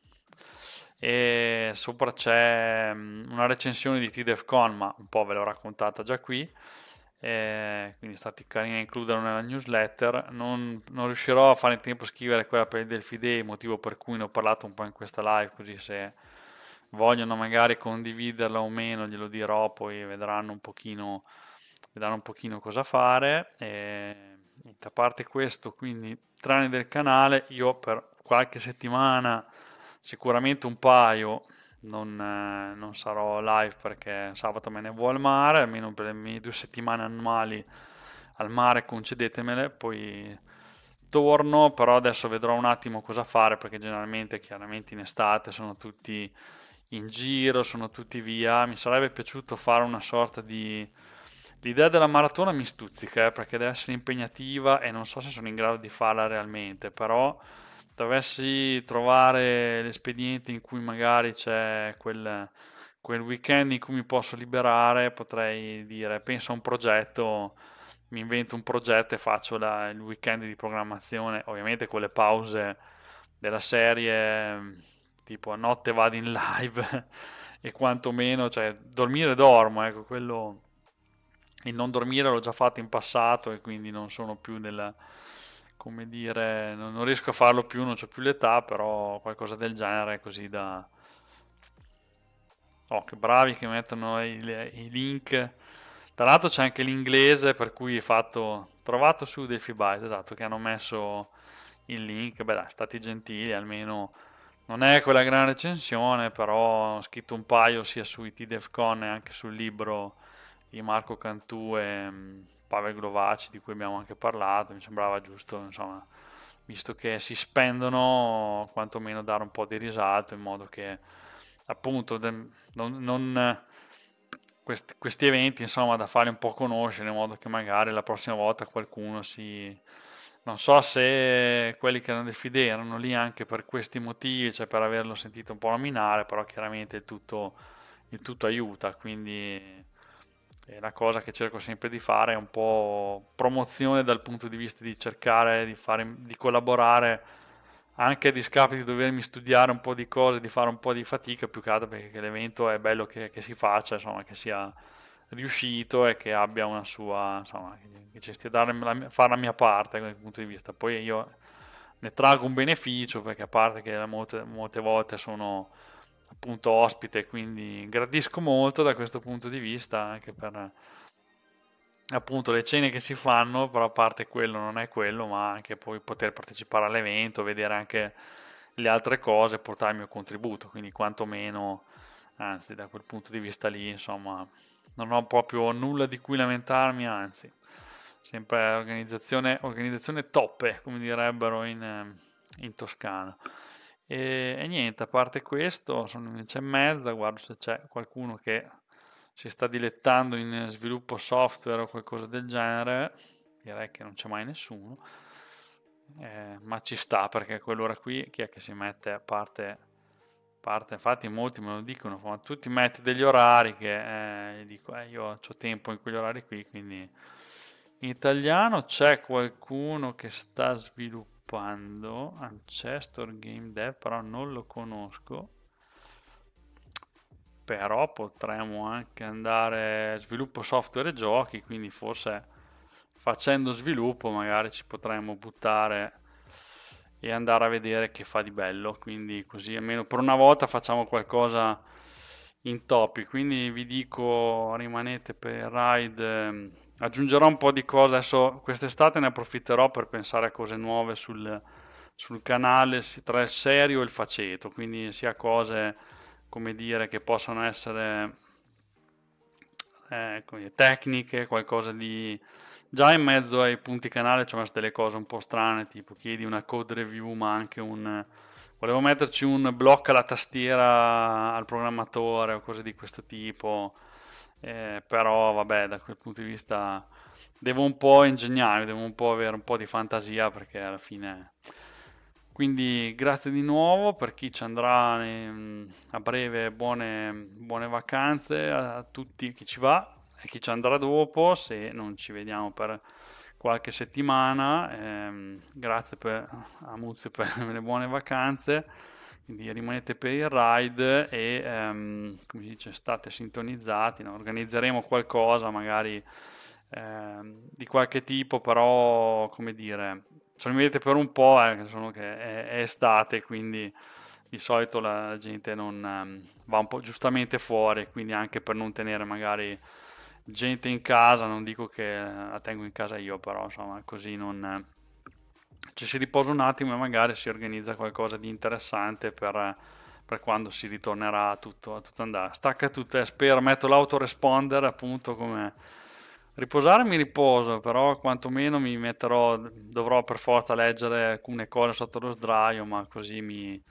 A: E sopra c'è mm, una recensione di TDEFCON, ma un po' ve l'ho raccontata già qui, eh, quindi è stata carina includerlo nella newsletter. Non, non, riuscirò a fare in tempo a scrivere quella per il Delphi Day, motivo per cui ne ho parlato un po' in questa live, così se vogliono magari condividerla o meno glielo dirò, poi vedranno un pochino, vedranno un pochino cosa fare. E, eh, a parte questo, quindi tranne del canale, io per qualche settimana, sicuramente un paio, non, eh, non, sarò live perché sabato me ne vuole al mare, almeno per le mie due settimane annuali al mare concedetemele, poi torno, però adesso vedrò un attimo cosa fare perché generalmente chiaramente in estate sono tutti in giro, sono tutti via, mi sarebbe piaciuto fare una sorta di... L'idea della maratona mi stuzzica eh, perché deve essere impegnativa e non so se sono in grado di farla realmente, però dovessi trovare l'espediente in cui magari c'è quel, quel weekend in cui mi posso liberare, potrei dire penso a un progetto, mi invento un progetto e faccio la, il weekend di programmazione, ovviamente con le pause della serie, tipo a notte vado in live [LAUGHS] e quantomeno, cioè dormire dormo, ecco, quello il non dormire l'ho già fatto in passato e quindi non sono più nella come dire, non, non riesco a farlo più, non ho più l'età, però qualcosa del genere così da... Oh, che bravi che mettono i, i link. Tra l'altro c'è anche l'inglese, per cui è fatto... Trovato su DefiByte, esatto, che hanno messo il link. Beh, dai, stati gentili, almeno non è quella gran recensione, però ho scritto un paio sia sui TDEFCON e anche sul libro di Marco Cantù e Pavel Glovaci di cui abbiamo anche parlato, mi sembrava giusto, insomma, visto che si spendono, quantomeno dare un po' di risalto in modo che appunto non, non questi, questi, eventi insomma da fare un po' conoscere in modo che magari la prossima volta qualcuno si non so se quelli che erano del FIDE erano lì anche per questi motivi cioè per averlo sentito un po' nominare però chiaramente il tutto, il tutto aiuta quindi e la cosa che cerco sempre di fare è un po' promozione dal punto di vista di cercare di, fare, di collaborare anche a discapito di dovermi studiare un po' di cose, di fare un po' di fatica più che altro perché l'evento è bello che, che si faccia, insomma, che sia riuscito e che abbia una sua, insomma, che cerchi di la, fare la mia parte da quel punto di vista. Poi io ne traggo un beneficio perché a parte che molte, molte volte sono appunto ospite, quindi gradisco molto da questo punto di vista anche per appunto le cene che si fanno, però a parte quello non è quello, ma anche poi poter partecipare all'evento, vedere anche le altre cose, portare il mio contributo, quindi quantomeno, anzi da quel punto di vista lì, insomma, non ho proprio nulla di cui lamentarmi, anzi, sempre organizzazione, organizzazione toppe, come direbbero in, in Toscana. E, e niente, a parte questo, sono le 10 e mezza, guardo se c'è qualcuno che si sta dilettando in sviluppo software o qualcosa del genere, direi che non c'è mai nessuno, eh, ma ci sta perché a quell'ora qui chi è che si mette a parte, parte infatti molti me lo dicono, ma tu ti metti degli orari che eh, dico eh, io ho tempo in quegli orari qui, quindi in italiano c'è qualcuno che sta sviluppando occupando Ancestor Game Dev, però non lo conosco. Però potremmo anche andare sviluppo software e giochi, quindi forse facendo sviluppo magari ci potremmo buttare e andare a vedere che fa di bello, quindi così almeno per una volta facciamo qualcosa in topic. Quindi vi dico rimanete per il ride ehm, aggiungerò un po' di cose, adesso quest'estate ne approfitterò per pensare a cose nuove sul, sul canale tra il serio e il faceto, quindi sia cose come dire che possono essere eh, tecniche, qualcosa di già in mezzo ai punti canale ci ho messo delle cose un po' strane, tipo chiedi una code review, ma anche un volevo metterci un blocco alla tastiera al programmatore o cose di questo tipo eh, però vabbè da quel punto di vista devo un po' ingegnare, devo un po' avere un po' di fantasia perché alla fine... Quindi grazie di nuovo per chi ci andrà a breve, buone, buone vacanze a tutti chi ci va e chi ci andrà dopo, se non ci vediamo per qualche settimana. Eh, grazie per, a Muzio per le buone vacanze. Quindi rimanete per il ride e ehm, come si dice, state sintonizzati, no? organizzeremo qualcosa magari ehm, di qualche tipo, però come dire, se mi vedete per un po', eh, sono che è, è, estate, quindi di solito la gente non, ehm, va un po' giustamente fuori, quindi anche per non tenere magari gente in casa, non dico che la tengo in casa io, però insomma così non ci si riposa un attimo e magari si organizza qualcosa di interessante per, per quando si ritornerà a tutto, a tutto andare. Stacca tutto, e eh, spero, metto l'autoresponder appunto come... Riposare mi riposo, però quantomeno mi metterò, dovrò per forza leggere alcune cose sotto lo sdraio, ma così mi,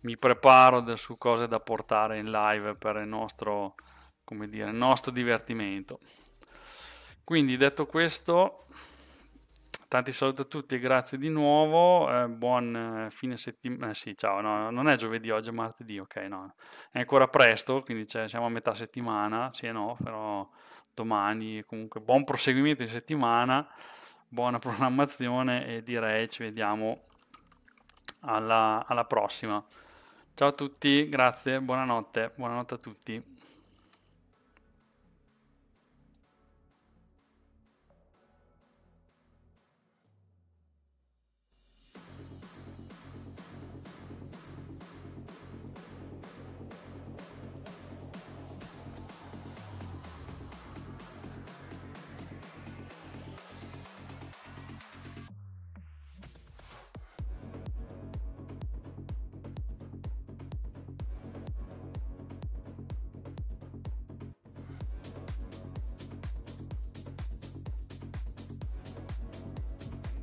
A: mi preparo su cose da portare in live per il nostro, come dire, il nostro divertimento. Quindi detto questo, Tanti saluti a tutti e grazie di nuovo. Eh, buon eh, fine settimana. Eh, sì, ciao. No, non è giovedì oggi, è martedì. Ok, no. È ancora presto, quindi siamo a metà settimana. Sì e no, però domani. Comunque, buon proseguimento di settimana. Buona [LAUGHS] programmazione e direi ci vediamo alla, alla prossima. Ciao a tutti, grazie, buonanotte, buonanotte a tutti.